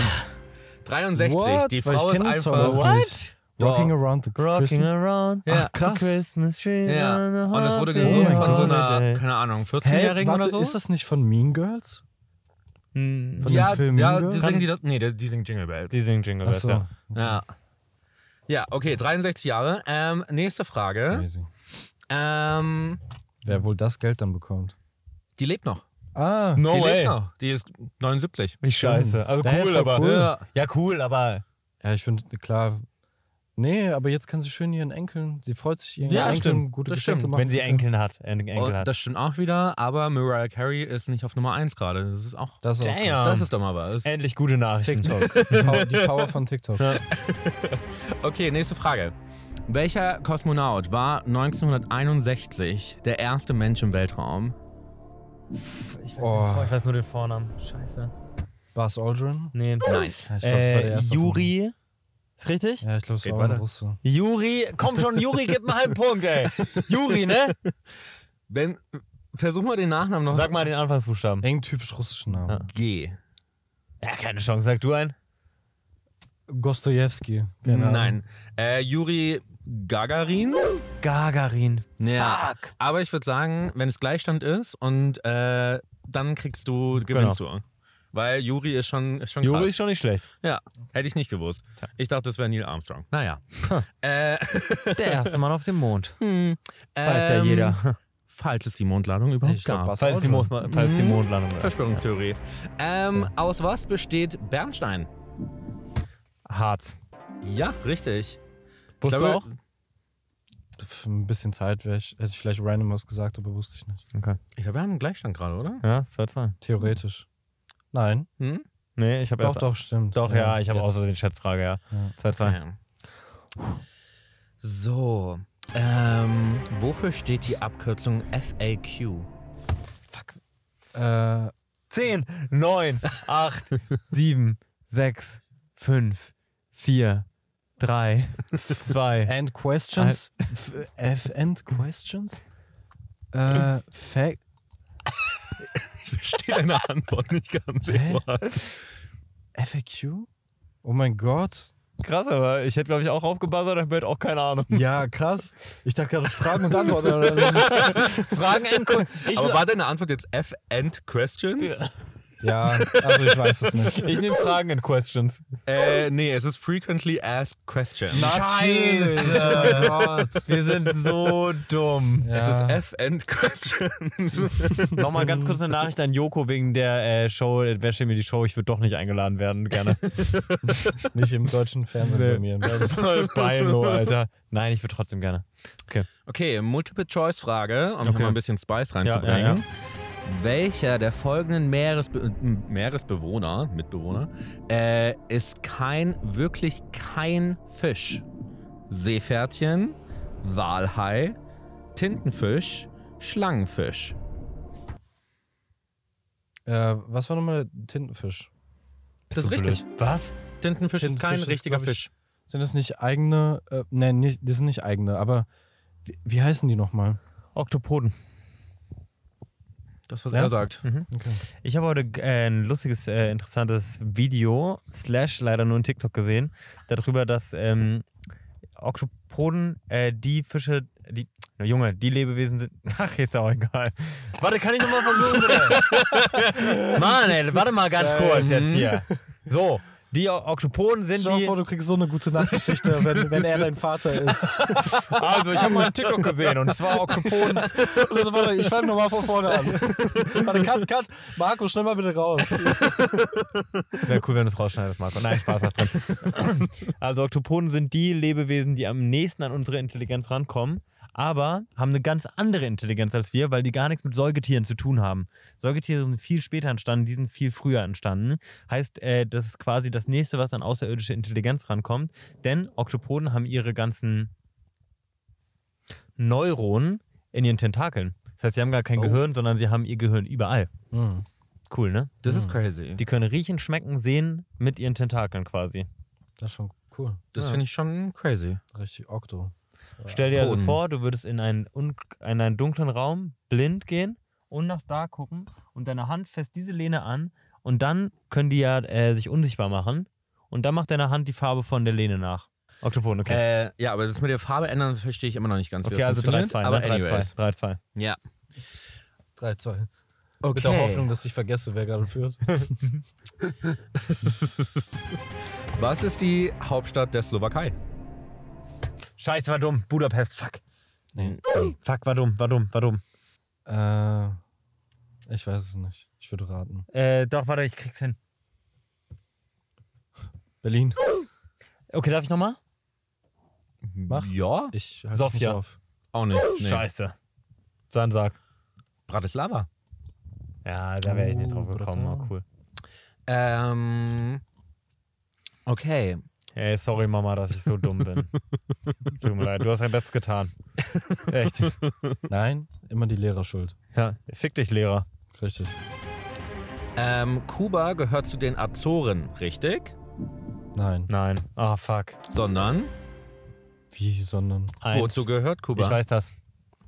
63. What? Die Frau ist einfach. So what? Rocking wow. Around the Christmas. Rocking Around ja. Ach, krass. Christmas Tree. Ja. Und es wurde gesungen yeah. von so einer, keine Ahnung, 14-Jährigen hey, oder so. Ist das nicht von Mean Girls? Hm. Von ja, dem Film ja, Mean Die singen die, das, nee, die singen Jingle Bells. Die singen Jingle Bells, so. ja. ja. Ja, okay, 63 Jahre. Ähm, nächste Frage. Crazy. Ähm, Wer wohl das Geld dann bekommt? Die lebt noch. Ah, no die way. Die ist 79. Wie scheiße. Also naja, cool, aber. Cool. Ja. ja. cool, aber. Ja, ich finde, klar. Nee, aber jetzt kann sie schön ihren Enkeln, sie freut sich ihren ja, Enkeln stimmt. gute das Geschenke stimmt. machen. Wenn sie Enkeln hat, äh, Enkel oh, hat. Das stimmt auch wieder, aber Mariah Carey ist nicht auf Nummer 1 gerade. Das ist auch. Das ist, auch das ist doch mal was. Endlich gute Nachricht. TikTok. die, Power, die Power von TikTok. Ja. okay, nächste Frage. Welcher Kosmonaut war 1961 der erste Mensch im Weltraum? Ich weiß, oh. nicht, ich weiß nur den Vornamen. Scheiße. Buzz Aldrin? Nee. Nein. ich glaube, äh, war der erste Juri. Davon. Ist richtig? Ja, ich glaube, es war ein Russe. Juri, komm schon, Juri, gib mal einen halben Punkt, ey. Juri, ne? Ben, versuch mal den Nachnamen noch. Sag mal den Anfangsbuchstaben. Irgendeinen typisch russischen Namen. Ja. G. Ja, keine Chance. Sag du einen. Gostojewski. Genau. Nein. Äh, Juri Gagarin? Gagarin. Ja. Fuck. Aber ich würde sagen, wenn es Gleichstand ist und äh, dann kriegst du, gewinnst genau. du. Weil Juri ist schon, ist schon Juri ist schon nicht schlecht. Ja, hätte ich nicht gewusst. Ich dachte, das wäre Neil Armstrong. Naja. Äh, Der erste Mann auf dem Mond. Hm. Weiß ähm, ja jeder. Ähm, falls es die Mondladung überhaupt ich gab. falls, die, Mond, falls hm. die, Mondlandung gab. Verschwörungstheorie. Ja. Ähm, so. Aus was besteht Bernstein? Harz. Ja, richtig. Wusstest du auch? für ein bisschen Zeit wäre ich, hätte ich vielleicht random was gesagt, aber wusste ich nicht. Okay. Ich glaube, wir haben einen Gleichstand gerade, oder? Ja, 2-2. Halt Theoretisch. Nein. Hm? Nee, ich habe Doch, erst, doch, stimmt. Doch, ja, ja ich habe außer den Schätzfrage, ja. 2-2. Ja. Halt okay. So. Ähm, wofür steht die Abkürzung FAQ? Fuck. Äh, 10, 9, 8, 7, 6, 5, 4, 3, 2. End questions? F, end questions? Äh, Fact. ich verstehe deine Antwort nicht ganz. FAQ? Oh mein Gott. Krass, aber ich hätte, glaube ich, auch aufgebuzzert, aber hätte auch keine Ahnung. Ja, krass. Ich dachte gerade Fragen und Antworten. Fragen und Antworten. Aber war deine Antwort jetzt F end Questions? Ja. Ja, also ich weiß es nicht. Ich nehme Fragen in Questions. Äh, nee, es ist Frequently Asked Questions. Scheiße! Oh Wir sind so dumm. Ja. Es ist F-End Questions. Nochmal ganz kurz eine Nachricht an Joko wegen der äh, Show, wer steht mir die Show? Ich würde doch nicht eingeladen werden, gerne. nicht im deutschen Fernsehen bei mir. Voll Alter. Nein, ich würde trotzdem gerne. Okay. Okay, Multiple-Choice-Frage, um okay. mal ein bisschen Spice reinzubringen. Ja, ja, welcher der folgenden Meeresbe äh, Meeresbewohner, Mitbewohner, äh, ist kein, wirklich kein Fisch? Seepferdchen, Walhai, Tintenfisch, Schlangenfisch. Äh, was war nochmal Tintenfisch? Das ist so richtig. Blöd. Was? Tintenfisch, Tintenfisch, ist kein ist, richtiger ich, Fisch. Sind das nicht eigene? Äh, nein, die sind nicht eigene, aber wie, wie heißen die nochmal? Oktopoden. Das, was ja? er sagt. Mhm. Okay. Ich habe heute äh, ein lustiges, äh, interessantes Video, slash leider nur ein TikTok gesehen, darüber, dass ähm, Oktopoden äh, die Fische, die, na, Junge, die Lebewesen sind. Ach, ist auch egal. Warte, kann ich nochmal versuchen? Mann, ey, warte mal ganz kurz jetzt hier. Mhm. So, die Oktopoden sind Schau dir vor, du kriegst so eine gute Nachtgeschichte, wenn, wenn er dein Vater ist. Also, ich habe mal einen TikTok gesehen und es war Oktopoden. Also, warte, ich fange nochmal von vorne an. Warte, cut, cut. Marco, schnell mal bitte raus. Wäre cool, wenn du es rausschneidest, Marco. Nein, Spaß, was drin. Also, Oktopoden sind die Lebewesen, die am nächsten an unsere Intelligenz rankommen aber haben eine ganz andere Intelligenz als wir, weil die gar nichts mit Säugetieren zu tun haben. Säugetiere sind viel später entstanden, die sind viel früher entstanden. Heißt, äh, das ist quasi das nächste, was an außerirdische Intelligenz rankommt, denn Oktopoden haben ihre ganzen Neuronen in ihren Tentakeln. Das heißt, sie haben gar kein oh. Gehirn, sondern sie haben ihr Gehirn überall. Mhm. Cool, ne? Das mhm. ist hm. crazy. Die können riechen, schmecken, sehen mit ihren Tentakeln quasi. Das ist schon cool. Das ja. finde ich schon crazy. Richtig Okto. Stell dir also vor, du würdest in einen, in einen dunklen Raum blind gehen und nach da gucken und deine Hand fest diese Lehne an und dann können die ja äh, sich unsichtbar machen und dann macht deine Hand die Farbe von der Lehne nach. Oktopon, okay. Äh, ja, aber das mit der Farbe ändern verstehe ich immer noch nicht ganz. Okay, also 3-2. 3-2. Ne? Ja. 3-2. Okay. Mit der Hoffnung, dass ich vergesse, wer gerade führt. Was ist die Hauptstadt der Slowakei? Scheiße, war dumm. Budapest, fuck. Nee. Fuck, war dumm, war dumm, war dumm. Äh, ich weiß es nicht. Ich würde raten. Äh, doch, warte, ich krieg's hin. Berlin. Okay, darf ich nochmal? Mach. Ja. Ich halte Sofia. nicht auf. Auch nicht. Nee. Scheiße. Dann sag. Bratislava. Ja, da wäre ich nicht drauf oh, gekommen. Oh, cool. Ähm, okay. Ey, sorry Mama, dass ich so dumm bin. Tut mir leid, du hast dein Bett getan. Echt. Nein, immer die Lehrer schuld. Ja, fick dich Lehrer. Richtig. Ähm, Kuba gehört zu den Azoren, richtig? Nein. Nein. Ah, oh, fuck. Sondern? Wie, sondern? Eins. Wozu gehört Kuba? Ich weiß das.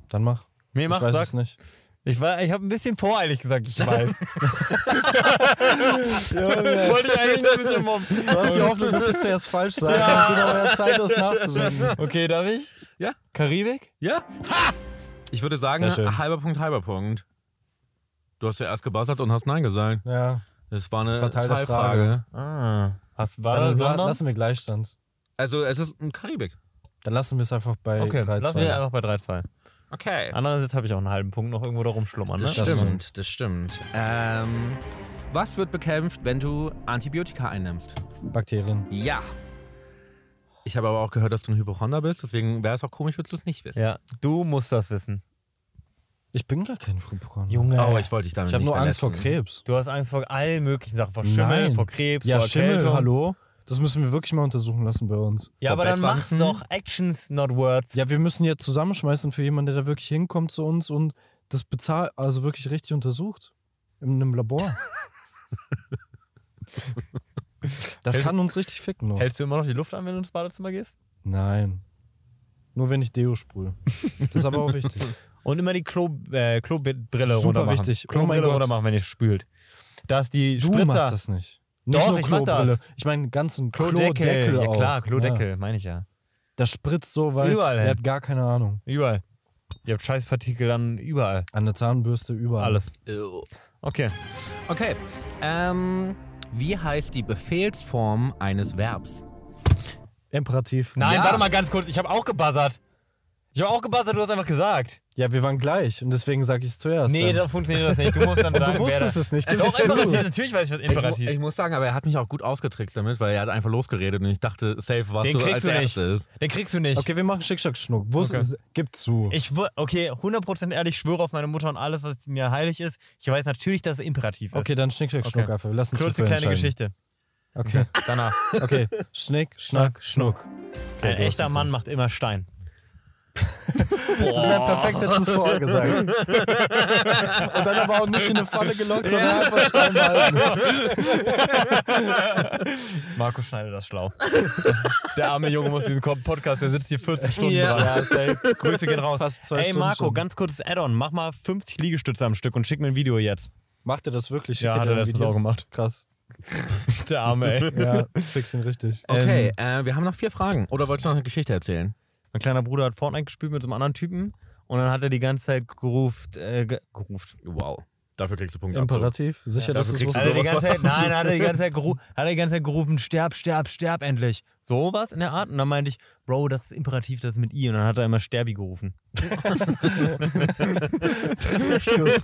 Dann mach. Mir macht ich es nicht. Ich, war, ich habe ein bisschen voreilig gesagt, ich weiß. ja, Wollte ich eigentlich nur ein bisschen mobben. Du hast die Hoffnung, dass ich zuerst falsch sage, ja. damit du noch mehr Zeit das nachzudenken. Okay, darf ich? Ja. Karibik? Ja. Ha! Ich würde sagen, halber Punkt, halber Punkt. Du hast ja erst gebassert und hast Nein gesagt. Ja. Das war eine das war Teil Teilfrage. Frage. Ah. Was war Dann das lassen wir Gleichstand. Also, es ist ein Karibik. Dann lassen wir es einfach bei 3-2. Lassen wir einfach bei 3-2. Okay. Andererseits habe ich auch einen halben Punkt noch irgendwo da rumschlummern. Das, ne? stimmt, also das stimmt. Ähm, was wird bekämpft, wenn du Antibiotika einnimmst? Bakterien. Ja. Ich habe aber auch gehört, dass du ein Hypochonder bist, deswegen wäre es auch komisch, würdest du es nicht wissen. Ja, du musst das wissen. Ich bin gar kein Hypochonder. Junge. Oh, ich wollte dich damit Ich habe nur Angst vor Krebs. Du hast Angst vor allen möglichen Sachen, vor Schimmel, Nein. vor Krebs, ja, vor Schimmel, hallo? Das müssen wir wirklich mal untersuchen lassen bei uns. Ja, aber dann mach's doch. Actions, not words. Ja, wir müssen jetzt zusammenschmeißen für jemanden, der da wirklich hinkommt zu uns und das bezahlt, also wirklich richtig untersucht. In einem Labor. das kann uns richtig ficken. Noch. Hältst du immer noch die Luft an, wenn du ins Badezimmer gehst? Nein. Nur wenn ich Deo sprühe. Das ist aber auch wichtig. Und immer die Klo, äh, Klobrille Super runter machen. wichtig. Oh Klobrille mein runter machen, wenn ihr spült. Da ist die Du Spritzer. machst das nicht. Nicht Doch, nur ich Klobrille. Ich meine, ganzen Klodeckel. Klodeckel ja, klar, Klodeckel, ja. Ne? meine ich ja. Das spritzt so weit, überall, ihr habt gar keine Ahnung. Überall. Ihr habt Scheißpartikel dann überall. An der Zahnbürste, überall. Alles. Okay. Okay. Ähm, wie heißt die Befehlsform eines Verbs? Imperativ. Nein, ja. warte mal ganz kurz. Ich habe auch gebuzzert. Ich habe auch gebuzzert, du hast einfach gesagt. Ja, wir waren gleich und deswegen sage ich es zuerst. Nee, dann. da funktioniert das nicht. Du musst dann sagen, Du wusstest es nicht. doch, imperativ, natürlich weiß ich, was imperativ. Ich, mu ich, muss sagen, aber er hat mich auch gut ausgetrickst damit, weil er hat einfach losgeredet und ich dachte, safe warst Den du als du der Erste ist. Den kriegst du nicht. Okay, wir machen Schickschack-Schnuck. Okay. Gib zu. Ich, okay, 100% ehrlich, schwöre auf meine Mutter und alles, was mir heilig ist. Ich weiß natürlich, dass es imperativ ist. Okay, dann Schickschack-Schnuck okay. einfach. Lass uns Kurze kleine Geschichte. Okay. okay. Danach. Okay. Schnick, Schnack, Schnuck. Okay, Ein echter Mann macht immer Stein das wäre perfekt, hättest du es vorher gesagt. Und dann aber auch nicht in eine Falle gelockt, sondern einfach schreiben halten. Marco schneidet das schlau. Der arme Junge muss diesen Podcast, der sitzt hier 14 Stunden ja. dran. Ja, safe. Grüße gehen raus. Fast zwei Ey Stunden Marco, schon. ganz kurzes Add-on. Mach mal 50 Liegestütze am Stück und schick mir ein Video jetzt. Macht er das wirklich? Schickt ja, hat er das auch gemacht. Krass. Der arme, ey. Ja, fix ihn richtig. Okay, ähm, äh, wir haben noch vier Fragen. Oder wolltest du noch eine Geschichte erzählen? Mein kleiner Bruder hat Fortnite gespielt mit so einem anderen Typen und dann hat er die ganze Zeit geruft, äh, geruft, wow, Dafür kriegst du Punkte. Imperativ, Abzug. sicher, ja. dass du es also Zeit, Nein, hat er die ganze Zeit, geru hat die ganze Zeit gerufen, sterb, sterb, sterb endlich. Sowas in der Art. Und dann meinte ich, Bro, das ist Imperativ, das ist mit I. Und dann hat er immer Sterbi gerufen. das ist gut.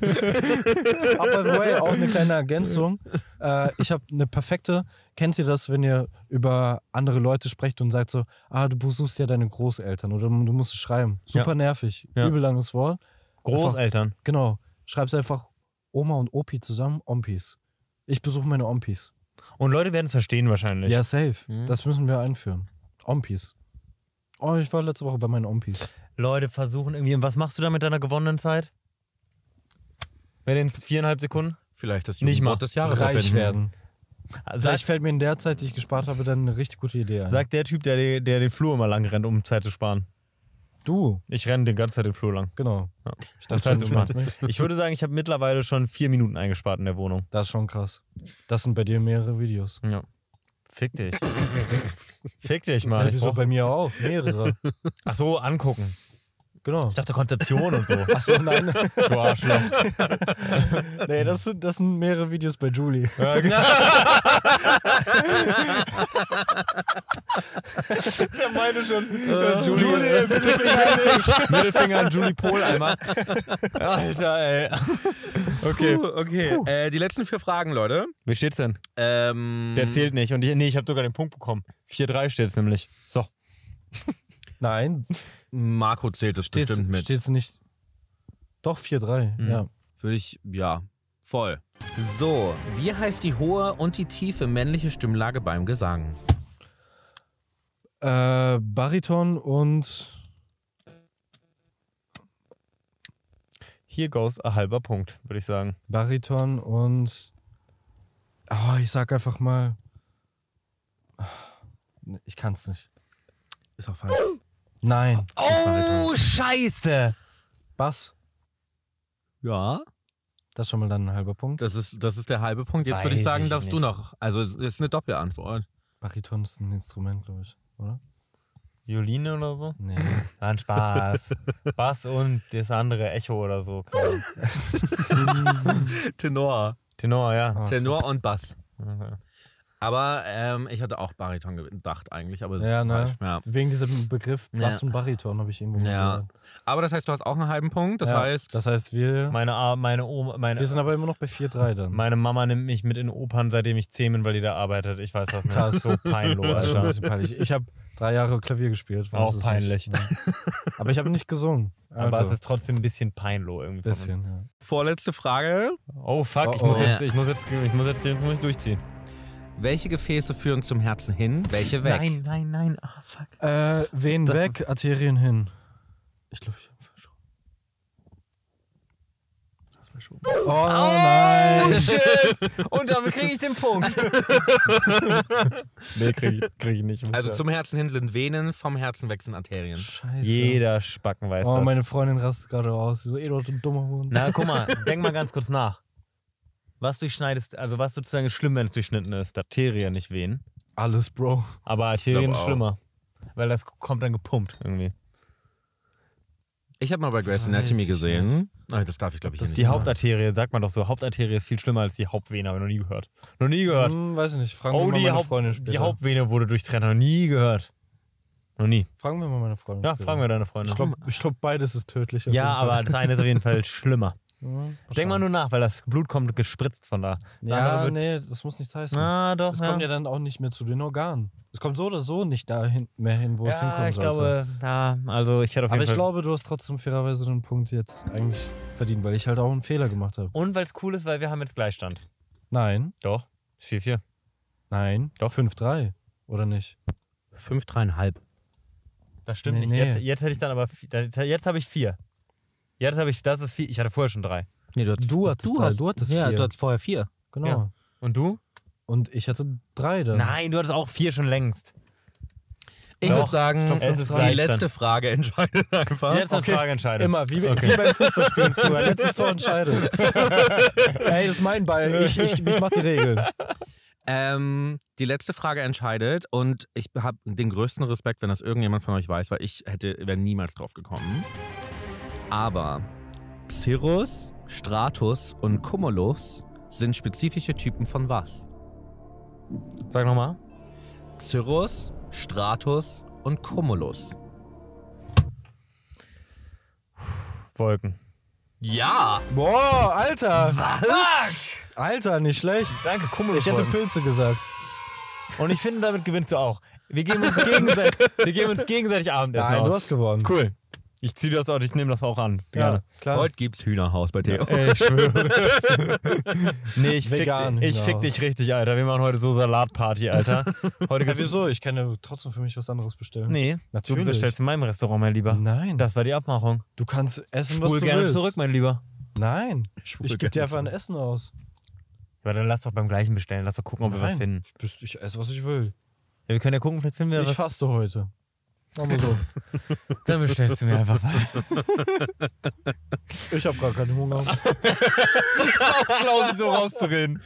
Aber by the way, auch eine kleine Ergänzung. Äh, ich habe eine perfekte. Kennt ihr das, wenn ihr über andere Leute sprecht und sagt so, ah, du besuchst ja deine Großeltern oder du musst schreiben. Super ja. nervig. Ja. Übel langes Wort. Großeltern. Einfach, genau. es einfach Oma und Opi zusammen, Ompis. Ich besuche meine Ompis. Und Leute werden es verstehen wahrscheinlich. Ja, safe. Mhm. Das müssen wir einführen. Ompis. Oh, ich war letzte Woche bei meinen Ompis. Leute versuchen irgendwie. Und was machst du da mit deiner gewonnenen Zeit? Mit den viereinhalb Sekunden? Vielleicht das Jugendwort des Jahres reich werden. Also Vielleicht fällt mir in der Zeit, die ich gespart habe, dann eine richtig gute Idee ein. Sagt der Typ, der, der den Flur immer lang rennt, um Zeit zu sparen. Du? Ich renne die ganze Zeit den Flur lang. Genau. Ja. Ich, dachte, das heißt, ich würde sagen, ich habe mittlerweile schon vier Minuten eingespart in der Wohnung. Das ist schon krass. Das sind bei dir mehrere Videos. Ja. Fick dich. Fick dich mal. Ja, wieso oh. bei mir auch? Mehrere. Ach so, angucken. Genau. Ich dachte Konzeption und so. Achso, nein. Du Arschloch. nee, das sind, das sind mehrere Videos bei Julie. Ja, genau. Der meine schon. Äh, Julie, Julie äh, Mittelfinger, Mittelfinger an Julie Pohl einmal. Alter, ey. Okay. Puh, okay. Puh. Äh, die letzten vier Fragen, Leute. Wie steht's denn? Ähm, Der zählt nicht. Und ich, nee, ich habe sogar den Punkt bekommen. 4-3 steht's nämlich. So. Nein. Marco zählt es steht's, bestimmt mit. Steht's nicht. Doch, 4-3, mhm. ja. Würde ich, ja, voll. So, wie heißt die hohe und die tiefe männliche Stimmlage beim Gesang? Äh, Bariton und. Hier goes a halber Punkt, würde ich sagen. Bariton und. Oh, ich sag einfach mal. Ich kann's nicht. Ist auch falsch. Nein. Oh, scheiße. Bass. Ja. Das ist schon mal dann ein halber Punkt. Das ist, das ist der halbe Punkt. Jetzt würde ich sagen, ich darfst du noch. Also es ist eine Doppelantwort. Bariton ist ein Instrument, glaube ich, oder? Violine oder so? Nee. Nein, Spaß. Bass und das andere Echo oder so. Tenor. Tenor, ja. Ah, Tenor und Bass. Mhm. Aber ähm, ich hatte auch Bariton gedacht eigentlich, aber ja, ne? falsch, ja. Wegen diesem Begriff Bass ja. und Bariton habe ich irgendwo ja. Gehört. Aber das heißt, du hast auch einen halben Punkt. Das heißt. Das heißt, wir. Meine, meine Oma. Meine, wir sind aber immer noch bei 4-3 dann. Meine Mama nimmt mich mit in Opern, seitdem ich 10 bin, weil die da arbeitet. Ich weiß das nicht. Das ist so peinlich. Das ist ein peinlich. Ich habe drei Jahre Klavier gespielt. Auch peinlich. Ne? aber ich habe nicht gesungen. Also. Aber es ist trotzdem ein bisschen peinlo irgendwie. Bisschen, ja. Vorletzte Frage. Oh fuck, oh, oh. Ich, muss jetzt, ich muss jetzt, ich muss jetzt, jetzt muss ich durchziehen. Welche Gefäße führen zum Herzen hin, welche weg? Nein, nein, nein. Ah, oh, fuck. Äh, Venen das weg, Arterien hin. Ich glaube, ich habe verschoben. Das verschoben. Oh, oh nein! Shit. Und damit kriege ich den Punkt. nee, kriege ich, krieg ich nicht. Also zum Herzen hin sind Venen, vom Herzen weg sind Arterien. Scheiße. Jeder Spacken weiß oh, das. Oh, meine Freundin rastet gerade raus. Sie so, eh, du dummer Hund. Na, guck mal, denk mal ganz kurz nach. Was durchschneidest, also was sozusagen ist schlimm, wenn es durchschnitten ist? Arterien, nicht Venen. Alles, Bro. Aber Arterien ist schlimmer. Weil das kommt dann gepumpt irgendwie. Ich habe mal bei Grace Anatomy gesehen. Nein, das darf ich, glaube ich, das nicht. Die sagen. Hauptarterie, sagt man doch so. Hauptarterie ist viel schlimmer als die Hauptvene, habe ich noch nie gehört. Noch nie gehört. Hm, weiß ich nicht. Fragen oh, wir mal meine Haupt Freundin später. Die Hauptvene wurde durchtrennt, noch nie gehört. Noch nie. Fragen wir mal meine Freundin. Ja, später. fragen wir deine Freundin. Ich glaube, glaub, beides ist tödlich. ja, aber das eine ist auf jeden Fall schlimmer. Mhm, Denk mal nur nach, weil das Blut kommt gespritzt von da. Das ja, nee, das muss nichts heißen. Na, doch, es ja. kommt ja dann auch nicht mehr zu den Organen. Es kommt so oder so nicht da mehr hin, wo ja, es hinkommen ich Glaube, ja, also ich hätte auf jeden Aber Fall ich glaube, du hast trotzdem fairerweise den Punkt jetzt eigentlich verdient, weil ich halt auch einen Fehler gemacht habe. Und weil es cool ist, weil wir haben jetzt Gleichstand. Nein. Doch. 4-4. Nein. Doch. 5-3. Oder nicht? 5-3,5. Das stimmt nee, nicht. Nee. Jetzt, jetzt hätte ich dann aber. Jetzt habe ich 4. Ja, das habe ich, das ist vier. Ich hatte vorher schon drei. Nee, du hattest, du hattest, du drei, du hattest ja, du hattest vorher vier. Genau. Ja. Und du? Und ich hatte drei dann. Nein, du hattest auch vier schon längst. Ich würde sagen, glaub, die letzte Frage entscheidet einfach. Die letzte okay. Frage entscheidet. Immer, wie, okay. wie beim Fußballspielen früher. Letztes Tor entscheidet. Ey, das ist mein Ball. Ich, ich, ich mach die Regeln. Ähm, die letzte Frage entscheidet und ich habe den größten Respekt, wenn das irgendjemand von euch weiß, weil ich hätte, wäre niemals drauf gekommen. Aber Cirrus, Stratus und Cumulus sind spezifische Typen von was? Sag nochmal. Cirrus, Stratus und Cumulus. Wolken. Ja! Boah, Alter! Was? Alter, nicht schlecht. Danke, Cumulus. Ich hätte Pilze gesagt. Und ich finde, damit gewinnst du auch. Wir geben uns gegenseitig, wir geben uns gegenseitig Abendessen. Nein, aus. du hast gewonnen. Cool. Ich ziehe das auch, ich nehme das auch an. Ja, klar. Heute gibt's Hühnerhaus bei Theo. Ja, ich schwöre. nee, ich fick, ich fick, genau. dich richtig, Alter. Wir machen heute so Salatparty, Alter. Heute ja, wieso? Ich kann ja trotzdem für mich was anderes bestellen. Nee, Natürlich. du bestellst in meinem Restaurant, mein Lieber. Nein. Das war die Abmachung. Du kannst essen, Spul was du gerne willst. zurück, mein Lieber. Nein. Spul ich gebe dir einfach ein Essen aus. Aber dann lass doch beim gleichen bestellen. Lass doch gucken, ob Nein. wir was finden. Ich, ich esse, was ich will. Ja, wir können ja gucken, vielleicht finden wir ich was. Ich faste heute. Machen wir so. Dann bestellst du mir einfach was. Ich habe gar keinen Hunger. Auch schlau, sich so rauszureden.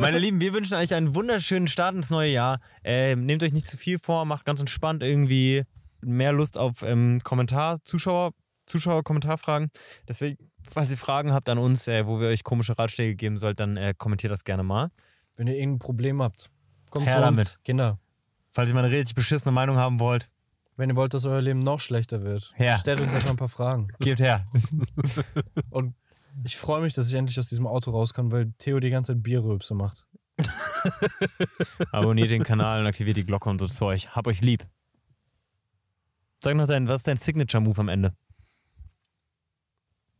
Meine Lieben, wir wünschen euch einen wunderschönen Start ins neue Jahr. Äh, nehmt euch nicht zu viel vor, macht ganz entspannt irgendwie mehr Lust auf ähm, Kommentar, Zuschauer, Zuschauer, Kommentarfragen. Deswegen, falls ihr Fragen habt an uns, äh, wo wir euch komische Ratschläge geben sollt, dann äh, kommentiert das gerne mal. Wenn ihr irgendein Problem habt, kommt Herr zu uns, Kinder. Falls ihr mal eine richtig beschissene Meinung haben wollt. Wenn ihr wollt, dass euer Leben noch schlechter wird, ja. stellt uns einfach ein paar Fragen. Gebt her. Und ich freue mich, dass ich endlich aus diesem Auto raus kann, weil Theo die ganze Zeit Bierrülpse macht. Abonniert den Kanal und aktiviert die Glocke und so Zeug. Hab euch lieb. Sag noch dein, was ist dein Signature-Move am Ende?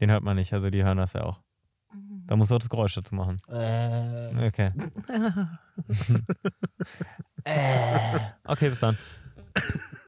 Den hört man nicht, also die hören das ja auch. Da musst du auch das Geräusch dazu machen. Äh. Okay. äh. Okay, bis dann.